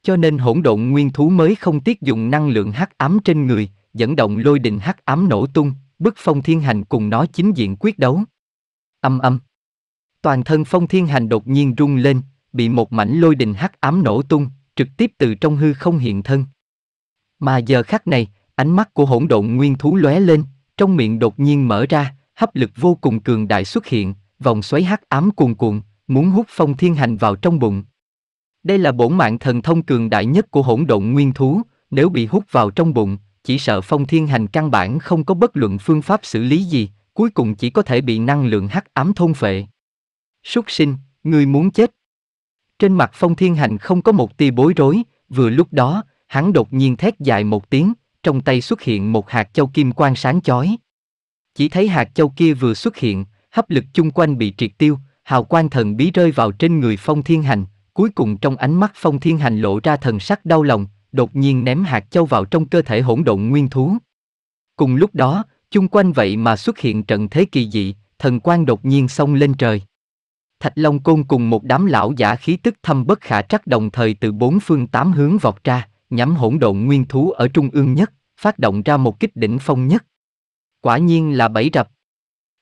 A: Cho nên hỗn độn nguyên thú mới không tiết dụng năng lượng hắc ám trên người, dẫn động lôi đình hắc ám nổ tung, bức phong thiên hành cùng nó chính diện quyết đấu. Âm âm. Toàn thân phong thiên hành đột nhiên rung lên, bị một mảnh lôi đình hắc ám nổ tung, trực tiếp từ trong hư không hiện thân. Mà giờ khắc này, ánh mắt của hỗn độn nguyên thú lóe lên, trong miệng đột nhiên mở ra, hấp lực vô cùng cường đại xuất hiện, vòng xoáy hắc ám cuồn cuộn, muốn hút phong thiên hành vào trong bụng. Đây là bổn mạng thần thông cường đại nhất của hỗn độn nguyên thú, nếu bị hút vào trong bụng, chỉ sợ phong thiên hành căn bản không có bất luận phương pháp xử lý gì, cuối cùng chỉ có thể bị năng lượng hắc ám thôn phệ. Súc sinh, ngươi muốn chết. Trên mặt Phong Thiên Hành không có một tia bối rối, vừa lúc đó, hắn đột nhiên thét dài một tiếng, trong tay xuất hiện một hạt châu kim quang sáng chói. Chỉ thấy hạt châu kia vừa xuất hiện, hấp lực chung quanh bị triệt tiêu, hào quang thần bí rơi vào trên người Phong Thiên Hành, cuối cùng trong ánh mắt Phong Thiên Hành lộ ra thần sắc đau lòng, đột nhiên ném hạt châu vào trong cơ thể hỗn độn nguyên thú. Cùng lúc đó, chung quanh vậy mà xuất hiện trận thế kỳ dị, thần quang đột nhiên xông lên trời. Thạch Long Côn cùng một đám lão giả khí tức thâm bất khả trắc đồng thời từ bốn phương tám hướng vọt ra, nhắm hỗn độn nguyên thú ở trung ương nhất, phát động ra một kích đỉnh phong nhất. Quả nhiên là bẫy rập.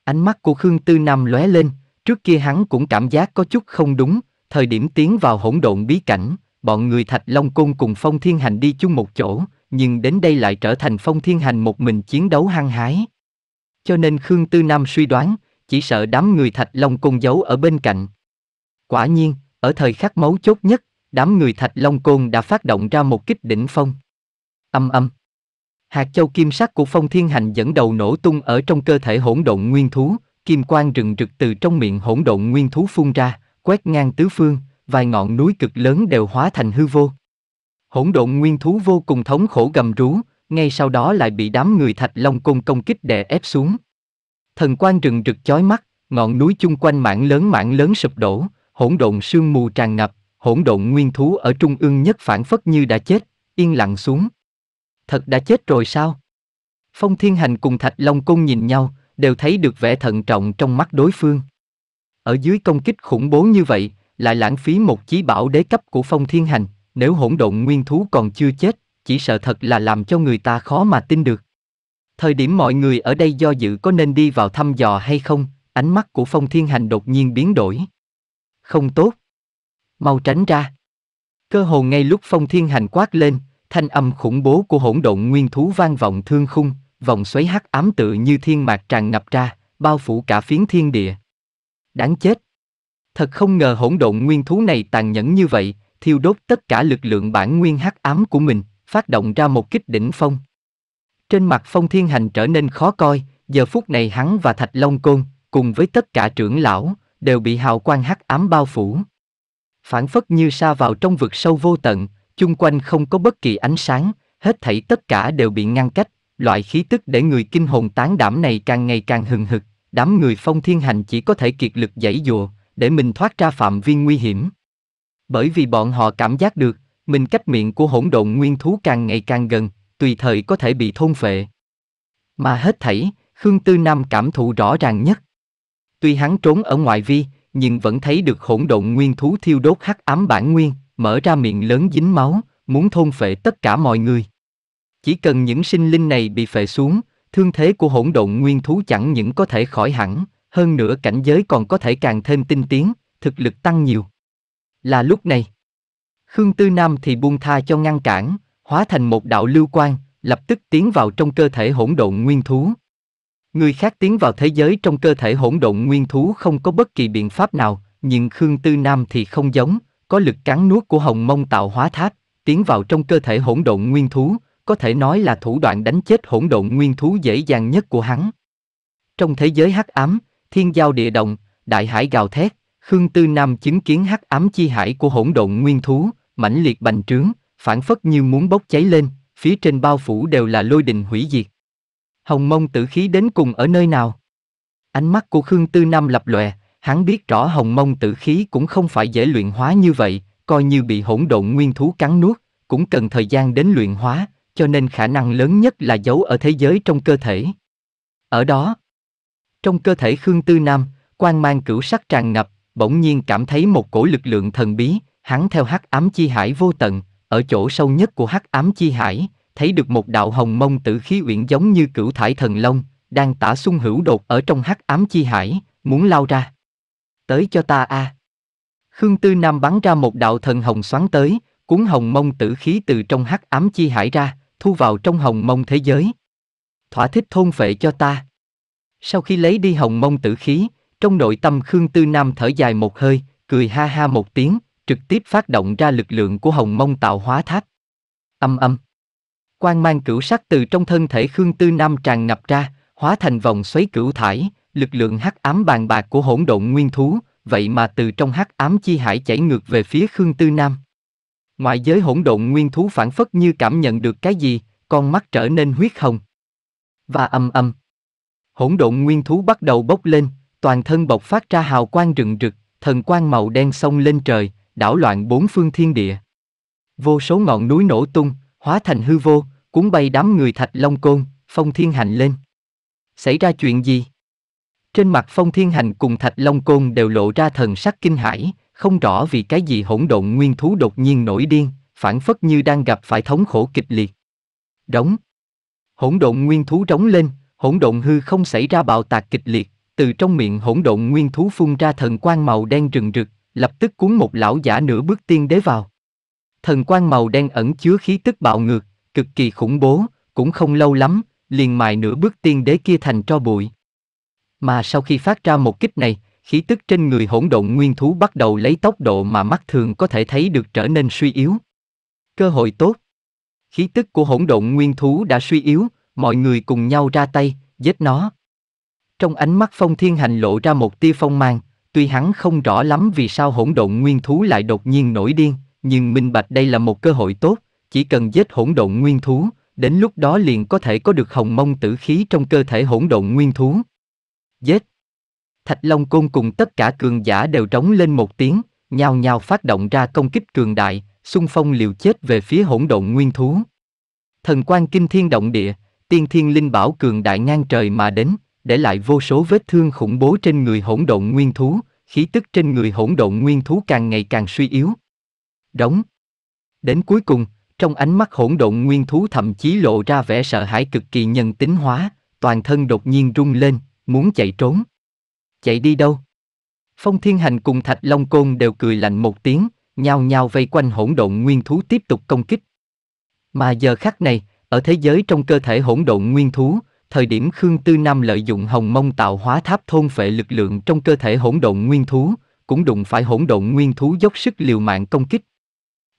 A: Ánh mắt của Khương Tư Nam lóe lên, trước kia hắn cũng cảm giác có chút không đúng, thời điểm tiến vào hỗn độn bí cảnh, bọn người Thạch Long Côn cùng Phong Thiên Hành đi chung một chỗ, nhưng đến đây lại trở thành Phong Thiên Hành một mình chiến đấu hăng hái. Cho nên Khương Tư Nam suy đoán, chỉ sợ đám người thạch long côn giấu ở bên cạnh. Quả nhiên, ở thời khắc máu chốt nhất, đám người thạch long côn đã phát động ra một kích đỉnh phong. Âm âm. Hạt châu kim sắc của phong thiên hành dẫn đầu nổ tung ở trong cơ thể hỗn độn nguyên thú, kim quang rừng rực từ trong miệng hỗn độn nguyên thú phun ra, quét ngang tứ phương, vài ngọn núi cực lớn đều hóa thành hư vô. Hỗn độn nguyên thú vô cùng thống khổ gầm rú, ngay sau đó lại bị đám người thạch long côn công kích đè ép xuống thần quang rừng rực chói mắt, ngọn núi chung quanh mảng lớn mảng lớn sụp đổ, hỗn độn sương mù tràn ngập, hỗn độn nguyên thú ở trung ương nhất phản phất như đã chết, yên lặng xuống. Thật đã chết rồi sao? Phong Thiên Hành cùng Thạch Long cung nhìn nhau, đều thấy được vẻ thận trọng trong mắt đối phương. Ở dưới công kích khủng bố như vậy, lại lãng phí một chí bảo đế cấp của Phong Thiên Hành, nếu hỗn độn nguyên thú còn chưa chết, chỉ sợ thật là làm cho người ta khó mà tin được. Thời điểm mọi người ở đây do dự có nên đi vào thăm dò hay không, ánh mắt của Phong Thiên Hành đột nhiên biến đổi. Không tốt. Mau tránh ra. Cơ hồ ngay lúc Phong Thiên Hành quát lên, thanh âm khủng bố của hỗn độn nguyên thú vang vọng thương khung, vòng xoáy hắc ám tự như thiên mạc tràn ngập ra, bao phủ cả phiến thiên địa. Đáng chết. Thật không ngờ hỗn độn nguyên thú này tàn nhẫn như vậy, thiêu đốt tất cả lực lượng bản nguyên hắc ám của mình, phát động ra một kích đỉnh phong. Trên mặt Phong Thiên Hành trở nên khó coi, giờ phút này hắn và Thạch Long Côn, cùng với tất cả trưởng lão, đều bị hào quang hắc ám bao phủ. Phản phất như sa vào trong vực sâu vô tận, chung quanh không có bất kỳ ánh sáng, hết thảy tất cả đều bị ngăn cách, loại khí tức để người kinh hồn tán đảm này càng ngày càng hừng hực, đám người Phong Thiên Hành chỉ có thể kiệt lực giãy dụa, để mình thoát ra phạm vi nguy hiểm. Bởi vì bọn họ cảm giác được, mình cách miệng của hỗn độn nguyên thú càng ngày càng gần, tùy thời có thể bị thôn phệ. Mà hết thảy, Khương Tư Nam cảm thụ rõ ràng nhất. Tuy hắn trốn ở ngoại vi, nhưng vẫn thấy được hỗn độn nguyên thú thiêu đốt hắc ám bản nguyên, mở ra miệng lớn dính máu, muốn thôn phệ tất cả mọi người. Chỉ cần những sinh linh này bị phệ xuống, thương thế của hỗn độn nguyên thú chẳng những có thể khỏi hẳn, hơn nữa cảnh giới còn có thể càng thêm tinh tiến, thực lực tăng nhiều. Là lúc này, Khương Tư Nam thì buông tha cho ngăn cản, hóa thành một đạo lưu quang, lập tức tiến vào trong cơ thể hỗn độn nguyên thú. Người khác tiến vào thế giới trong cơ thể hỗn độn nguyên thú không có bất kỳ biện pháp nào, nhưng Khương Tư Nam thì không giống, có lực cắn nuốt của hồng mông tạo hóa tháp, tiến vào trong cơ thể hỗn độn nguyên thú, có thể nói là thủ đoạn đánh chết hỗn độn nguyên thú dễ dàng nhất của hắn. Trong thế giới hắc ám, thiên giao địa động, đại hải gào thét, Khương Tư Nam chứng kiến hắc ám chi hải của hỗn độn nguyên thú, mãnh liệt bành trướng, phản phất như muốn bốc cháy lên, phía trên bao phủ đều là lôi đình hủy diệt. Hồng mông tử khí đến cùng ở nơi nào? Ánh mắt của Khương Tư Nam lập lòe, hắn biết rõ hồng mông tử khí cũng không phải dễ luyện hóa như vậy, coi như bị hỗn độn nguyên thú cắn nuốt, cũng cần thời gian đến luyện hóa, cho nên khả năng lớn nhất là giấu ở thế giới trong cơ thể. Ở đó, trong cơ thể Khương Tư Nam, quan mang cửu sắc tràn ngập, bỗng nhiên cảm thấy một cổ lực lượng thần bí, hắn theo hắc ám chi hải vô tận, ở chỗ sâu nhất của hắc ám chi hải, thấy được một đạo hồng mông tử khí uyển giống như cửu thải thần long, đang tả xung hữu đột ở trong hắc ám chi hải, muốn lao ra. Tới cho ta a. À. Khương Tư Nam bắn ra một đạo thần hồng xoắn tới, cuốn hồng mông tử khí từ trong hắc ám chi hải ra, thu vào trong hồng mông thế giới. Thỏa thích thôn phệ cho ta. Sau khi lấy đi hồng mông tử khí, trong nội tâm Khương Tư Nam thở dài một hơi, cười ha ha một tiếng, trực tiếp phát động ra lực lượng của hồng mông tạo hóa tháp. Âm âm. Quang mang cửu sắc từ trong thân thể Khương Tư Nam tràn ngập ra, hóa thành vòng xoáy cửu thải, lực lượng hắc ám bàn bạc của hỗn độn nguyên thú, vậy mà từ trong hắc ám chi hải chảy ngược về phía Khương Tư Nam. Ngoại giới hỗn độn nguyên thú phản phất như cảm nhận được cái gì, con mắt trở nên huyết hồng. Và âm âm. Hỗn độn nguyên thú bắt đầu bốc lên, toàn thân bộc phát ra hào quang rừng rực, thần quang màu đen sông lên trời, đảo loạn bốn phương thiên địa. Vô số ngọn núi nổ tung, hóa thành hư vô, cuốn bay đám người thạch long côn, phong thiên hành lên. Xảy ra chuyện gì? Trên mặt phong thiên hành cùng thạch long côn đều lộ ra thần sắc kinh hãi, không rõ vì cái gì hỗn độn nguyên thú đột nhiên nổi điên, phản phất như đang gặp phải thống khổ kịch liệt. Đóng. Hỗn độn nguyên thú rống lên, hỗn độn hư không xảy ra bạo tạc kịch liệt, từ trong miệng hỗn độn nguyên thú phun ra thần quang màu đen rừng rực, lập tức cuốn một lão giả nửa bước tiên đế vào. Thần quan màu đen ẩn chứa khí tức bạo ngược, cực kỳ khủng bố, cũng không lâu lắm, liền mài nửa bước tiên đế kia thành tro bụi. Mà sau khi phát ra một kích này, khí tức trên người hỗn độn nguyên thú bắt đầu lấy tốc độ mà mắt thường có thể thấy được trở nên suy yếu. Cơ hội tốt. Khí tức của hỗn độn nguyên thú đã suy yếu, mọi người cùng nhau ra tay, giết nó. Trong ánh mắt phong thiên hành lộ ra một tia phong mang, Tuy hắn không rõ lắm vì sao hỗn độn nguyên thú lại đột nhiên nổi điên, nhưng minh bạch đây là một cơ hội tốt, chỉ cần giết hỗn độn nguyên thú, đến lúc đó liền có thể có được hồng mông tử khí trong cơ thể hỗn độn nguyên thú. Giết! Thạch Long Côn cùng tất cả cường giả đều trống lên một tiếng, nhao nhào phát động ra công kích cường đại, xung phong liều chết về phía hỗn độn nguyên thú. Thần quan kinh thiên động địa, tiên thiên linh bảo cường đại ngang trời mà đến, để lại vô số vết thương khủng bố trên người hỗn độn nguyên thú, khí tức trên người hỗn độn nguyên thú càng ngày càng suy yếu. Đóng. Đến cuối cùng, trong ánh mắt hỗn độn nguyên thú thậm chí lộ ra vẻ sợ hãi cực kỳ nhân tính hóa, toàn thân đột nhiên run lên, muốn chạy trốn. Chạy đi đâu? Phong Thiên Hành cùng Thạch Long Côn đều cười lạnh một tiếng, nhao nhao vây quanh hỗn độn nguyên thú tiếp tục công kích. Mà giờ khắc này, ở thế giới trong cơ thể hỗn độn nguyên thú, thời điểm Khương Tư Nam lợi dụng hồng mông tạo hóa tháp thôn phệ lực lượng trong cơ thể hỗn độn nguyên thú, cũng đụng phải hỗn độn nguyên thú dốc sức liều mạng công kích.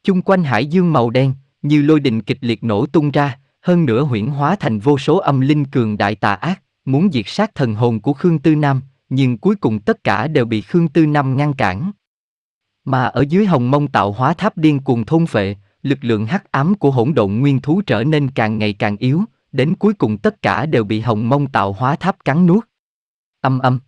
A: Chung quanh hải dương màu đen, như lôi đình kịch liệt nổ tung ra, hơn nữa huyển hóa thành vô số âm linh cường đại tà ác, muốn diệt sát thần hồn của Khương Tư Nam, nhưng cuối cùng tất cả đều bị Khương Tư Nam ngăn cản. Mà ở dưới hồng mông tạo hóa tháp điên cuồng thôn phệ, lực lượng hắc ám của hỗn độn nguyên thú trở nên càng ngày càng yếu, đến cuối cùng tất cả đều bị hồng mông tạo hóa tháp cắn nuốt. Âm âm.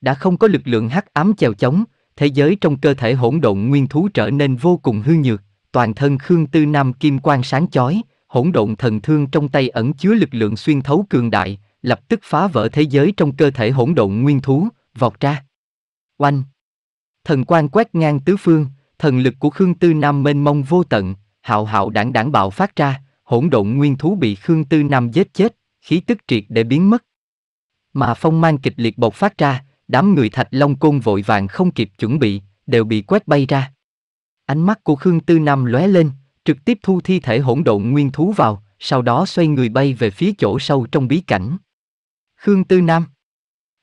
A: Đã không có lực lượng hắc ám chèo chống, thế giới trong cơ thể hỗn độn nguyên thú trở nên vô cùng hư nhược, toàn thân Khương Tư Nam kim quang sáng chói, hỗn độn thần thương trong tay ẩn chứa lực lượng xuyên thấu cường đại, lập tức phá vỡ thế giới trong cơ thể hỗn độn nguyên thú, vọt ra. Oanh! Thần quang quét ngang tứ phương, thần lực của Khương Tư Nam mênh mông vô tận, hạo hạo đảng đảng bạo phát ra, hỗn độn nguyên thú bị Khương Tư Nam giết chết, khí tức triệt để biến mất. Mà phong mang kịch liệt bộc phát ra, đám người thạch long côn vội vàng không kịp chuẩn bị, đều bị quét bay ra. Ánh mắt của Khương Tư Nam lóe lên, trực tiếp thu thi thể hỗn độn nguyên thú vào, sau đó xoay người bay về phía chỗ sâu trong bí cảnh. Khương Tư Nam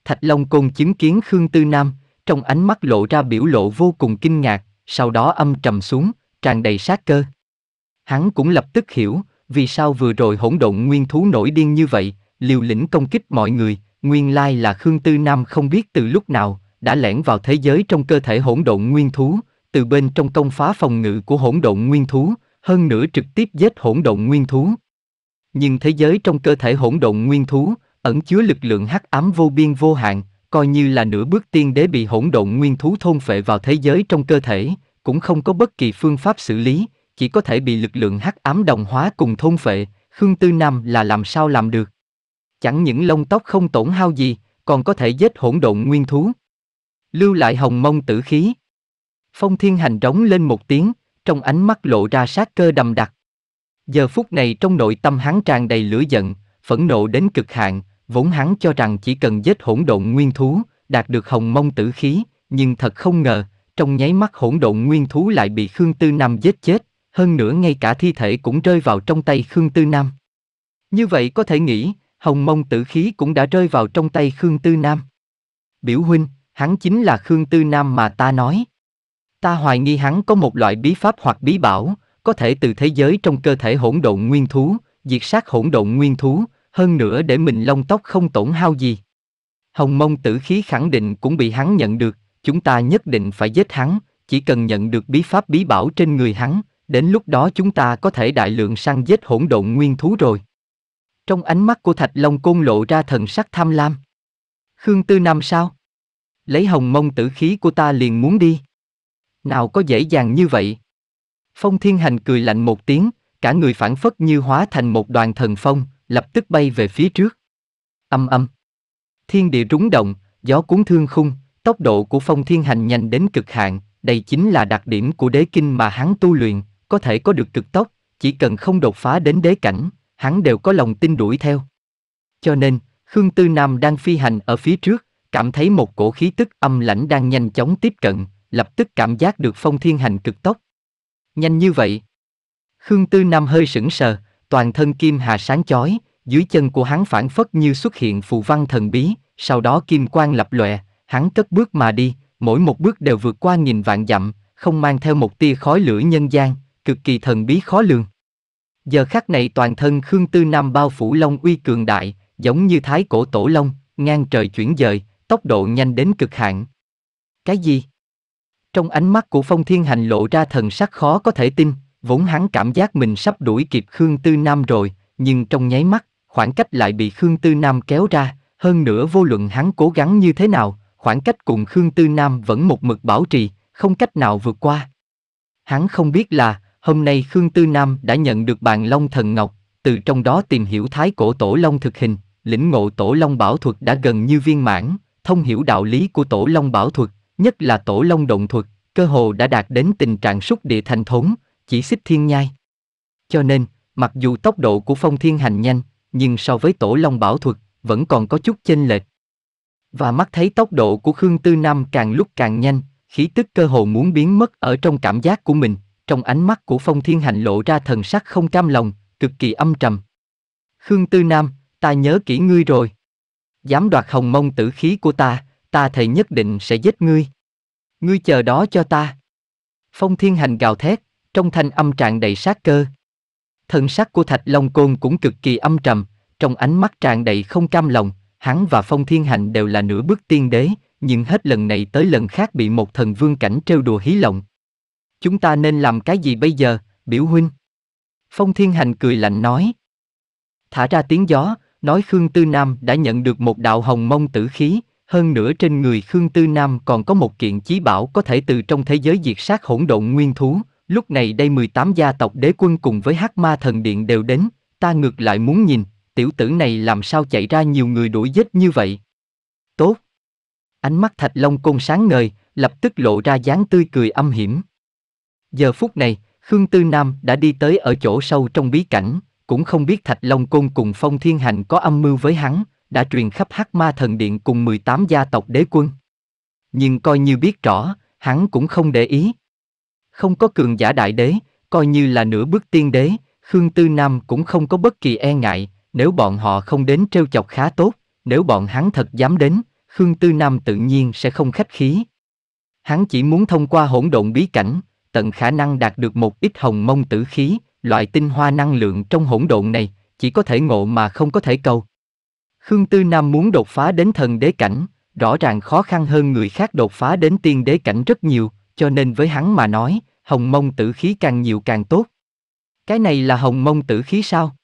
A: Thạch Long Côn chứng kiến Khương Tư Nam, trong ánh mắt lộ ra biểu lộ vô cùng kinh ngạc, sau đó âm trầm xuống, tràn đầy sát cơ. Hắn cũng lập tức hiểu, vì sao vừa rồi hỗn độn nguyên thú nổi điên như vậy, liều lĩnh công kích mọi người, nguyên lai là Khương Tư Nam không biết từ lúc nào, đã lẻn vào thế giới trong cơ thể hỗn độn nguyên thú, từ bên trong công phá phòng ngự của hỗn độn nguyên thú, hơn nữa trực tiếp giết hỗn độn nguyên thú. Nhưng thế giới trong cơ thể hỗn độn nguyên thú, ẩn chứa lực lượng hắc ám vô biên vô hạn, coi như là nửa bước tiên đế bị hỗn độn nguyên thú thôn phệ vào thế giới trong cơ thể, cũng không có bất kỳ phương pháp xử lý, chỉ có thể bị lực lượng hắc ám đồng hóa cùng thôn phệ, Khương Tư Nam là làm sao làm được. Chẳng những lông tóc không tổn hao gì, còn có thể giết hỗn độn nguyên thú. Lưu lại hồng mông tử khí. Phong thiên hành rống lên một tiếng, trong ánh mắt lộ ra sát cơ đầm đặc. Giờ phút này trong nội tâm hắn tràn đầy lửa giận, phẫn nộ đến cực hạn, vốn hắn cho rằng chỉ cần giết hỗn độn nguyên thú, đạt được hồng mông tử khí, nhưng thật không ngờ, trong nháy mắt hỗn độn nguyên thú lại bị Khương Tư Nam giết chết, hơn nữa ngay cả thi thể cũng rơi vào trong tay Khương Tư Nam. Như vậy có thể nghĩ, hồng mông tử khí cũng đã rơi vào trong tay Khương Tư Nam. Biểu huynh, hắn chính là Khương Tư Nam mà ta nói. Ta hoài nghi hắn có một loại bí pháp hoặc bí bảo, có thể từ thế giới trong cơ thể hỗn độn nguyên thú, diệt sát hỗn độn nguyên thú, hơn nữa để mình lông tóc không tổn hao gì. Hồng mông tử khí khẳng định cũng bị hắn nhận được, chúng ta nhất định phải giết hắn, chỉ cần nhận được bí pháp bí bảo trên người hắn, Đến lúc đó chúng ta có thể đại lượng săn giết hỗn độn nguyên thú rồi. Trong ánh mắt của Thạch Long Côn lộ ra thần sắc tham lam. Khương Tư Nam sao? Lấy hồng mông tử khí của ta liền muốn đi. Nào có dễ dàng như vậy? Phong Thiên Hành cười lạnh một tiếng, cả người phản phất như hóa thành một đoàn thần phong, lập tức bay về phía trước. Âm âm. Thiên địa rúng động, gió cuốn thương khung, tốc độ của Phong Thiên Hành nhanh đến cực hạn, đây chính là đặc điểm của đế kinh mà hắn tu luyện, có thể có được cực tốc, chỉ cần không đột phá đến đế cảnh, hắn đều có lòng tin đuổi theo. Cho nên, Khương Tư Nam đang phi hành ở phía trước, cảm thấy một cổ khí tức âm lãnh đang nhanh chóng tiếp cận, lập tức cảm giác được phong thiên hành cực tốc. Nhanh như vậy. Khương Tư Nam hơi sững sờ, toàn thân kim hà sáng chói, dưới chân của hắn phản phất như xuất hiện phù văn thần bí, sau đó kim quang lập lòe, hắn cất bước mà đi, mỗi một bước đều vượt qua nghìn vạn dặm, không mang theo một tia khói lửa nhân gian, cực kỳ thần bí khó lường. Giờ khắc này toàn thân Khương Tư Nam bao phủ long uy cường đại, giống như thái cổ tổ long, ngang trời chuyển dời, tốc độ nhanh đến cực hạn. Cái gì? Trong ánh mắt của Phong Thiên Hành lộ ra thần sắc khó có thể tin, vốn hắn cảm giác mình sắp đuổi kịp Khương Tư Nam rồi, nhưng trong nháy mắt, khoảng cách lại bị Khương Tư Nam kéo ra, hơn nữa vô luận hắn cố gắng như thế nào, khoảng cách cùng Khương Tư Nam vẫn một mực bảo trì, không cách nào vượt qua. Hắn không biết là, Hôm nay Khương Tư Nam đã nhận được bàn Long Thần Ngọc, từ trong đó tìm hiểu thái cổ tổ Long thực hình, lĩnh ngộ tổ Long Bảo Thuật đã gần như viên mãn, thông hiểu đạo lý của tổ Long Bảo Thuật, nhất là tổ Long Động Thuật, cơ hồ đã đạt đến tình trạng xúc địa thành thốn, chỉ xích thiên nhai. Cho nên, mặc dù tốc độ của phong thiên hành nhanh, nhưng so với tổ Long Bảo Thuật, vẫn còn có chút chênh lệch. Và mắt thấy tốc độ của Khương Tư Nam càng lúc càng nhanh, khí tức cơ hồ muốn biến mất ở trong cảm giác của mình, trong ánh mắt của Phong Thiên Hành lộ ra thần sắc không cam lòng, cực kỳ âm trầm. Khương Tư Nam, ta nhớ kỹ ngươi rồi. Dám đoạt hồng mông tử khí của ta, ta thầy nhất định sẽ giết ngươi. Ngươi chờ đó cho ta. Phong Thiên Hành gào thét, trong thanh âm tràn đầy sát cơ. Thần sắc của Thạch Long Côn cũng cực kỳ âm trầm, trong ánh mắt tràn đầy không cam lòng, hắn và Phong Thiên Hành đều là nửa bước tiên đế, nhưng hết lần này tới lần khác bị một thần vương cảnh trêu đùa hí lộng. Chúng ta nên làm cái gì bây giờ, biểu huynh? Phong Thiên Hành cười lạnh nói. Thả ra tiếng gió, nói Khương Tư Nam đã nhận được một đạo hồng mông tử khí, hơn nữa trên người Khương Tư Nam còn có một kiện chí bảo có thể từ trong thế giới diệt sát hỗn độn nguyên thú, lúc này đây 18 gia tộc đế quân cùng với hắc ma thần điện đều đến, ta ngược lại muốn nhìn, tiểu tử này làm sao chạy ra nhiều người đuổi giết như vậy. Tốt. Ánh mắt Thạch Long Côn sáng ngời, lập tức lộ ra dáng tươi cười âm hiểm. Giờ phút này, Khương Tư Nam đã đi tới ở chỗ sâu trong bí cảnh, cũng không biết Thạch Long Côn cùng Phong Thiên Hành có âm mưu với hắn, đã truyền khắp Hắc Ma Thần Điện cùng 18 gia tộc đế quân. Nhưng coi như biết rõ, hắn cũng không để ý. Không có cường giả đại đế, coi như là nửa bước tiên đế, Khương Tư Nam cũng không có bất kỳ e ngại, nếu bọn họ không đến trêu chọc khá tốt, nếu bọn hắn thật dám đến, Khương Tư Nam tự nhiên sẽ không khách khí. Hắn chỉ muốn thông qua hỗn độn bí cảnh, tận khả năng đạt được một ít hồng mông tử khí, loại tinh hoa năng lượng trong hỗn độn này, chỉ có thể ngộ mà không có thể cầu. Khương Tư Nam muốn đột phá đến thần đế cảnh, rõ ràng khó khăn hơn người khác đột phá đến tiên đế cảnh rất nhiều, cho nên với hắn mà nói, hồng mông tử khí càng nhiều càng tốt. Cái này là hồng mông tử khí sao?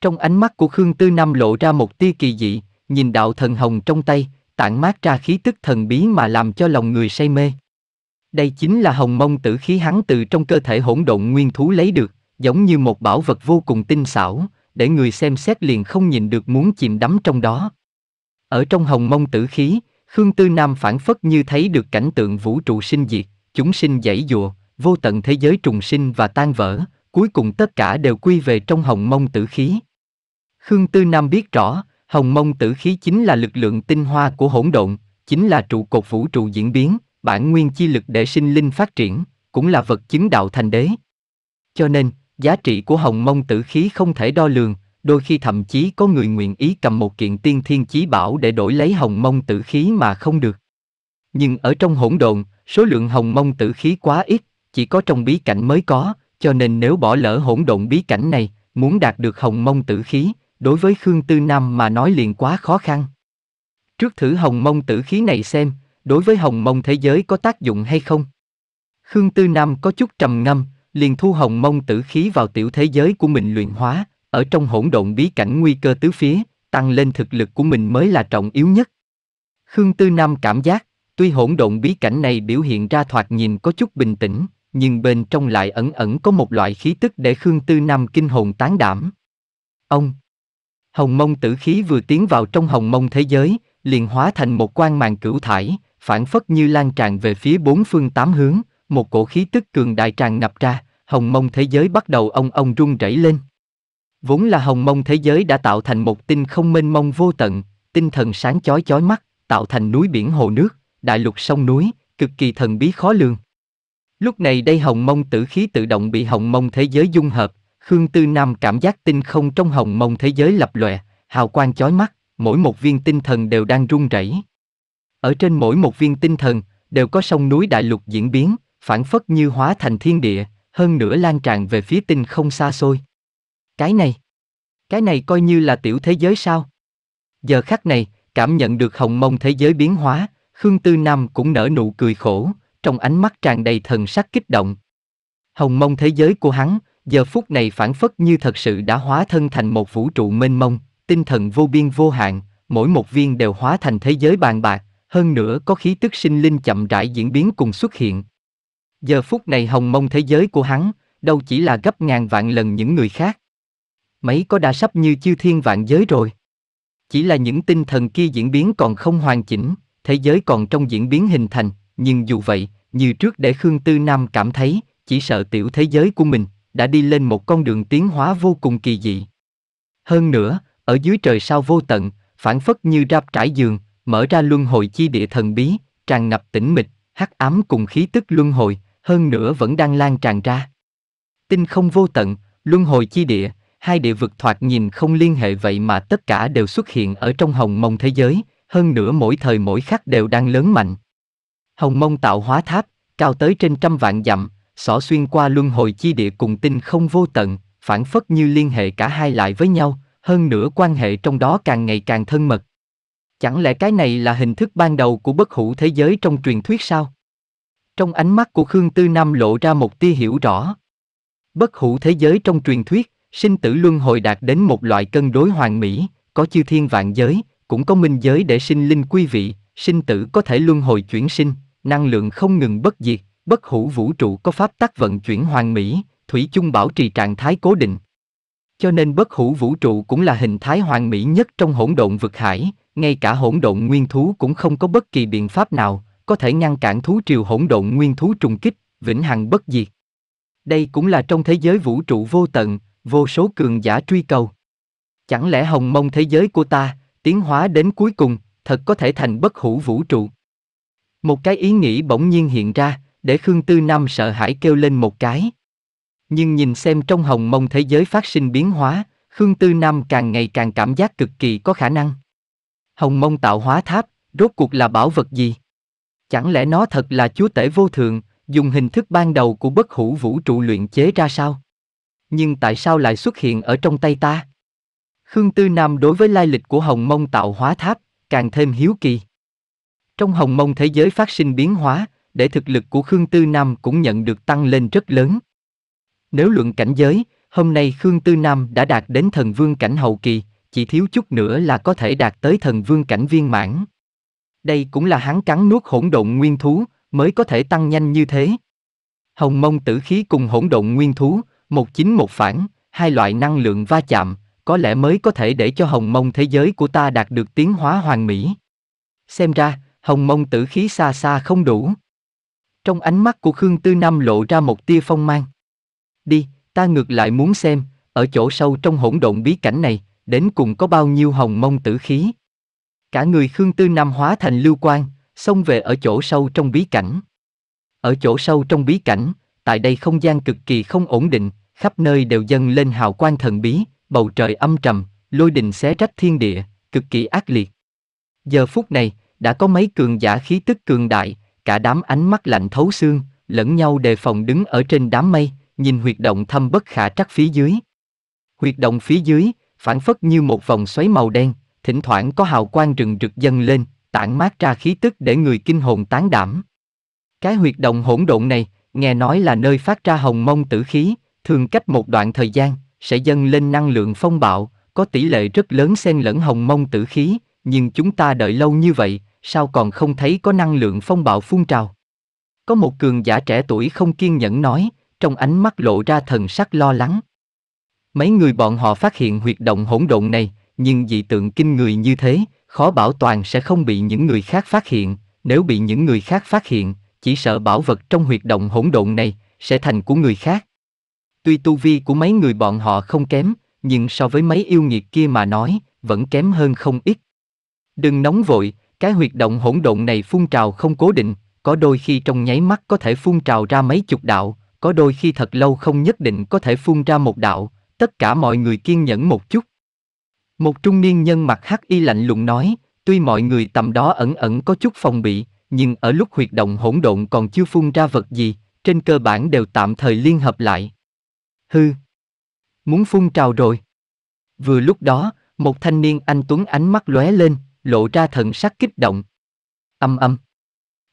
A: Trong ánh mắt của Khương Tư Nam lộ ra một tia kỳ dị, nhìn đạo thần hồng trong tay, tản mát ra khí tức thần bí mà làm cho lòng người say mê. Đây chính là hồng mông tử khí hắn từ trong cơ thể hỗn độn nguyên thú lấy được, giống như một bảo vật vô cùng tinh xảo, để người xem xét liền không nhìn được muốn chìm đắm trong đó. Ở trong hồng mông tử khí, Khương Tư Nam phản phất như thấy được cảnh tượng vũ trụ sinh diệt, chúng sinh dãy dùa, vô tận thế giới trùng sinh và tan vỡ, cuối cùng tất cả đều quy về trong hồng mông tử khí. Khương Tư Nam biết rõ, hồng mông tử khí chính là lực lượng tinh hoa của hỗn độn, chính là trụ cột vũ trụ diễn biến, bản nguyên chi lực để sinh linh phát triển, cũng là vật chứng đạo thành đế. Cho nên, giá trị của hồng mông tử khí không thể đo lường, đôi khi thậm chí có người nguyện ý cầm một kiện tiên thiên chí bảo để đổi lấy hồng mông tử khí mà không được. Nhưng ở trong hỗn độn, số lượng hồng mông tử khí quá ít, chỉ có trong bí cảnh mới có, cho nên nếu bỏ lỡ hỗn độn bí cảnh này, muốn đạt được hồng mông tử khí, đối với Khương Tư Nam mà nói liền quá khó khăn. Trước thử hồng mông tử khí này xem, đối với hồng mông thế giới có tác dụng hay không? Khương Tư Nam có chút trầm ngâm, liền thu hồng mông tử khí vào tiểu thế giới của mình luyện hóa, ở trong hỗn độn bí cảnh nguy cơ tứ phía, tăng lên thực lực của mình mới là trọng yếu nhất. Khương Tư Nam cảm giác, tuy hỗn độn bí cảnh này biểu hiện ra thoạt nhìn có chút bình tĩnh, nhưng bên trong lại ẩn ẩn có một loại khí tức để Khương Tư Nam kinh hồn tán đảm. Ông Hồng mông tử khí vừa tiến vào trong hồng mông thế giới, liền hóa thành một quan màn cửu thải, phản phất như lan tràn về phía bốn phương tám hướng, một cổ khí tức cường đại tràn ngập ra, hồng mông thế giới bắt đầu ông ông rung rẩy lên. Vốn là hồng mông thế giới đã tạo thành một tinh không mênh mông vô tận, tinh thần sáng chói chói mắt, tạo thành núi biển hồ nước, đại lục sông núi, cực kỳ thần bí khó lường. Lúc này đây hồng mông tử khí tự động bị hồng mông thế giới dung hợp, Khương Tư Nam cảm giác tinh không trong hồng mông thế giới lập lòe, hào quang chói mắt, mỗi một viên tinh thần đều đang rung rẩy. Ở trên mỗi một viên tinh thần, đều có sông núi đại lục diễn biến, phản phất như hóa thành thiên địa, hơn nữa lan tràn về phía tinh không xa xôi. Cái này, cái này coi như là tiểu thế giới sao? Giờ khắc này, cảm nhận được hồng mông thế giới biến hóa, Khương Tư Nam cũng nở nụ cười khổ, trong ánh mắt tràn đầy thần sắc kích động. Hồng mông thế giới của hắn, giờ phút này phản phất như thật sự đã hóa thân thành một vũ trụ mênh mông, tinh thần vô biên vô hạn, mỗi một viên đều hóa thành thế giới bàn bạc, hơn nữa có khí tức sinh linh chậm rãi diễn biến cùng xuất hiện. Giờ phút này hồng mông thế giới của hắn, đâu chỉ là gấp ngàn vạn lần những người khác. Mấy có đã sắp như chiêu thiên vạn giới rồi. Chỉ là những tinh thần kia diễn biến còn không hoàn chỉnh, thế giới còn trong diễn biến hình thành, nhưng dù vậy, như trước để Khương Tư Nam cảm thấy, chỉ sợ tiểu thế giới của mình, đã đi lên một con đường tiến hóa vô cùng kỳ dị. Hơn nữa, ở dưới trời sao vô tận, phản phất như rạp trải giường, mở ra luân hồi chi địa thần bí, tràn ngập tĩnh mịch, hắc ám cùng khí tức luân hồi, hơn nữa vẫn đang lan tràn ra. Tinh không vô tận, luân hồi chi địa, hai địa vực thoạt nhìn không liên hệ vậy mà tất cả đều xuất hiện ở trong hồng mông thế giới, hơn nữa mỗi thời mỗi khắc đều đang lớn mạnh. Hồng mông tạo hóa tháp, cao tới trên trăm vạn dặm, xỏ xuyên qua luân hồi chi địa cùng tinh không vô tận, phản phất như liên hệ cả hai lại với nhau, hơn nữa quan hệ trong đó càng ngày càng thân mật, Chẳng lẽ cái này là hình thức ban đầu của bất hữu thế giới trong truyền thuyết sao? Trong ánh mắt của Khương Tư Nam lộ ra một tia hiểu rõ. Bất hữu thế giới trong truyền thuyết, sinh tử luân hồi đạt đến một loại cân đối hoàn mỹ, có chư thiên vạn giới, cũng có minh giới để sinh linh quý vị, sinh tử có thể luân hồi chuyển sinh, năng lượng không ngừng bất diệt, bất hữu vũ trụ có pháp tắc vận chuyển hoàn mỹ, thủy chung bảo trì trạng thái cố định. Cho nên bất hữu vũ trụ cũng là hình thái hoàn mỹ nhất trong hỗn độn vực hải, ngay cả hỗn độn nguyên thú cũng không có bất kỳ biện pháp nào có thể ngăn cản thú triều hỗn độn nguyên thú trùng kích, vĩnh hằng bất diệt. Đây cũng là trong thế giới vũ trụ vô tận, vô số cường giả truy cầu. Chẳng lẽ hồng mông thế giới của ta, tiến hóa đến cuối cùng, thật có thể thành bất hủ vũ trụ? Một cái ý nghĩ bỗng nhiên hiện ra, để Khương Tư Nam sợ hãi kêu lên một cái. Nhưng nhìn xem trong hồng mông thế giới phát sinh biến hóa, Khương Tư Nam càng ngày càng cảm giác cực kỳ có khả năng. Hồng mông tạo hóa tháp, rốt cuộc là bảo vật gì? Chẳng lẽ nó thật là chúa tể vô thượng, dùng hình thức ban đầu của bất hủ vũ trụ luyện chế ra sao? Nhưng tại sao lại xuất hiện ở trong tay ta? Khương Tư Nam đối với lai lịch của Hồng Mông tạo hóa tháp, càng thêm hiếu kỳ. Trong Hồng Mông thế giới phát sinh biến hóa, để thực lực của Khương Tư Nam cũng nhận được tăng lên rất lớn. Nếu luận cảnh giới, hôm nay Khương Tư Nam đã đạt đến thần vương cảnh hậu kỳ, chỉ thiếu chút nữa là có thể đạt tới thần vương cảnh viên mãn. Đây cũng là hắn cắn nuốt hỗn độn nguyên thú, mới có thể tăng nhanh như thế. Hồng mông tử khí cùng hỗn độn nguyên thú, một chính một phản, hai loại năng lượng va chạm, có lẽ mới có thể để cho hồng mông thế giới của ta đạt được tiến hóa hoàn mỹ. Xem ra, hồng mông tử khí xa xa không đủ. Trong ánh mắt của Khương Tư Nam lộ ra một tia phong mang. Đi, ta ngược lại muốn xem, ở chỗ sâu trong hỗn độn bí cảnh này, đến cùng có bao nhiêu hồng mông tử khí. Cả người Khương Tư Nam hóa thành lưu quan, xông về ở chỗ sâu trong bí cảnh. Ở chỗ sâu trong bí cảnh, tại đây không gian cực kỳ không ổn định, khắp nơi đều dâng lên hào quang thần bí, bầu trời âm trầm, lôi đình xé rách thiên địa, cực kỳ ác liệt. Giờ phút này, đã có mấy cường giả khí tức cường đại, cả đám ánh mắt lạnh thấu xương, lẫn nhau đề phòng đứng ở trên đám mây, nhìn huyệt động thâm bất khả trắc phía dưới. Huyệt động phía dưới, phản phất như một vòng xoáy màu đen, thỉnh thoảng có hào quang rừng rực dâng lên, tản mát ra khí tức để người kinh hồn tán đảm. Cái huyệt động hỗn độn này, nghe nói là nơi phát ra hồng mông tử khí, thường cách một đoạn thời gian, sẽ dâng lên năng lượng phong bạo, có tỷ lệ rất lớn xen lẫn hồng mông tử khí, nhưng chúng ta đợi lâu như vậy, sao còn không thấy có năng lượng phong bạo phun trào? Có một cường giả trẻ tuổi không kiên nhẫn nói, trong ánh mắt lộ ra thần sắc lo lắng. Mấy người bọn họ phát hiện huyệt động hỗn độn này, nhưng dị tượng kinh người như thế, khó bảo toàn sẽ không bị những người khác phát hiện, nếu bị những người khác phát hiện, chỉ sợ bảo vật trong huyệt động hỗn độn này sẽ thành của người khác. Tuy tu vi của mấy người bọn họ không kém, nhưng so với mấy yêu nghiệt kia mà nói, vẫn kém hơn không ít. Đừng nóng vội, cái huyệt động hỗn độn này phun trào không cố định, có đôi khi trong nháy mắt có thể phun trào ra mấy chục đạo, có đôi khi thật lâu không nhất định có thể phun ra một đạo, Tất cả mọi người kiên nhẫn một chút. Một trung niên nhân mặt hắc y lạnh lùng nói, tuy mọi người tầm đó ẩn ẩn có chút phòng bị, nhưng ở lúc huyệt động hỗn độn còn chưa phun ra vật gì, trên cơ bản đều tạm thời liên hợp lại. Hư! Muốn phun trào rồi. Vừa lúc đó, một thanh niên anh Tuấn ánh mắt lóe lên, lộ ra thần sắc kích động. Âm âm.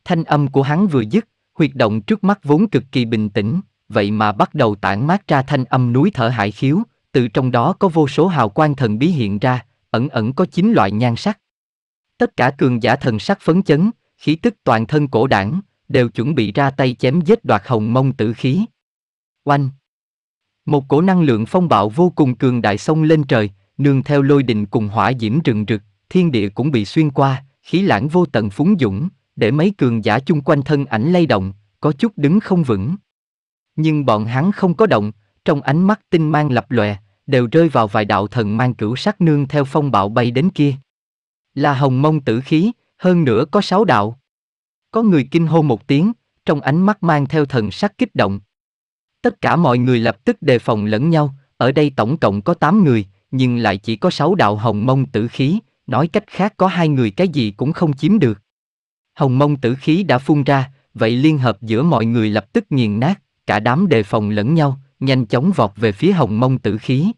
A: Thanh âm của hắn vừa dứt, huyệt động trước mắt vốn cực kỳ bình tĩnh, vậy mà bắt đầu tản mát ra thanh âm núi thở hải khiếu, từ trong đó có vô số hào quang thần bí hiện ra, ẩn ẩn có chín loại nhan sắc. Tất cả cường giả thần sắc phấn chấn, khí tức toàn thân cổ đảng, đều chuẩn bị ra tay chém giết đoạt hồng mông tử khí. Oanh! Một cổ năng lượng phong bạo vô cùng cường đại sông lên trời, nương theo lôi đình cùng hỏa diễm rừng rực, thiên địa cũng bị xuyên qua, khí lãng vô tận phúng dũng, để mấy cường giả chung quanh thân ảnh lay động, có chút đứng không vững. Nhưng bọn hắn không có động, trong ánh mắt tinh mang lập lòe, đều rơi vào vài đạo thần mang cửu sắc nương theo phong bạo bay đến kia. Là hồng mông tử khí, hơn nữa có sáu đạo. Có người kinh hô một tiếng, trong ánh mắt mang theo thần sắc kích động. Tất cả mọi người lập tức đề phòng lẫn nhau, ở đây tổng cộng có tám người, nhưng lại chỉ có sáu đạo hồng mông tử khí, nói cách khác có hai người cái gì cũng không chiếm được. Hồng mông tử khí đã phun ra, vậy liên hợp giữa mọi người lập tức nghiền nát, cả đám đề phòng lẫn nhau, nhanh chóng vọt về phía hồng mông tử khí.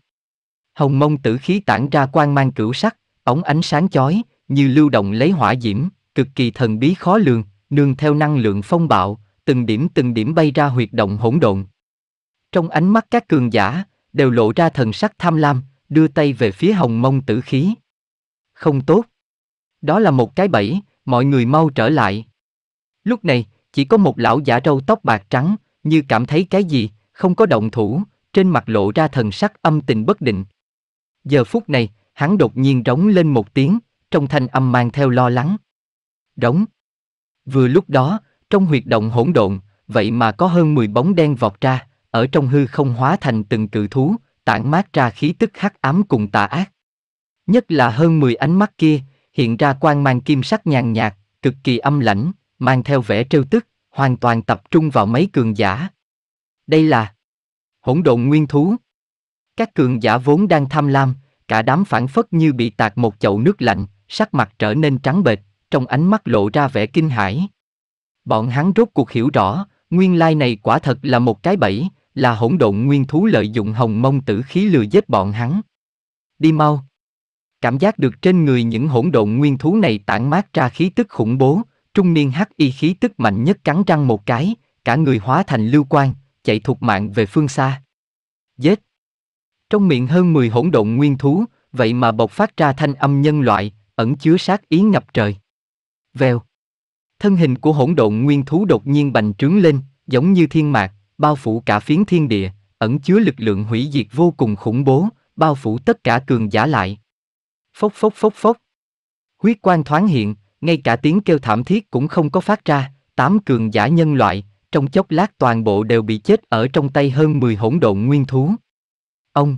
A: Hồng mông tử khí tản ra quang mang cửu sắc, ống ánh sáng chói, như lưu động lấy hỏa diễm, cực kỳ thần bí khó lường, nương theo năng lượng phong bạo, từng điểm từng điểm bay ra huyệt động hỗn độn. Trong ánh mắt các cường giả, đều lộ ra thần sắc tham lam, đưa tay về phía hồng mông tử khí. Không tốt. Đó là một cái bẫy, mọi người mau trở lại. Lúc này, chỉ có một lão giả râu tóc bạc trắng, như cảm thấy cái gì, không có động thủ, trên mặt lộ ra thần sắc âm tình bất định. Giờ phút này, hắn đột nhiên rống lên một tiếng, trong thanh âm mang theo lo lắng. Rống. Vừa lúc đó, trong huyệt động hỗn độn, vậy mà có hơn 10 bóng đen vọt ra, ở trong hư không hóa thành từng cự thú, tản mát ra khí tức hắc ám cùng tà ác. Nhất là hơn 10 ánh mắt kia, hiện ra quang mang kim sắc nhàn nhạt, cực kỳ âm lãnh, mang theo vẻ trêu tức hoàn toàn tập trung vào mấy cường giả. Đây là hỗn độn nguyên thú. Các cường giả vốn đang tham lam, cả đám phản phất như bị tạt một chậu nước lạnh, sắc mặt trở nên trắng bệch, trong ánh mắt lộ ra vẻ kinh hãi. Bọn hắn rốt cuộc hiểu rõ, nguyên lai này quả thật là một cái bẫy, là hỗn độn nguyên thú lợi dụng hồng mông tử khí lừa giết bọn hắn. Đi mau. Cảm giác được trên người những hỗn độn nguyên thú này tản mát ra khí tức khủng bố, Trung niên hắc y khí tức mạnh nhất cắn răng một cái, cả người hóa thành lưu quang, chạy thục mạng về phương xa. Giết! Trong miệng hơn 10 hỗn độn nguyên thú, vậy mà bộc phát ra thanh âm nhân loại, ẩn chứa sát ý ngập trời. Vèo! Thân hình của hỗn độn nguyên thú đột nhiên bành trướng lên, giống như thiên mạc, bao phủ cả phiến thiên địa, ẩn chứa lực lượng hủy diệt vô cùng khủng bố, bao phủ tất cả cường giả lại. Phốc phốc phốc phốc. Huyết quang thoáng hiện, ngay cả tiếng kêu thảm thiết cũng không có phát ra, tám cường giả nhân loại, trong chốc lát toàn bộ đều bị chết ở trong tay hơn 10 hỗn độn nguyên thú. Ông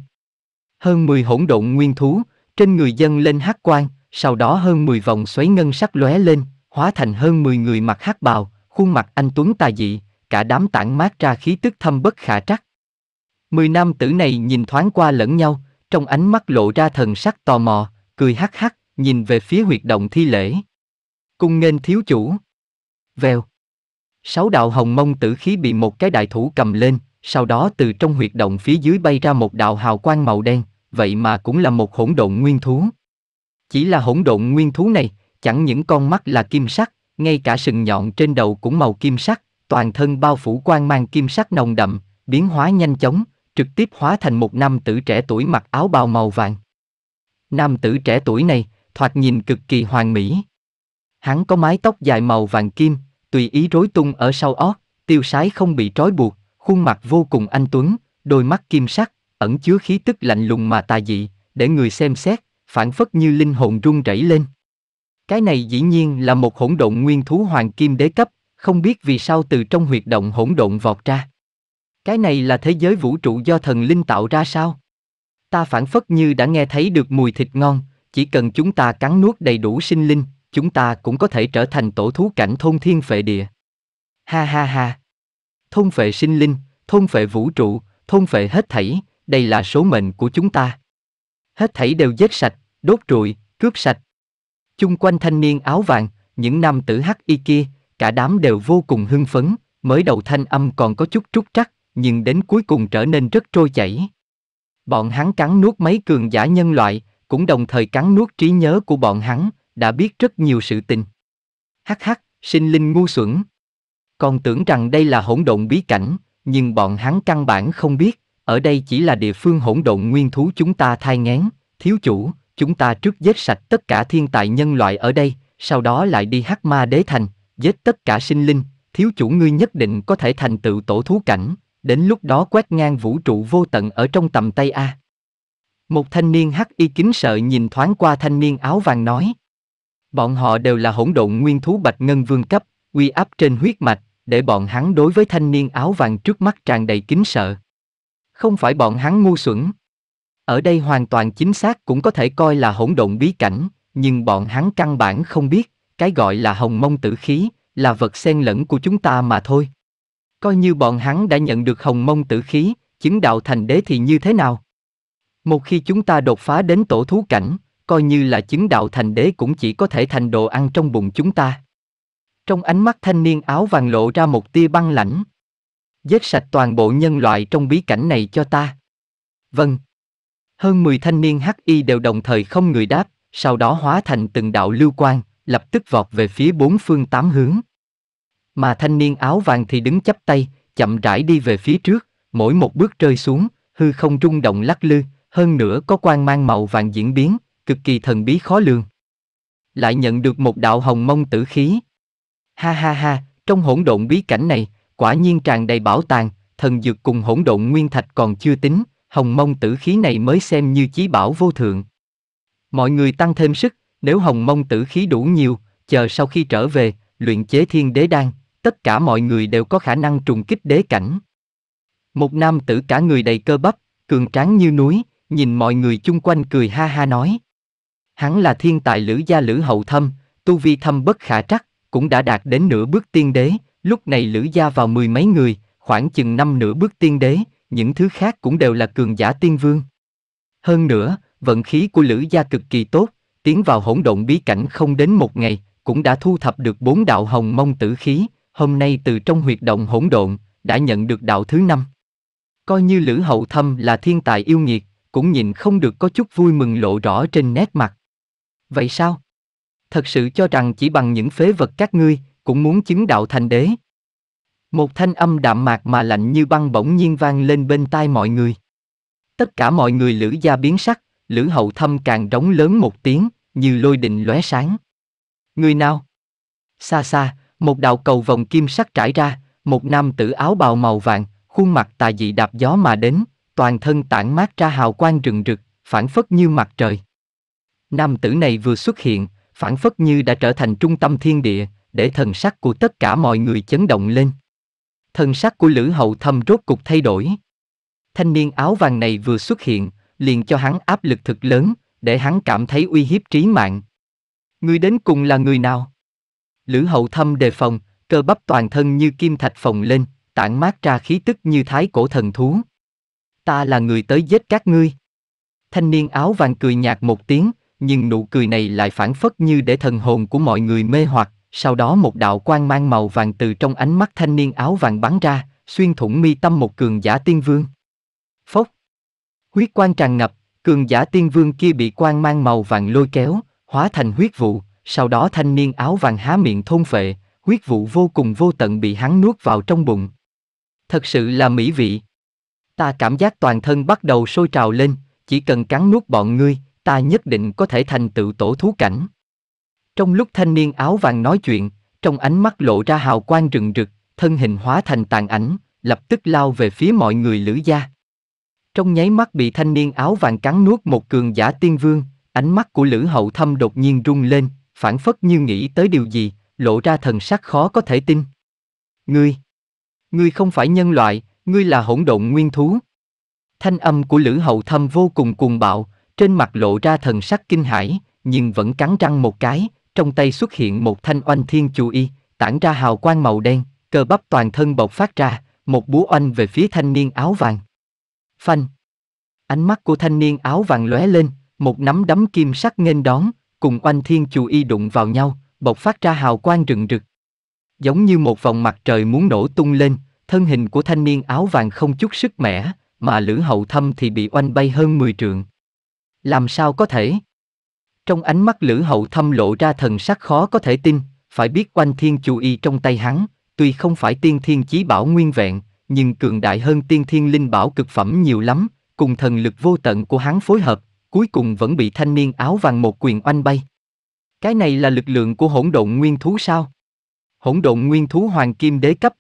A: Hơn 10 hỗn độn nguyên thú, trên người dân lên hắc quang sau đó hơn 10 vòng xoáy ngân sắc lóe lên, hóa thành hơn 10 người mặc hắc bào, khuôn mặt anh Tuấn tà dị, cả đám tản mát ra khí tức thâm bất khả trắc. Mười nam tử này nhìn thoáng qua lẫn nhau, trong ánh mắt lộ ra thần sắc tò mò, cười hắc hắc, nhìn về phía huyệt động thi lễ cung nghênh thiếu chủ. Vèo. Sáu đạo hồng mông tử khí bị một cái đại thủ cầm lên, sau đó từ trong huyệt động phía dưới bay ra một đạo hào quang màu đen, vậy mà cũng là một hỗn độn nguyên thú. Chỉ là hỗn độn nguyên thú này, chẳng những con mắt là kim sắc, ngay cả sừng nhọn trên đầu cũng màu kim sắc, toàn thân bao phủ quang mang kim sắc nồng đậm, biến hóa nhanh chóng, trực tiếp hóa thành một nam tử trẻ tuổi mặc áo bào màu vàng. Nam tử trẻ tuổi này, thoạt nhìn cực kỳ hoàn mỹ. Hắn có mái tóc dài màu vàng kim, tùy ý rối tung ở sau ót, tiêu sái không bị trói buộc, khuôn mặt vô cùng anh tuấn, đôi mắt kim sắc, ẩn chứa khí tức lạnh lùng mà tà dị, để người xem xét, phản phất như linh hồn rung rẩy lên. Cái này dĩ nhiên là một hỗn độn nguyên thú hoàng kim đế cấp, không biết vì sao từ trong huyệt động hỗn độn vọt ra. Cái này là thế giới vũ trụ do thần linh tạo ra sao? Ta phản phất như đã nghe thấy được mùi thịt ngon, chỉ cần chúng ta cắn nuốt đầy đủ sinh linh, chúng ta cũng có thể trở thành tổ thú cảnh thôn thiên phệ địa. Ha ha ha. Thôn phệ sinh linh, thôn phệ vũ trụ, thôn phệ hết thảy, đây là số mệnh của chúng ta. Hết thảy đều giết sạch, đốt trụi, cướp sạch. Chung quanh thanh niên áo vàng, những nam tử hắc y kia, cả đám đều vô cùng hưng phấn, mới đầu thanh âm còn có chút trúc trắc, nhưng đến cuối cùng trở nên rất trôi chảy. Bọn hắn cắn nuốt mấy cường giả nhân loại, cũng đồng thời cắn nuốt trí nhớ của bọn hắn, đã biết rất nhiều sự tình. Hắc hắc, sinh linh ngu xuẩn. Còn tưởng rằng đây là hỗn độn bí cảnh, nhưng bọn hắn căn bản không biết, ở đây chỉ là địa phương hỗn độn nguyên thú chúng ta thai ngán, thiếu chủ, chúng ta trước giết sạch tất cả thiên tài nhân loại ở đây, sau đó lại đi hắc ma đế thành, giết tất cả sinh linh, thiếu chủ ngươi nhất định có thể thành tựu tổ thú cảnh, đến lúc đó quét ngang vũ trụ vô tận ở trong tầm tay A. Một thanh niên hắc y kính sợ nhìn thoáng qua thanh niên áo vàng nói. Bọn họ đều là hỗn độn nguyên thú bạch ngân vương cấp, uy áp trên huyết mạch, để bọn hắn đối với thanh niên áo vàng trước mắt tràn đầy kính sợ. Không phải bọn hắn ngu xuẩn. Ở đây hoàn toàn chính xác cũng có thể coi là hỗn độn bí cảnh, nhưng bọn hắn căn bản không biết, cái gọi là hồng mông tử khí, là vật xen lẫn của chúng ta mà thôi. Coi như bọn hắn đã nhận được hồng mông tử khí, chứng đạo thành đế thì như thế nào? Một khi chúng ta đột phá đến tổ thú cảnh, coi như là chứng đạo thành đế cũng chỉ có thể thành đồ ăn trong bụng chúng ta. Trong ánh mắt thanh niên áo vàng lộ ra một tia băng lãnh. Giết sạch toàn bộ nhân loại trong bí cảnh này cho ta. Vâng. Hơn 10 thanh niên hắc y đều đồng thời không người đáp, sau đó hóa thành từng đạo lưu quang, lập tức vọt về phía bốn phương tám hướng. Mà thanh niên áo vàng thì đứng chắp tay, chậm rãi đi về phía trước, mỗi một bước rơi xuống, hư không rung động lắc lư, hơn nữa có quang mang màu vàng diễn biến, cực kỳ thần bí khó lường. Lại nhận được một đạo hồng mông tử khí. Ha ha ha, trong hỗn độn bí cảnh này, quả nhiên tràn đầy bảo tàng, thần dược cùng hỗn độn nguyên thạch còn chưa tính, hồng mông tử khí này mới xem như chí bảo vô thượng. Mọi người tăng thêm sức, nếu hồng mông tử khí đủ nhiều, chờ sau khi trở về, luyện chế thiên đế đan, tất cả mọi người đều có khả năng trùng kích đế cảnh. Một nam tử cả người đầy cơ bắp, cường tráng như núi, nhìn mọi người chung quanh cười ha ha nói. Hắn là thiên tài lữ gia lữ hậu thâm, tu vi thâm bất khả trắc, cũng đã đạt đến nửa bước tiên đế, lúc này lữ gia vào mười mấy người, khoảng chừng năm nửa bước tiên đế, những thứ khác cũng đều là cường giả tiên vương. Hơn nữa, vận khí của lữ gia cực kỳ tốt, tiến vào hỗn độn bí cảnh không đến một ngày, cũng đã thu thập được bốn đạo hồng mông tử khí, hôm nay từ trong huyệt động hỗn độn, đã nhận được đạo thứ năm. Coi như Lữ Hậu Thâm là thiên tài yêu nghiệt, cũng nhìn không được có chút vui mừng lộ rõ trên nét mặt vậy sao? Thật sự cho rằng chỉ bằng những phế vật các ngươi, cũng muốn chứng đạo thành đế. Một thanh âm đạm mạc mà lạnh như băng bỗng nhiên vang lên bên tai mọi người. Tất cả mọi người lữ gia biến sắc, lữ hậu thâm càng rống lớn một tiếng, như lôi đình lóe sáng. Người nào? Xa xa, một đạo cầu vòng kim sắc trải ra, một nam tử áo bào màu vàng, khuôn mặt tà dị đạp gió mà đến, toàn thân tản mát ra hào quang rừng rực, phản phất như mặt trời. Nam tử này vừa xuất hiện, phản phất như đã trở thành trung tâm thiên địa, để thần sắc của tất cả mọi người chấn động lên. Thần sắc của Lữ Hậu Thâm rốt cục thay đổi. Thanh niên áo vàng này vừa xuất hiện, liền cho hắn áp lực thực lớn, để hắn cảm thấy uy hiếp trí mạng. Người đến cùng là người nào? Lữ Hậu Thâm đề phòng, cơ bắp toàn thân như kim thạch phồng lên, tản mát ra khí tức như thái cổ thần thú. Ta là người tới giết các ngươi. Thanh niên áo vàng cười nhạt một tiếng, nhưng nụ cười này lại phản phất như để thần hồn của mọi người mê hoặc, sau đó một đạo quang mang màu vàng từ trong ánh mắt thanh niên áo vàng bắn ra, xuyên thủng mi tâm một cường giả tiên vương. Phốc. Huyết quang tràn ngập, cường giả tiên vương kia bị quang mang màu vàng lôi kéo, hóa thành huyết vụ, sau đó thanh niên áo vàng há miệng thôn phệ, huyết vụ vô cùng vô tận bị hắn nuốt vào trong bụng. Thật sự là mỹ vị. Ta cảm giác toàn thân bắt đầu sôi trào lên, chỉ cần cắn nuốt bọn ngươi, ta nhất định có thể thành tựu tổ thú cảnh. Trong lúc thanh niên áo vàng nói chuyện, trong ánh mắt lộ ra hào quang rừng rực, thân hình hóa thành tàn ảnh, lập tức lao về phía mọi người lữ gia. Trong nháy mắt bị thanh niên áo vàng cắn nuốt một cường giả tiên vương, ánh mắt của lữ hậu thâm đột nhiên rung lên, phản phất như nghĩ tới điều gì, lộ ra thần sắc khó có thể tin. Ngươi! Ngươi không phải nhân loại, ngươi là hỗn độn nguyên thú. Thanh âm của lữ hậu thâm vô cùng cuồng bạo, trên mặt lộ ra thần sắc kinh hãi, nhưng vẫn cắn răng một cái, trong tay xuất hiện một thanh oanh thiên chú y, tản ra hào quang màu đen, cơ bắp toàn thân bộc phát ra, một búa oanh về phía thanh niên áo vàng. Phanh. Ánh mắt của thanh niên áo vàng lóe lên, một nắm đấm kim sắc nghênh đón, cùng oanh thiên chú y đụng vào nhau, bộc phát ra hào quang rừng rực. Giống như một vòng mặt trời muốn nổ tung lên, thân hình của thanh niên áo vàng không chút sức mẻ, mà Lữ Hậu Thâm thì bị oanh bay hơn 10 trượng. Làm sao có thể? Trong ánh mắt Lữ Hậu Thâm lộ ra thần sắc khó có thể tin, phải biết quanh thiên chú y trong tay hắn, tuy không phải tiên thiên chí bảo nguyên vẹn, nhưng cường đại hơn tiên thiên linh bảo cực phẩm nhiều lắm, cùng thần lực vô tận của hắn phối hợp, cuối cùng vẫn bị thanh niên áo vàng một quyền oanh bay. Cái này là lực lượng của hỗn độn nguyên thú sao? Hỗn độn nguyên thú hoàng kim đế cấp.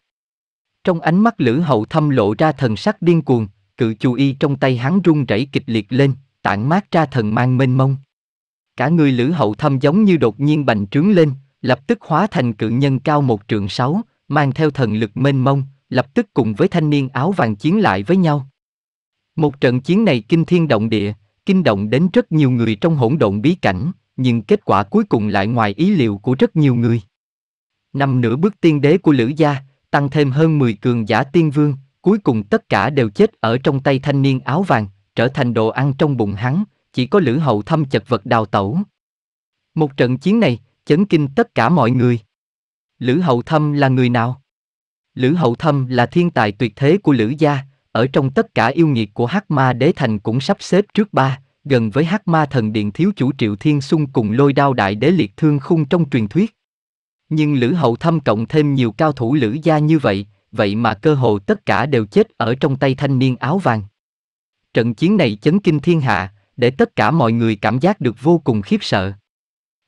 A: Trong ánh mắt Lữ Hậu Thâm lộ ra thần sắc điên cuồng, cự chú y trong tay hắn run rẩy kịch liệt lên, tản mát ra thần mang mênh mông. Cả người Lữ Hậu Thâm giống như đột nhiên bành trướng lên, lập tức hóa thành cự nhân cao một trượng sáu, mang theo thần lực mênh mông, lập tức cùng với thanh niên áo vàng chiến lại với nhau. Một trận chiến này kinh thiên động địa, kinh động đến rất nhiều người trong hỗn độn bí cảnh, nhưng kết quả cuối cùng lại ngoài ý liệu của rất nhiều người. Năm nửa bước tiên đế của Lữ Gia, tăng thêm hơn 10 cường giả tiên vương, cuối cùng tất cả đều chết ở trong tay thanh niên áo vàng, trở thành đồ ăn trong bụng hắn, chỉ có Lữ Hậu thâm chật vật đào tẩu. Một trận chiến này, chấn kinh tất cả mọi người. Lữ Hậu Thâm là người nào? Lữ Hậu Thâm là thiên tài tuyệt thế của Lữ gia, ở trong tất cả yêu nghiệt của Hắc Ma Đế Thành cũng sắp xếp trước ba, gần với Hắc Ma Thần Điện thiếu chủ Triệu Thiên Xung cùng lôi đao đại đế liệt thương khung trong truyền thuyết. Nhưng Lữ Hậu Thâm cộng thêm nhiều cao thủ Lữ gia như vậy, vậy mà cơ hồ tất cả đều chết ở trong tay thanh niên áo vàng. Trận chiến này chấn kinh thiên hạ, để tất cả mọi người cảm giác được vô cùng khiếp sợ.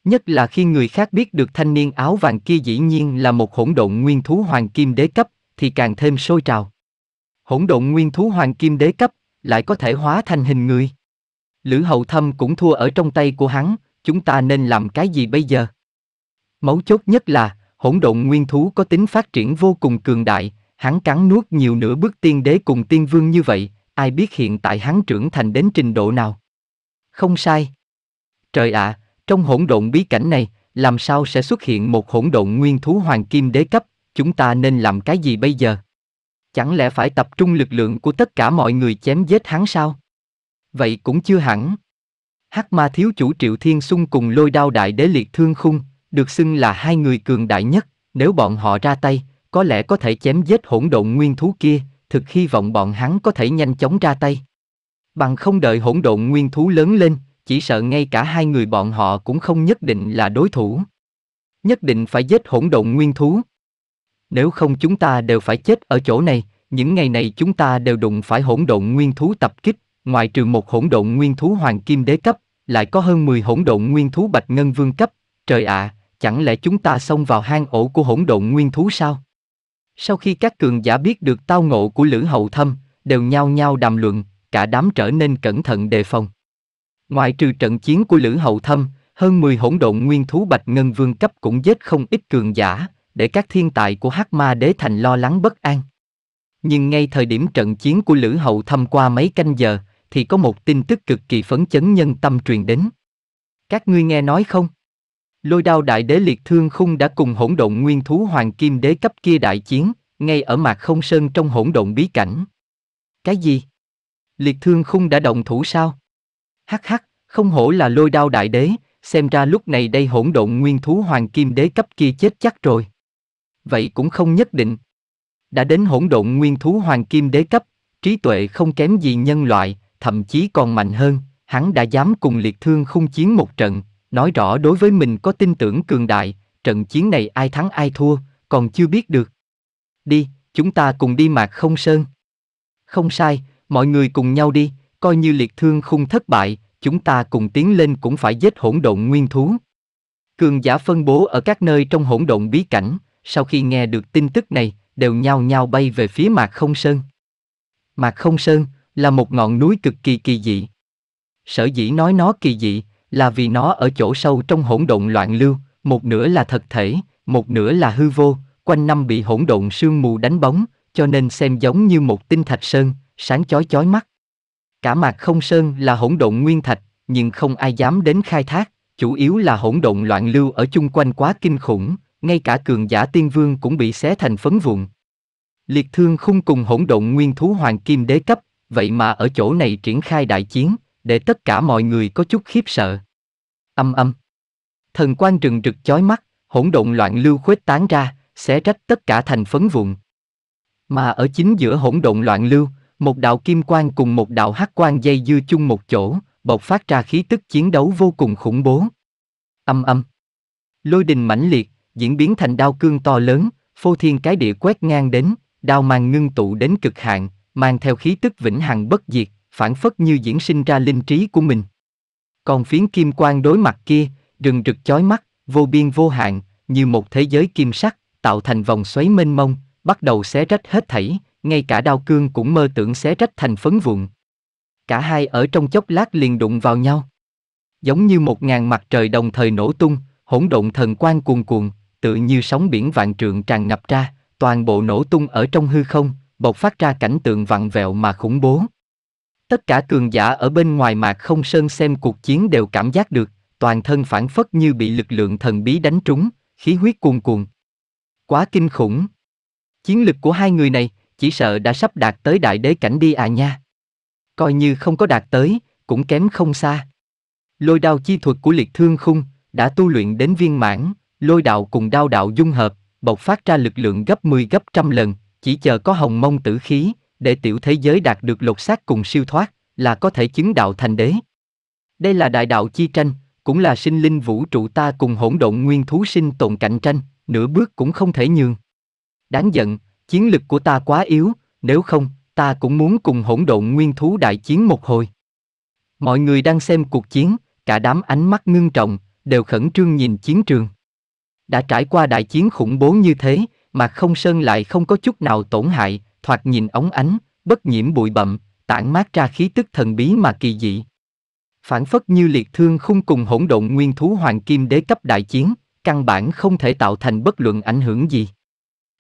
A: Nhất là khi người khác biết được thanh niên áo vàng kia dĩ nhiên là một hỗn độn nguyên thú hoàng kim đế cấp, thì càng thêm sôi trào. Hỗn độn nguyên thú hoàng kim đế cấp, lại có thể hóa thành hình người. Lữ hậu thâm cũng thua ở trong tay của hắn, chúng ta nên làm cái gì bây giờ? Mấu chốt nhất là, hỗn độn nguyên thú có tính phát triển vô cùng cường đại, hắn cắn nuốt nhiều nửa bước tiên đế cùng tiên vương như vậy, ai biết hiện tại hắn trưởng thành đến trình độ nào. Không sai. Trời ạ, à, trong hỗn độn bí cảnh này, làm sao sẽ xuất hiện một hỗn độn nguyên thú hoàng kim đế cấp, chúng ta nên làm cái gì bây giờ? Chẳng lẽ phải tập trung lực lượng của tất cả mọi người chém giết hắn sao? Vậy cũng chưa hẳn. Hắc ma thiếu chủ Triệu Thiên Xung cùng lôi đao đại đế liệt thương khung, được xưng là hai người cường đại nhất, nếu bọn họ ra tay, có lẽ có thể chém giết hỗn độn nguyên thú kia, thực hy vọng bọn hắn có thể nhanh chóng ra tay. Bằng không đợi hỗn độn nguyên thú lớn lên, chỉ sợ ngay cả hai người bọn họ cũng không nhất định là đối thủ. Nhất định phải giết hỗn độn nguyên thú. Nếu không chúng ta đều phải chết ở chỗ này, những ngày này chúng ta đều đụng phải hỗn độn nguyên thú tập kích, ngoài trừ một hỗn độn nguyên thú hoàng kim đế cấp, lại có hơn 10 hỗn độn nguyên thú bạch ngân vương cấp, trời ạ, à, chẳng lẽ chúng ta xông vào hang ổ của hỗn độn nguyên thú sao? Sau khi các cường giả biết được tao ngộ của Lữ Hậu Thâm, đều nhao nhao đàm luận, cả đám trở nên cẩn thận đề phòng. Ngoại trừ trận chiến của Lữ Hậu Thâm, hơn 10 hỗn độn nguyên thú Bạch Ngân Vương cấp cũng giết không ít cường giả, để các thiên tài của Hắc Ma Đế Thành lo lắng bất an. Nhưng ngay thời điểm trận chiến của Lữ Hậu Thâm qua mấy canh giờ, thì có một tin tức cực kỳ phấn chấn nhân tâm truyền đến. Các ngươi nghe nói không? Lôi đao đại đế liệt thương khung đã cùng hỗn độn nguyên thú hoàng kim đế cấp kia đại chiến, ngay ở mạc không sơn trong hỗn độn bí cảnh. Cái gì? Liệt thương khung đã động thủ sao? Hắc hắc, không hổ là lôi đao đại đế, xem ra lúc này đây hỗn độn nguyên thú hoàng kim đế cấp kia chết chắc rồi. Vậy cũng không nhất định. Đã đến hỗn độn nguyên thú hoàng kim đế cấp, trí tuệ không kém gì nhân loại, thậm chí còn mạnh hơn, hắn đã dám cùng liệt thương khung chiến một trận, nói rõ đối với mình có tin tưởng cường đại, trận chiến này ai thắng ai thua, còn chưa biết được. Đi, chúng ta cùng đi mạc không sơn. Không sai, mọi người cùng nhau đi, coi như liệt thương khung thất bại, chúng ta cùng tiến lên cũng phải giết hỗn độn nguyên thú. Cường giả phân bố ở các nơi trong hỗn độn bí cảnh, sau khi nghe được tin tức này, đều nhao nhao bay về phía mạc không sơn. Mạc không sơn là một ngọn núi cực kỳ kỳ dị. Sở dĩ nói nó kỳ dị là vì nó ở chỗ sâu trong hỗn độn loạn lưu, một nửa là thật thể, một nửa là hư vô, quanh năm bị hỗn độn sương mù đánh bóng, cho nên xem giống như một tinh thạch sơn, sáng chói chói mắt. Cả mạc không sơn là hỗn độn nguyên thạch, nhưng không ai dám đến khai thác, chủ yếu là hỗn độn loạn lưu ở chung quanh quá kinh khủng, ngay cả cường giả tiên vương cũng bị xé thành phấn vụn. Liệt thương khung cùng hỗn độn nguyên thú hoàng kim đế cấp, vậy mà ở chỗ này triển khai đại chiến, để tất cả mọi người có chút khiếp sợ. Âm âm. Thần quan rừng rực chói mắt, hỗn độn loạn lưu khuếch tán ra, xé rách tất cả thành phấn vụn. Mà ở chính giữa hỗn độn loạn lưu, một đạo kim quan cùng một đạo hắc quan dây dưa chung một chỗ, bộc phát ra khí tức chiến đấu vô cùng khủng bố. Âm âm. Lôi đình mãnh liệt, diễn biến thành đao cương to lớn, phô thiên cái địa quét ngang đến, đao mang ngưng tụ đến cực hạn, mang theo khí tức vĩnh hằng bất diệt, phản phất như diễn sinh ra linh trí của mình. Còn phiến kim quang đối mặt kia, rừng rực chói mắt, vô biên vô hạn, như một thế giới kim sắc, tạo thành vòng xoáy mênh mông, bắt đầu xé rách hết thảy, ngay cả đao cương cũng mơ tưởng xé rách thành phấn vụn. Cả hai ở trong chốc lát liền đụng vào nhau. Giống như một ngàn mặt trời đồng thời nổ tung, hỗn độn thần quang cuồn cuộn, tự như sóng biển vạn trượng tràn ngập ra, toàn bộ nổ tung ở trong hư không, bộc phát ra cảnh tượng vặn vẹo mà khủng bố. Tất cả cường giả ở bên ngoài mạc không sơn xem cuộc chiến đều cảm giác được, toàn thân phản phất như bị lực lượng thần bí đánh trúng, khí huyết cuồn cuộn, Quá kinh khủng. Chiến lực của hai người này, chỉ sợ đã sắp đạt tới đại đế cảnh đi à nha. Coi như không có đạt tới, cũng kém không xa. Lôi đao chi thuật của liệt thương khung, đã tu luyện đến viên mãn, lôi đạo cùng đao đạo dung hợp, bộc phát ra lực lượng gấp 10 gấp trăm lần, chỉ chờ có hồng mông tử khí, để tiểu thế giới đạt được lột xác cùng siêu thoát, là có thể chứng đạo thành đế. Đây là đại đạo chi tranh, cũng là sinh linh vũ trụ ta cùng hỗn độn nguyên thú sinh tồn cạnh tranh, nửa bước cũng không thể nhường. Đáng giận, chiến lực của ta quá yếu, nếu không, ta cũng muốn cùng hỗn độn nguyên thú đại chiến một hồi. Mọi người đang xem cuộc chiến, cả đám ánh mắt ngưng trọng, đều khẩn trương nhìn chiến trường. Đã trải qua đại chiến khủng bố như thế, mà không sơn lại không có chút nào tổn hại, thoạt nhìn ống ánh, bất nhiễm bụi bậm, tản mát ra khí tức thần bí mà kỳ dị. Phản phất như liệt thương khung cùng hỗn độn nguyên thú hoàng kim đế cấp đại chiến, căn bản không thể tạo thành bất luận ảnh hưởng gì.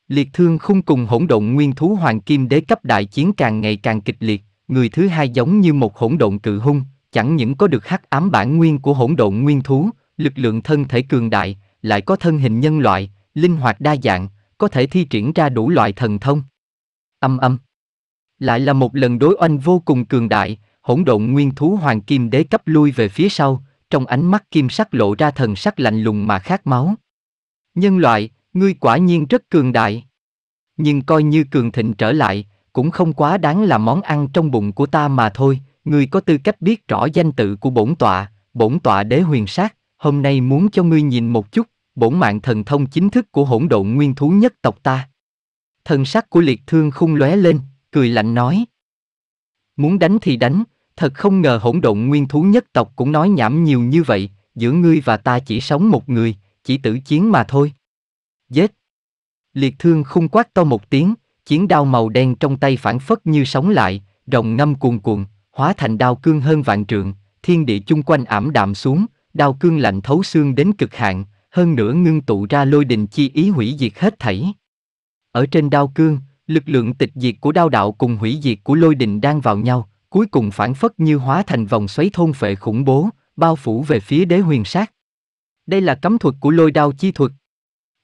A: Liệt thương khung cùng hỗn độn nguyên thú hoàng kim đế cấp đại chiến càng ngày càng kịch liệt, người thứ hai giống như một hỗn độn cự hung, chẳng những có được hắc ám bản nguyên của hỗn độn nguyên thú, lực lượng thân thể cường đại, lại có thân hình nhân loại, linh hoạt đa dạng, có thể thi triển ra đủ loại thần thông. Âm âm. Lại là một lần đối oanh vô cùng cường đại, hỗn độn nguyên thú hoàng kim đế cấp lui về phía sau, trong ánh mắt kim sắc lộ ra thần sắc lạnh lùng mà khát máu. Nhân loại, ngươi quả nhiên rất cường đại. Nhưng coi như cường thịnh trở lại, cũng không quá đáng là món ăn trong bụng của ta mà thôi, ngươi có tư cách biết rõ danh tự của bổn tọa, bổn tọa đế huyền sát, hôm nay muốn cho ngươi nhìn một chút, bổn mạng thần thông chính thức của hỗn độn nguyên thú nhất tộc ta. Thần sắc của liệt thương khung lóe lên, cười lạnh nói. Muốn đánh thì đánh, thật không ngờ hỗn độn nguyên thú nhất tộc cũng nói nhảm nhiều như vậy, giữa ngươi và ta chỉ sống một người, chỉ tử chiến mà thôi. Giết! Liệt thương khung quát to một tiếng, chiến đao màu đen trong tay phản phất như sóng lại, rồng ngâm cuồn cuộn, hóa thành đao cương hơn vạn trượng, thiên địa chung quanh ảm đạm xuống, đao cương lạnh thấu xương đến cực hạn, hơn nữa ngưng tụ ra lôi đình chi ý hủy diệt hết thảy. Ở trên đao cương, lực lượng tịch diệt của đao đạo cùng hủy diệt của lôi đình đang vào nhau, cuối cùng phản phất như hóa thành vòng xoáy thôn phệ khủng bố, bao phủ về phía đế huyền sát. Đây là cấm thuật của lôi đao chi thuật.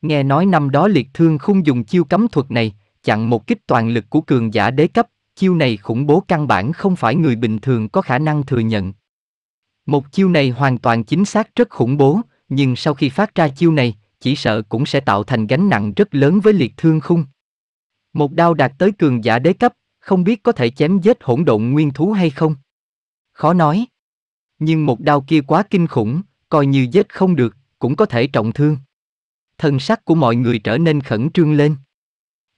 A: Nghe nói năm đó liệt thương không dùng chiêu cấm thuật này, chặn một kích toàn lực của cường giả đế cấp, chiêu này khủng bố căn bản không phải người bình thường có khả năng thừa nhận. Một chiêu này hoàn toàn chính xác rất khủng bố, nhưng sau khi phát ra chiêu này, chỉ sợ cũng sẽ tạo thành gánh nặng rất lớn với liệt thương khung. Một đao đạt tới cường giả đế cấp, không biết có thể chém giết hỗn độn nguyên thú hay không. Khó nói. Nhưng một đao kia quá kinh khủng, coi như giết không được, cũng có thể trọng thương. Thần sắc của mọi người trở nên khẩn trương lên.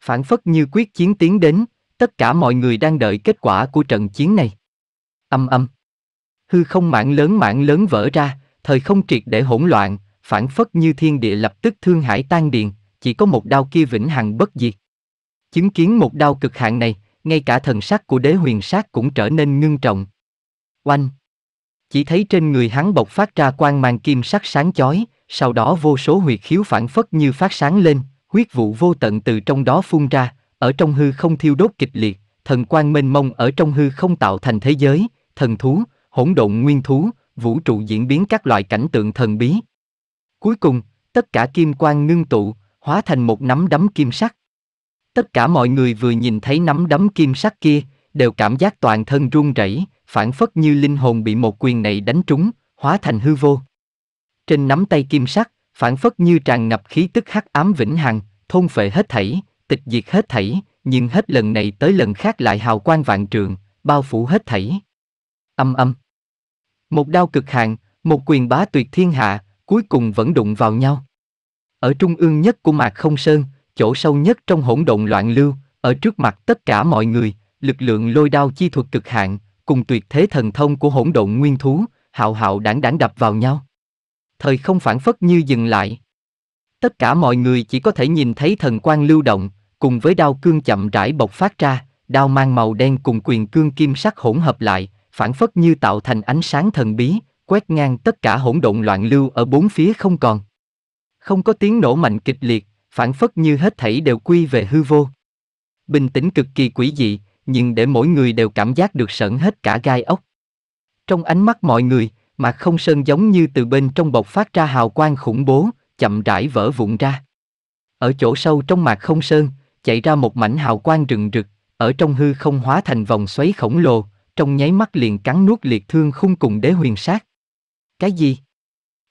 A: Phản phất như quyết chiến tiến đến, tất cả mọi người đang đợi kết quả của trận chiến này. Âm âm. Hư không mạng lớn mạng lớn vỡ ra, thời không triệt để hỗn loạn, phản phất như thiên địa lập tức thương hải tan điền, chỉ có một đao kia vĩnh hằng bất diệt. Chứng kiến một đao cực hạn này, ngay cả thần sắc của đế huyền sát cũng trở nên ngưng trọng. Oanh! Chỉ thấy trên người hắn bộc phát ra quang mang kim sắc sáng chói, sau đó vô số huyệt khiếu phản phất như phát sáng lên, huyết vụ vô tận từ trong đó phun ra, ở trong hư không thiêu đốt kịch liệt, thần quang mênh mông ở trong hư không tạo thành thế giới, thần thú, hỗn độn nguyên thú, vũ trụ diễn biến các loại cảnh tượng thần bí, Cuối cùng, tất cả kim quang ngưng tụ, hóa thành một nắm đấm kim sắc. Tất cả mọi người vừa nhìn thấy nắm đấm kim sắc kia, đều cảm giác toàn thân run rẩy, phản phất như linh hồn bị một quyền này đánh trúng, hóa thành hư vô. Trên nắm tay kim sắc, phản phất như tràn ngập khí tức hắc ám vĩnh hằng, thôn phệ hết thảy, tịch diệt hết thảy, nhưng hết lần này tới lần khác lại hào quang vạn trường, bao phủ hết thảy. Âm âm. Một đao cực hạn, một quyền bá tuyệt thiên hạ, cuối cùng vẫn đụng vào nhau. Ở trung ương nhất của mạc không sơn, chỗ sâu nhất trong hỗn độn loạn lưu, ở trước mặt tất cả mọi người, lực lượng lôi đao chi thuật cực hạn, cùng tuyệt thế thần thông của hỗn độn nguyên thú, hạo hạo đảng đảng đập vào nhau. Thời không phản phất như dừng lại. Tất cả mọi người chỉ có thể nhìn thấy thần quang lưu động, cùng với đao cương chậm rãi bộc phát ra, đao mang màu đen cùng quyền cương kim sắc hỗn hợp lại, phản phất như tạo thành ánh sáng thần bí, quét ngang tất cả hỗn độn loạn lưu ở bốn phía không còn. Không có tiếng nổ mạnh kịch liệt, phản phất như hết thảy đều quy về hư vô. Bình tĩnh cực kỳ quỷ dị, nhưng để mỗi người đều cảm giác được sợn hết cả gai ốc. Trong ánh mắt mọi người, mà không sơn giống như từ bên trong bọc phát ra hào quang khủng bố, chậm rãi vỡ vụn ra. Ở chỗ sâu trong mạc không sơn, chạy ra một mảnh hào quang rừng rực, ở trong hư không hóa thành vòng xoáy khổng lồ, trong nháy mắt liền cắn nuốt liệt thương khung cùng đế huyền sát. Cái gì?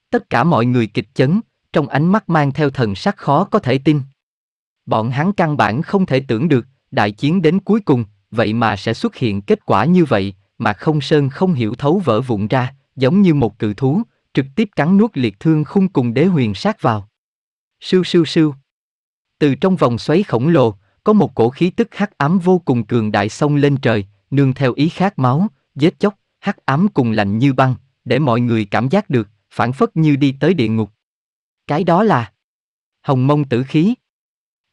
A: Tất cả mọi người kịch chấn, trong ánh mắt mang theo thần sắc khó có thể tin. Bọn hắn căn bản không thể tưởng được, đại chiến đến cuối cùng, vậy mà sẽ xuất hiện kết quả như vậy, mà không sơn không hiểu thấu vỡ vụn ra, giống như một cự thú, trực tiếp cắn nuốt liệt thương khung cùng đế huyền sát vào. Sưu sưu sưu. Từ trong vòng xoáy khổng lồ, có một cổ khí tức hắc ám vô cùng cường đại xông lên trời, nương theo ý khát máu, giết chóc, hắc ám cùng lạnh như băng, để mọi người cảm giác được, phản phất như đi tới địa ngục. Cái đó là hồng mông tử khí.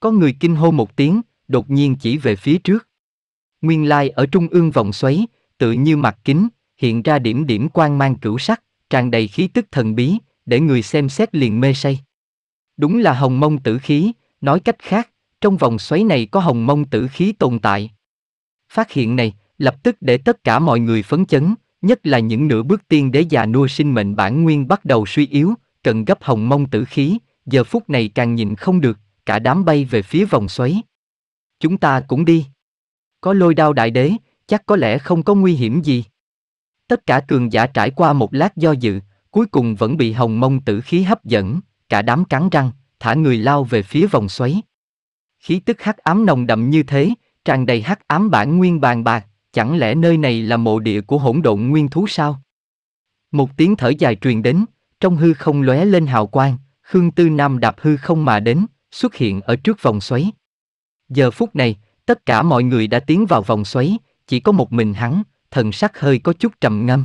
A: Có người kinh hô một tiếng, đột nhiên chỉ về phía trước. Nguyên lai ở trung ương vòng xoáy, tự như mặt kính, hiện ra điểm điểm quang mang cửu sắc, tràn đầy khí tức thần bí, để người xem xét liền mê say. Đúng là hồng mông tử khí, nói cách khác, trong vòng xoáy này có hồng mông tử khí tồn tại. Phát hiện này, lập tức để tất cả mọi người phấn chấn, nhất là những nửa bước tiên đế già nua sinh mệnh bản nguyên bắt đầu suy yếu, cần gấp hồng mông tử khí, giờ phút này càng nhìn không được, cả đám bay về phía vòng xoáy. Chúng ta cũng đi. Có lôi đao đại đế, chắc có lẽ không có nguy hiểm gì. Tất cả cường giả trải qua một lát do dự, cuối cùng vẫn bị hồng mông tử khí hấp dẫn, cả đám cắn răng, thả người lao về phía vòng xoáy. Khí tức hắc ám nồng đậm như thế, tràn đầy hắc ám bản nguyên bàn bạc, Chẳng lẽ nơi này là mộ địa của hỗn độn nguyên thú sao? Một tiếng thở dài truyền đến, trong hư không lóe lên hào quang, Khương Tư Nam đạp hư không mà đến, xuất hiện ở trước vòng xoáy. Giờ phút này, tất cả mọi người đã tiến vào vòng xoáy, chỉ có một mình hắn, thần sắc hơi có chút trầm ngâm.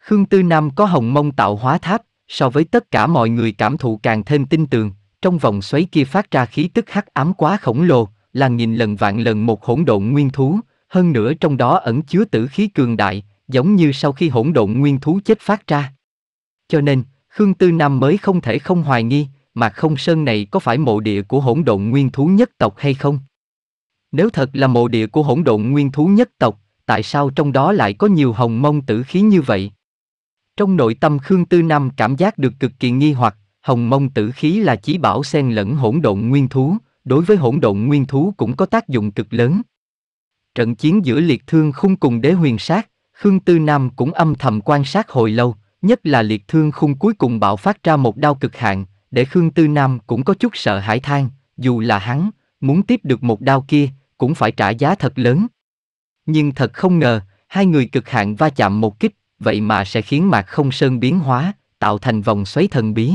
A: Khương Tư Nam có hồng mông tạo hóa tháp, so với tất cả mọi người cảm thụ càng thêm tin tường, trong vòng xoáy kia phát ra khí tức hắc ám quá khổng lồ, là nghìn lần vạn lần một hỗn độn nguyên thú, hơn nữa trong đó ẩn chứa tử khí cường đại, giống như sau khi hỗn độn nguyên thú chết phát ra. Cho nên, Khương Tư Nam mới không thể không hoài nghi, mà không sơn này có phải mộ địa của hỗn độn nguyên thú nhất tộc hay không? Nếu thật là mộ địa của hỗn độn nguyên thú nhất tộc, tại sao trong đó lại có nhiều hồng mông tử khí như vậy? Trong nội tâm Khương Tư Nam cảm giác được cực kỳ nghi hoặc, hồng mông tử khí là chỉ bảo xen lẫn hỗn độn nguyên thú, đối với hỗn độn nguyên thú cũng có tác dụng cực lớn, trận chiến giữa liệt thương khung cùng đế huyền sát, Khương Tư Nam cũng âm thầm quan sát hồi lâu, nhất là liệt thương khung cuối cùng bạo phát ra một đau cực hạn, để Khương Tư Nam cũng có chút sợ hãi than, dù là hắn, muốn tiếp được một đau kia, cũng phải trả giá thật lớn. Nhưng thật không ngờ, hai người cực hạn va chạm một kích, vậy mà sẽ khiến mạc không sơn biến hóa, tạo thành vòng xoáy thần bí.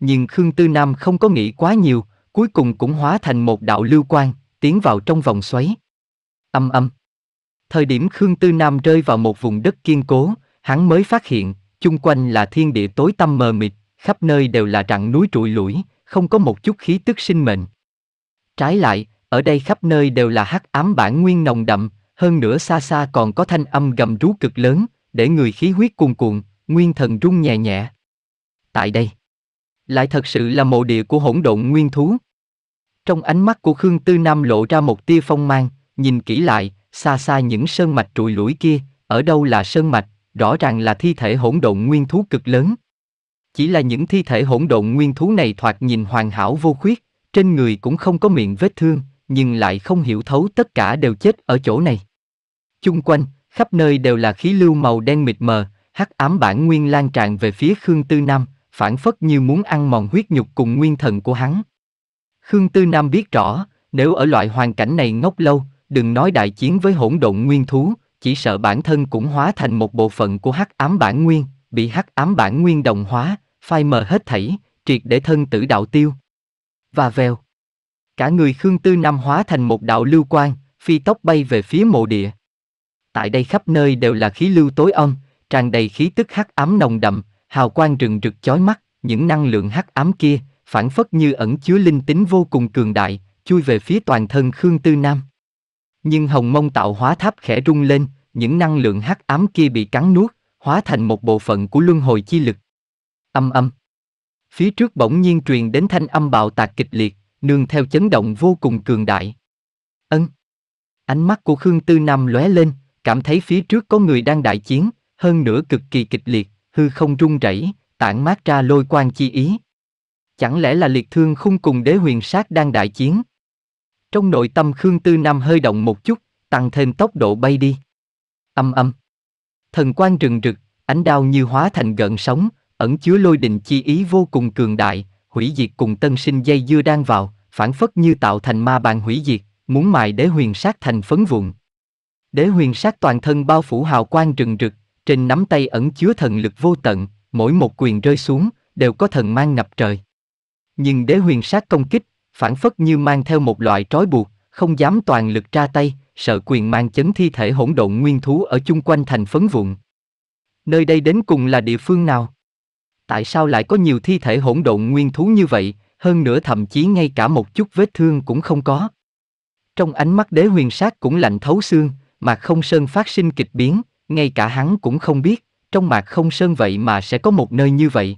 A: Nhưng Khương Tư Nam không có nghĩ quá nhiều, cuối cùng cũng hóa thành một đạo lưu quan, tiến vào trong vòng xoáy. Âm âm. Thời điểm Khương Tư Nam rơi vào một vùng đất kiên cố, hắn mới phát hiện, chung quanh là thiên địa tối tăm mờ mịt, khắp nơi đều là rặng núi trụi lũi, không có một chút khí tức sinh mệnh. Trái lại, ở đây khắp nơi đều là hắc ám bản nguyên nồng đậm, hơn nữa xa xa còn có thanh âm gầm rú cực lớn, để người khí huyết cuồn cuộn, nguyên thần rung nhẹ nhẹ. Tại đây, lại thật sự là mộ địa của hỗn độn nguyên thú. Trong ánh mắt của Khương Tư Nam lộ ra một tia phong mang, Nhìn kỹ lại, xa xa những sơn mạch trùi lũi kia, ở đâu là sơn mạch, rõ ràng là thi thể hỗn độn nguyên thú cực lớn. Chỉ là những thi thể hỗn độn nguyên thú này thoạt nhìn hoàn hảo vô khuyết, trên người cũng không có miệng vết thương, nhưng lại không hiểu thấu tất cả đều chết ở chỗ này. Chung quanh, khắp nơi đều là khí lưu màu đen mịt mờ, hắc ám bản nguyên lan tràn về phía Khương Tư Nam, phản phất như muốn ăn mòn huyết nhục cùng nguyên thần của hắn. Khương Tư Nam biết rõ, nếu ở loại hoàn cảnh này ngốc lâu, đừng nói đại chiến với hỗn độn nguyên thú, chỉ sợ bản thân cũng hóa thành một bộ phận của hắc ám bản nguyên, bị hắc ám bản nguyên đồng hóa, phai mờ hết thảy, triệt để thân tử đạo tiêu. Và vèo. Cả người Khương Tư Nam hóa thành một đạo lưu quang, phi tốc bay về phía mộ địa. Tại đây khắp nơi đều là khí lưu tối âm, tràn đầy khí tức hắc ám nồng đậm, hào quang rừng rực chói mắt, những năng lượng hắc ám kia, phản phất như ẩn chứa linh tính vô cùng cường đại, chui về phía toàn thân Khương Tư Nam. Nhưng hồng mông tạo hóa tháp khẽ rung lên, những năng lượng hắc ám kia bị cắn nuốt, hóa thành một bộ phận của luân hồi chi lực. Âm âm. Phía trước bỗng nhiên truyền đến thanh âm bạo tạc kịch liệt, nương theo chấn động vô cùng cường đại. Ân. Ánh mắt của Khương Tư Nam lóe lên, cảm thấy phía trước có người đang đại chiến, hơn nữa cực kỳ kịch liệt, hư không rung rẩy, tản mát ra lôi quang chi ý. Chẳng lẽ là liệt thương khung cùng đế huyền sát đang đại chiến? Trong nội tâm Khương Tư Nam hơi động một chút, tăng thêm tốc độ bay đi. Âm âm. Thần quang rừng rực, ánh đao như hóa thành gợn sóng, ẩn chứa lôi đình chi ý vô cùng cường đại, hủy diệt cùng tân sinh dây dưa đang vào, phản phất như tạo thành ma bàn hủy diệt, muốn mài đế huyền sát thành phấn vụn. Đế huyền sát toàn thân bao phủ hào quang rừng rực, trên nắm tay ẩn chứa thần lực vô tận, mỗi một quyền rơi xuống, đều có thần mang ngập trời. Nhưng đế huyền sát công kích, phản phất như mang theo một loại trói buộc, không dám toàn lực ra tay, sợ quyền mang chấn thi thể hỗn độn nguyên thú ở chung quanh thành phấn vụn. Nơi đây đến cùng là địa phương nào? Tại sao lại có nhiều thi thể hỗn độn nguyên thú như vậy, hơn nữa thậm chí ngay cả một chút vết thương cũng không có? Trong ánh mắt đế huyền sát cũng lạnh thấu xương, mà không sơn phát sinh kịch biến, ngay cả hắn cũng không biết, trong mạc không sơn vậy mà sẽ có một nơi như vậy.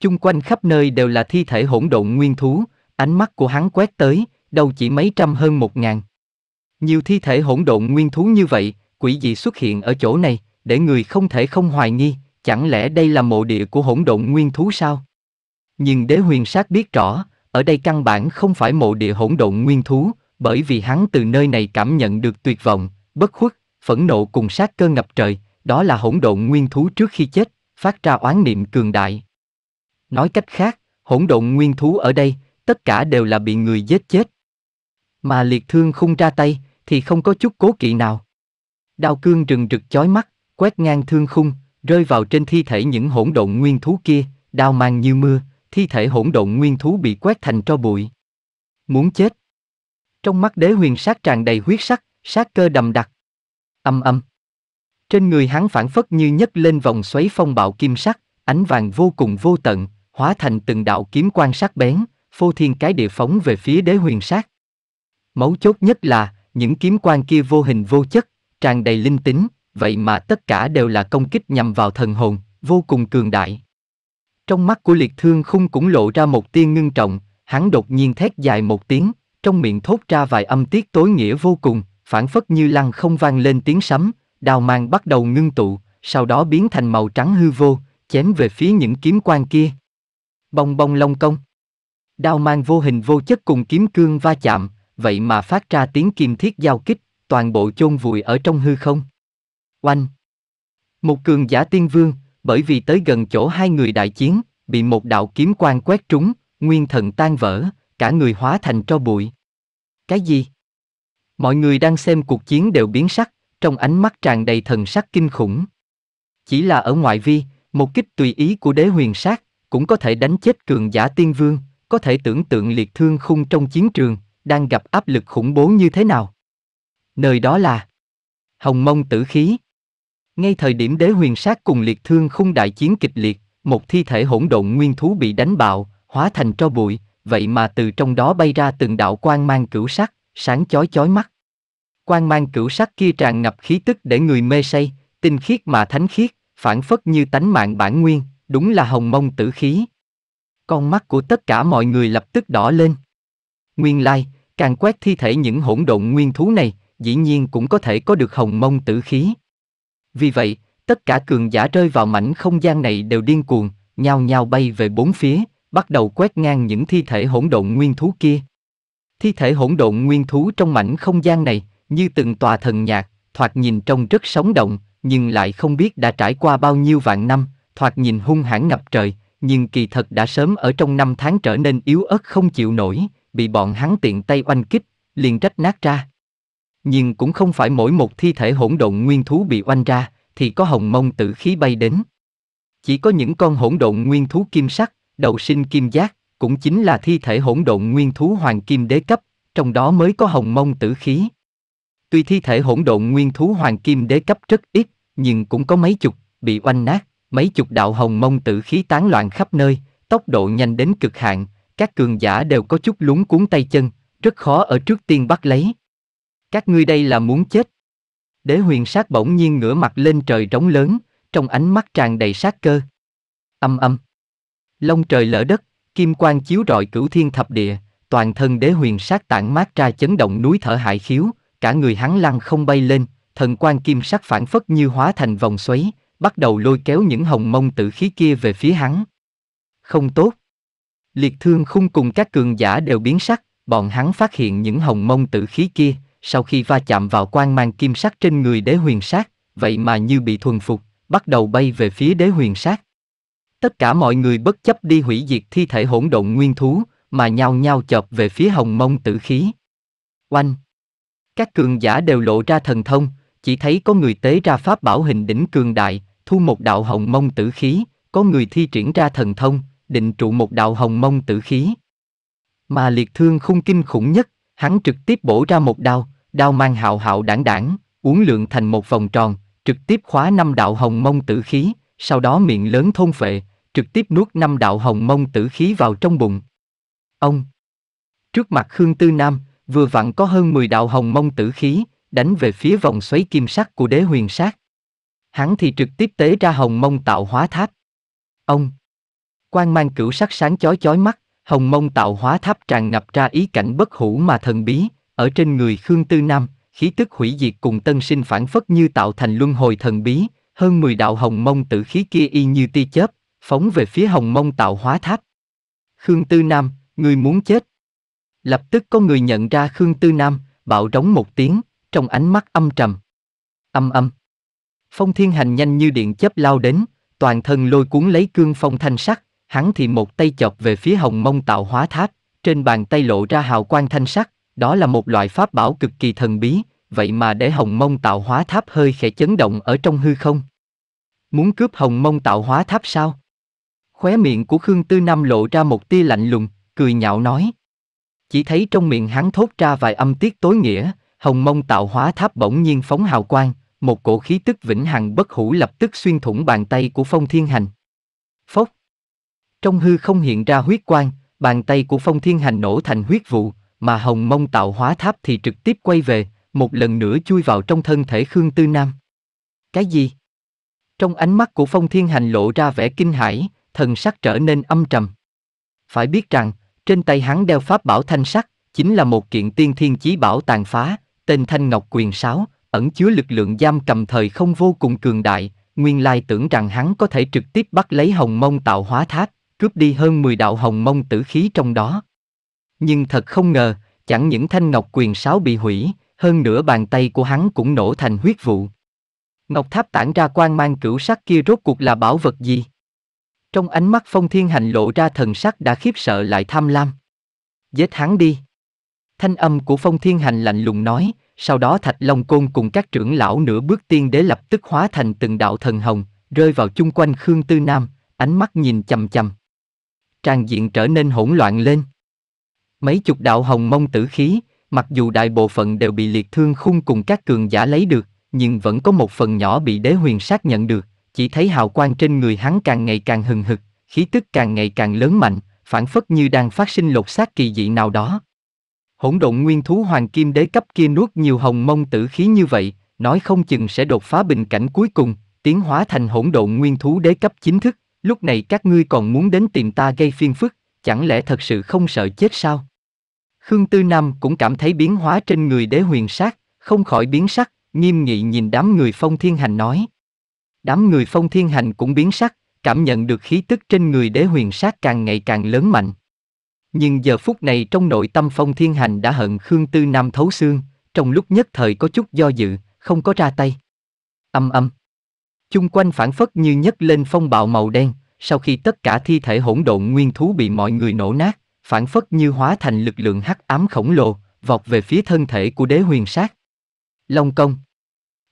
A: Chung quanh khắp nơi đều là thi thể hỗn độn nguyên thú, Ánh mắt của hắn quét tới, đâu chỉ mấy trăm hơn một ngàn. Nhiều thi thể hỗn độn nguyên thú như vậy, quỷ gì xuất hiện ở chỗ này, để người không thể không hoài nghi, chẳng lẽ đây là mộ địa của hỗn độn nguyên thú sao? Nhưng đế huyền sát biết rõ, ở đây căn bản không phải mộ địa hỗn độn nguyên thú, bởi vì hắn từ nơi này cảm nhận được tuyệt vọng, bất khuất, phẫn nộ cùng sát cơ ngập trời, đó là hỗn độn nguyên thú trước khi chết, phát ra oán niệm cường đại. Nói cách khác, hỗn độn nguyên thú ở đây, tất cả đều là bị người giết chết. Mà liệt thương không ra tay, thì không có chút cố kỵ nào. Đao cương rừng rực chói mắt, quét ngang thương khung, rơi vào trên thi thể những hỗn độn nguyên thú kia, đao mang như mưa, thi thể hỗn độn nguyên thú bị quét thành tro bụi. Muốn chết. Trong mắt đế huyền sát tràn đầy huyết sắc, sát cơ đầm đặc. Âm âm. Trên người hắn phản phất như nhấc lên vòng xoáy phong bạo kim sắc, ánh vàng vô cùng vô tận, hóa thành từng đạo kiếm quan sắc bén, phô thiên cái địa phóng về phía đế huyền sát. Mấu chốt nhất là, những kiếm quan kia vô hình vô chất, tràn đầy linh tính, vậy mà tất cả đều là công kích nhằm vào thần hồn, vô cùng cường đại. Trong mắt của liệt thương khung cũng lộ ra một tia ngưng trọng, hắn đột nhiên thét dài một tiếng, trong miệng thốt ra vài âm tiết tối nghĩa vô cùng, phản phất như lăng không vang lên tiếng sấm, đào mang bắt đầu ngưng tụ, sau đó biến thành màu trắng hư vô, chém về phía những kiếm quan kia. Bong bong long công. Đao mang vô hình vô chất cùng kiếm cương va chạm, vậy mà phát ra tiếng kim thiết giao kích, toàn bộ chôn vùi ở trong hư không. Oanh! Một cường giả tiên vương, bởi vì tới gần chỗ hai người đại chiến, bị một đạo kiếm quang quét trúng, nguyên thần tan vỡ, cả người hóa thành tro bụi. Cái gì? Mọi người đang xem cuộc chiến đều biến sắc, trong ánh mắt tràn đầy thần sắc kinh khủng. Chỉ là ở ngoại vi, một kích tùy ý của đế huyền sát cũng có thể đánh chết cường giả tiên vương, có thể tưởng tượng liệt thương khung trong chiến trường, đang gặp áp lực khủng bố như thế nào. Nơi đó là Hồng Mông Tử Khí. Ngay thời điểm đế huyền sát cùng liệt thương khung đại chiến kịch liệt, một thi thể hỗn độn nguyên thú bị đánh bạo, hóa thành tro bụi, vậy mà từ trong đó bay ra từng đạo quang mang cửu sắc, sáng chói chói mắt. Quang mang cửu sắc kia tràn ngập khí tức để người mê say, tinh khiết mà thánh khiết, phản phất như tánh mạng bản nguyên, đúng là hồng mông tử khí, con mắt của tất cả mọi người lập tức đỏ lên. Nguyên lai, càng quét thi thể những hỗn độn nguyên thú này, dĩ nhiên cũng có thể có được hồng mông tử khí. Vì vậy, tất cả cường giả rơi vào mảnh không gian này đều điên cuồng, nhao nhao bay về bốn phía, bắt đầu quét ngang những thi thể hỗn độn nguyên thú kia. Thi thể hỗn độn nguyên thú trong mảnh không gian này, như từng tòa thần nhạc, thoạt nhìn trông rất sống động, nhưng lại không biết đã trải qua bao nhiêu vạn năm, thoạt nhìn hung hãn ngập trời, nhưng kỳ thật đã sớm ở trong năm tháng trở nên yếu ớt không chịu nổi, bị bọn hắn tiện tay oanh kích, liền rách nát ra. Nhưng cũng không phải mỗi một thi thể hỗn độn nguyên thú bị oanh ra, thì có hồng mông tử khí bay đến. Chỉ có những con hỗn độn nguyên thú kim sắc, đầu sinh kim giác, cũng chính là thi thể hỗn độn nguyên thú hoàng kim đế cấp, trong đó mới có hồng mông tử khí. Tuy thi thể hỗn độn nguyên thú hoàng kim đế cấp rất ít, nhưng cũng có mấy chục bị oanh nát mấy chục đạo hồng mông tự khí tán loạn khắp nơi, tốc độ nhanh đến cực hạn, các cường giả đều có chút lúng cuốn tay chân, rất khó ở trước tiên bắt lấy. Các ngươi đây là muốn chết. Đế huyền sát bỗng nhiên ngửa mặt lên trời trống lớn, trong ánh mắt tràn đầy sát cơ. Âm âm. Lông trời lỡ đất, kim quang chiếu rọi cửu thiên thập địa, toàn thân đế huyền sát tản mát ra chấn động núi thở hại khiếu, cả người hắn lăn không bay lên, thần quan kim sắc phản phất như hóa thành vòng xoáy, bắt đầu lôi kéo những hồng mông tử khí kia về phía hắn. Không tốt. Liệt thương khung cùng các cường giả đều biến sắc, bọn hắn phát hiện những hồng mông tử khí kia, sau khi va chạm vào quang mang kim sắc trên người đế huyền sát, vậy mà như bị thuần phục, bắt đầu bay về phía đế huyền sát. Tất cả mọi người bất chấp đi hủy diệt thi thể hỗn độn nguyên thú, mà nhao nhao chộp về phía hồng mông tử khí. Oanh! Các cường giả đều lộ ra thần thông, chỉ thấy có người tế ra pháp bảo hình đỉnh cường đại, thu một đạo hồng mông tử khí, có người thi triển ra thần thông, định trụ một đạo hồng mông tử khí. Mà liệt thương khung kinh khủng nhất, hắn trực tiếp bổ ra một đao, đao mang hạo hạo đảng đảng, uốn lượn thành một vòng tròn, trực tiếp khóa năm đạo hồng mông tử khí, sau đó miệng lớn thôn phệ, trực tiếp nuốt năm đạo hồng mông tử khí vào trong bụng. Ông Trước mặt Khương Tư Nam, vừa vặn có hơn 10 đạo hồng mông tử khí, đánh về phía vòng xoáy kim sắc của đế huyền sát. Hắn thì trực tiếp tế ra hồng mông tạo hóa tháp. Ông! Quang mang cửu sắc sáng chói chói mắt, hồng mông tạo hóa tháp tràn ngập ra ý cảnh bất hủ mà thần bí, ở trên người Khương Tư Nam, khí tức hủy diệt cùng tân sinh phản phất như tạo thành luân hồi thần bí, hơn 10 đạo hồng mông tử khí kia y như tia chớp, phóng về phía hồng mông tạo hóa tháp. Khương Tư Nam, người muốn chết. Lập tức có người nhận ra Khương Tư Nam, bạo rống một tiếng, trong ánh mắt âm trầm. Âm âm. Phong thiên hành nhanh như điện chớp lao đến, toàn thân lôi cuốn lấy cương phong thanh sắc, hắn thì một tay chọc về phía hồng mông tạo hóa tháp, trên bàn tay lộ ra hào quang thanh sắc, đó là một loại pháp bảo cực kỳ thần bí, vậy mà để hồng mông tạo hóa tháp hơi khẽ chấn động ở trong hư không. Muốn cướp hồng mông tạo hóa tháp sao? Khóe miệng của Khương Tư Nam lộ ra một tia lạnh lùng, cười nhạo nói. Chỉ thấy trong miệng hắn thốt ra vài âm tiết tối nghĩa, Hồng mông tạo hóa tháp bỗng nhiên phóng hào quang, một cổ khí tức vĩnh hằng bất hủ lập tức xuyên thủng bàn tay của Phong Thiên Hành. Phốc. Trong hư không hiện ra huyết quang, bàn tay của Phong Thiên Hành nổ thành huyết vụ, mà Hồng Mông tạo hóa tháp thì trực tiếp quay về, một lần nữa chui vào trong thân thể Khương Tư Nam. Cái gì? Trong ánh mắt của Phong Thiên Hành lộ ra vẻ kinh hãi, thần sắc trở nên âm trầm. Phải biết rằng, trên tay hắn đeo pháp bảo thanh sắc, chính là một kiện tiên thiên chí bảo tàn phá, Tên Thanh Ngọc Quyền Sáo, ẩn chứa lực lượng giam cầm thời không vô cùng cường đại, nguyên lai tưởng rằng hắn có thể trực tiếp bắt lấy hồng mông tạo hóa tháp, cướp đi hơn 10 đạo hồng mông tử khí trong đó. Nhưng thật không ngờ, chẳng những thanh ngọc quyền sáo bị hủy, hơn nữa bàn tay của hắn cũng nổ thành huyết vụ. Ngọc tháp tản ra quang mang cửu sắc kia rốt cuộc là bảo vật gì? Trong ánh mắt phong thiên hành lộ ra thần sắc đã khiếp sợ lại tham lam. Giết hắn đi. Thanh âm của Phong Thiên Hành lạnh lùng nói, sau đó Thạch Long Côn cùng các trưởng lão nửa bước tiên đế lập tức hóa thành từng đạo thần hồng, rơi vào chung quanh Khương Tư Nam, ánh mắt nhìn chầm chầm. Trang diện trở nên hỗn loạn lên. Mấy chục đạo hồng mông tử khí, mặc dù đại bộ phận đều bị liệt thương khung cùng các cường giả lấy được, nhưng vẫn có một phần nhỏ bị đế huyền sát nhận được, chỉ thấy hào quang trên người hắn càng ngày càng hừng hực, khí tức càng ngày càng lớn mạnh, phản phất như đang phát sinh lột xác kỳ dị nào đó hỗn độn nguyên thú hoàng kim đế cấp kia nuốt nhiều hồng mông tử khí như vậy, nói không chừng sẽ đột phá bình cảnh cuối cùng, tiến hóa thành hỗn độn nguyên thú đế cấp chính thức, lúc này các ngươi còn muốn đến tìm ta gây phiên phức, chẳng lẽ thật sự không sợ chết sao? Khương Tư Nam cũng cảm thấy biến hóa trên người đế huyền sát, không khỏi biến sắc, nghiêm nghị nhìn đám người phong thiên hành nói. Đám người phong thiên hành cũng biến sắc, cảm nhận được khí tức trên người đế huyền sát càng ngày càng lớn mạnh. Nhưng giờ phút này trong nội tâm Phong Thiên Hành đã hận Khương Tư Nam thấu xương, trong lúc nhất thời có chút do dự, không có ra tay. Âm âm. Chung quanh phản phất như nhấc lên phong bạo màu đen, sau khi tất cả thi thể hỗn độn nguyên thú bị mọi người nổ nát, phản phất như hóa thành lực lượng hắc ám khổng lồ, vọt về phía thân thể của đế huyền sát. Long công.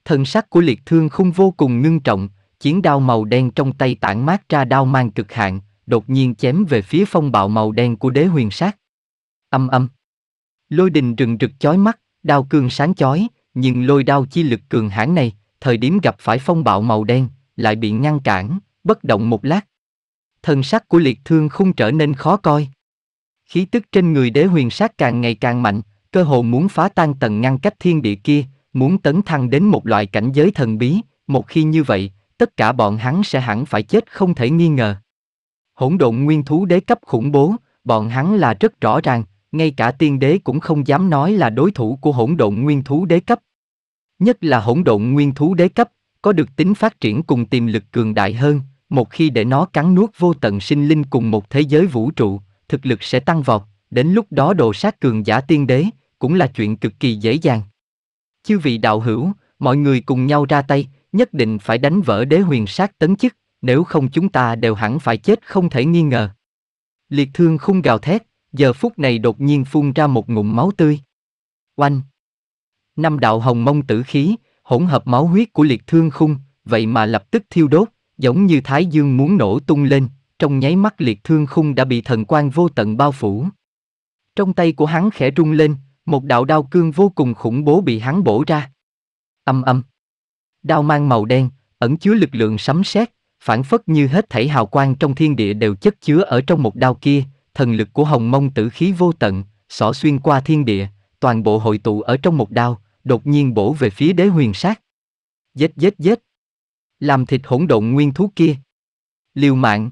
A: Thân sắc của liệt thương khung vô cùng ngưng trọng, chiến đao màu đen trong tay tản mát ra đao mang cực hạn, đột nhiên chém về phía phong bạo màu đen của đế huyền sát. Âm âm. Lôi đình rừng rực chói mắt, đao cương sáng chói, nhưng lôi đao chi lực cường hãn này, thời điểm gặp phải phong bạo màu đen, lại bị ngăn cản, bất động một lát. thân sắc của liệt thương không trở nên khó coi. Khí tức trên người đế huyền sát càng ngày càng mạnh, cơ hồ muốn phá tan tầng ngăn cách thiên địa kia, muốn tấn thăng đến một loại cảnh giới thần bí, một khi như vậy, tất cả bọn hắn sẽ hẳn phải chết không thể nghi ngờ. Hỗn độn nguyên thú đế cấp khủng bố, bọn hắn là rất rõ ràng, ngay cả tiên đế cũng không dám nói là đối thủ của hỗn độn nguyên thú đế cấp. Nhất là hỗn độn nguyên thú đế cấp, có được tính phát triển cùng tiềm lực cường đại hơn, một khi để nó cắn nuốt vô tận sinh linh cùng một thế giới vũ trụ, thực lực sẽ tăng vọt, đến lúc đó đồ sát cường giả tiên đế, cũng là chuyện cực kỳ dễ dàng. Chư vị đạo hữu, mọi người cùng nhau ra tay, nhất định phải đánh vỡ đế huyền sát tấn chức nếu không chúng ta đều hẳn phải chết không thể nghi ngờ. Liệt thương khung gào thét, giờ phút này đột nhiên phun ra một ngụm máu tươi. Oanh! Năm đạo hồng mông tử khí, hỗn hợp máu huyết của liệt thương khung, vậy mà lập tức thiêu đốt, giống như thái dương muốn nổ tung lên, trong nháy mắt liệt thương khung đã bị thần quan vô tận bao phủ. Trong tay của hắn khẽ rung lên, một đạo đao cương vô cùng khủng bố bị hắn bổ ra. Âm âm. Đao mang màu đen, ẩn chứa lực lượng sấm sét, phản phất như hết thảy hào quang trong thiên địa đều chất chứa ở trong một đao kia, thần lực của hồng mông tử khí vô tận, xỏ xuyên qua thiên địa, toàn bộ hội tụ ở trong một đao, đột nhiên bổ về phía đế huyền sát. Dết dết dết. Làm thịt hỗn độn nguyên thú kia. Liều mạng.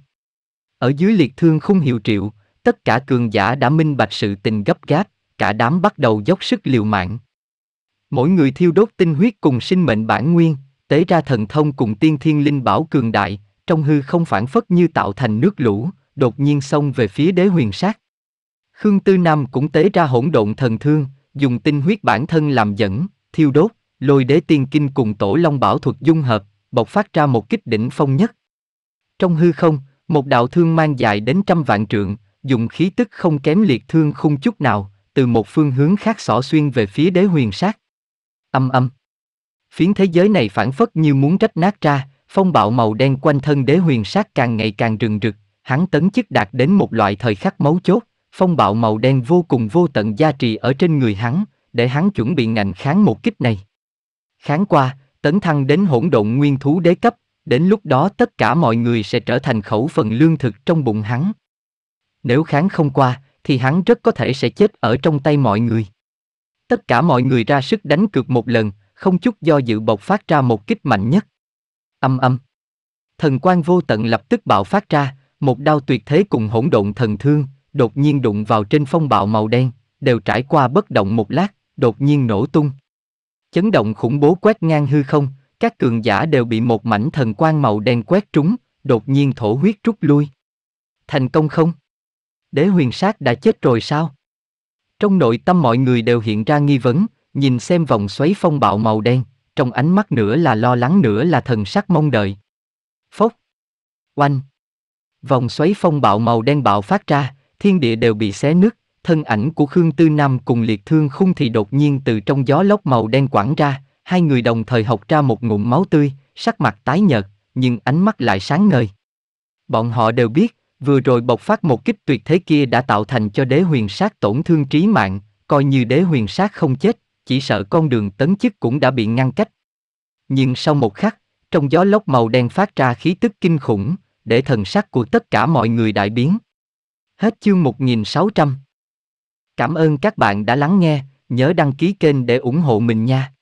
A: Ở dưới liệt thương không hiệu triệu, tất cả cường giả đã minh bạch sự tình gấp gáp, cả đám bắt đầu dốc sức liều mạng. Mỗi người thiêu đốt tinh huyết cùng sinh mệnh bản nguyên, tế ra thần thông cùng tiên thiên linh bảo cường đại, trong hư không phản phất như tạo thành nước lũ, đột nhiên xông về phía đế huyền sát. Khương Tư Nam cũng tế ra hỗn độn thần thương, dùng tinh huyết bản thân làm dẫn, thiêu đốt, lôi đế tiên kinh cùng tổ long bảo thuật dung hợp, bộc phát ra một kích đỉnh phong nhất. Trong hư không, một đạo thương mang dài đến trăm vạn trượng, dùng khí tức không kém liệt thương khung chút nào, từ một phương hướng khác xỏ xuyên về phía đế huyền sát. Âm âm. Phiến thế giới này phản phất như muốn rách nát ra, phong bạo màu đen quanh thân đế huyền sát càng ngày càng rừng rực, hắn tấn chức đạt đến một loại thời khắc máu chốt, phong bạo màu đen vô cùng vô tận gia trì ở trên người hắn, để hắn chuẩn bị ngành kháng một kích này. Kháng qua, tấn thăng đến hỗn độn nguyên thú đế cấp, đến lúc đó tất cả mọi người sẽ trở thành khẩu phần lương thực trong bụng hắn. Nếu kháng không qua, thì hắn rất có thể sẽ chết ở trong tay mọi người. Tất cả mọi người ra sức đánh cược một lần, không chút do dự bộc phát ra một kích mạnh nhất. Âm âm. Thần quan vô tận lập tức bạo phát ra, một đao tuyệt thế cùng hỗn độn thần thương, đột nhiên đụng vào trên phong bạo màu đen, đều trải qua bất động một lát, đột nhiên nổ tung. Chấn động khủng bố quét ngang hư không, các cường giả đều bị một mảnh thần quan màu đen quét trúng, đột nhiên thổ huyết rút lui. Thành công không? Đế huyền sát đã chết rồi sao? Trong nội tâm mọi người đều hiện ra nghi vấn, nhìn xem vòng xoáy phong bạo màu đen, trong ánh mắt nửa là lo lắng nửa là thần sắc mong đợi. Phốc. Oanh. Vòng xoáy phong bạo màu đen bạo phát ra, thiên địa đều bị xé nứt, thân ảnh của Khương Tư Nam cùng liệt thương khung thì đột nhiên từ trong gió lốc màu đen quảng ra, hai người đồng thời học ra một ngụm máu tươi, sắc mặt tái nhợt, nhưng ánh mắt lại sáng ngời. Bọn họ đều biết, vừa rồi bộc phát một kích tuyệt thế kia đã tạo thành cho đế huyền sát tổn thương trí mạng, coi như đế huyền sát không chết, chỉ sợ con đường tấn chức cũng đã bị ngăn cách. Nhưng sau một khắc, trong gió lốc màu đen phát ra khí tức kinh khủng, để thần sắc của tất cả mọi người đại biến. Hết chương 1600. Cảm ơn các bạn đã lắng nghe, nhớ đăng ký kênh để ủng hộ mình nha.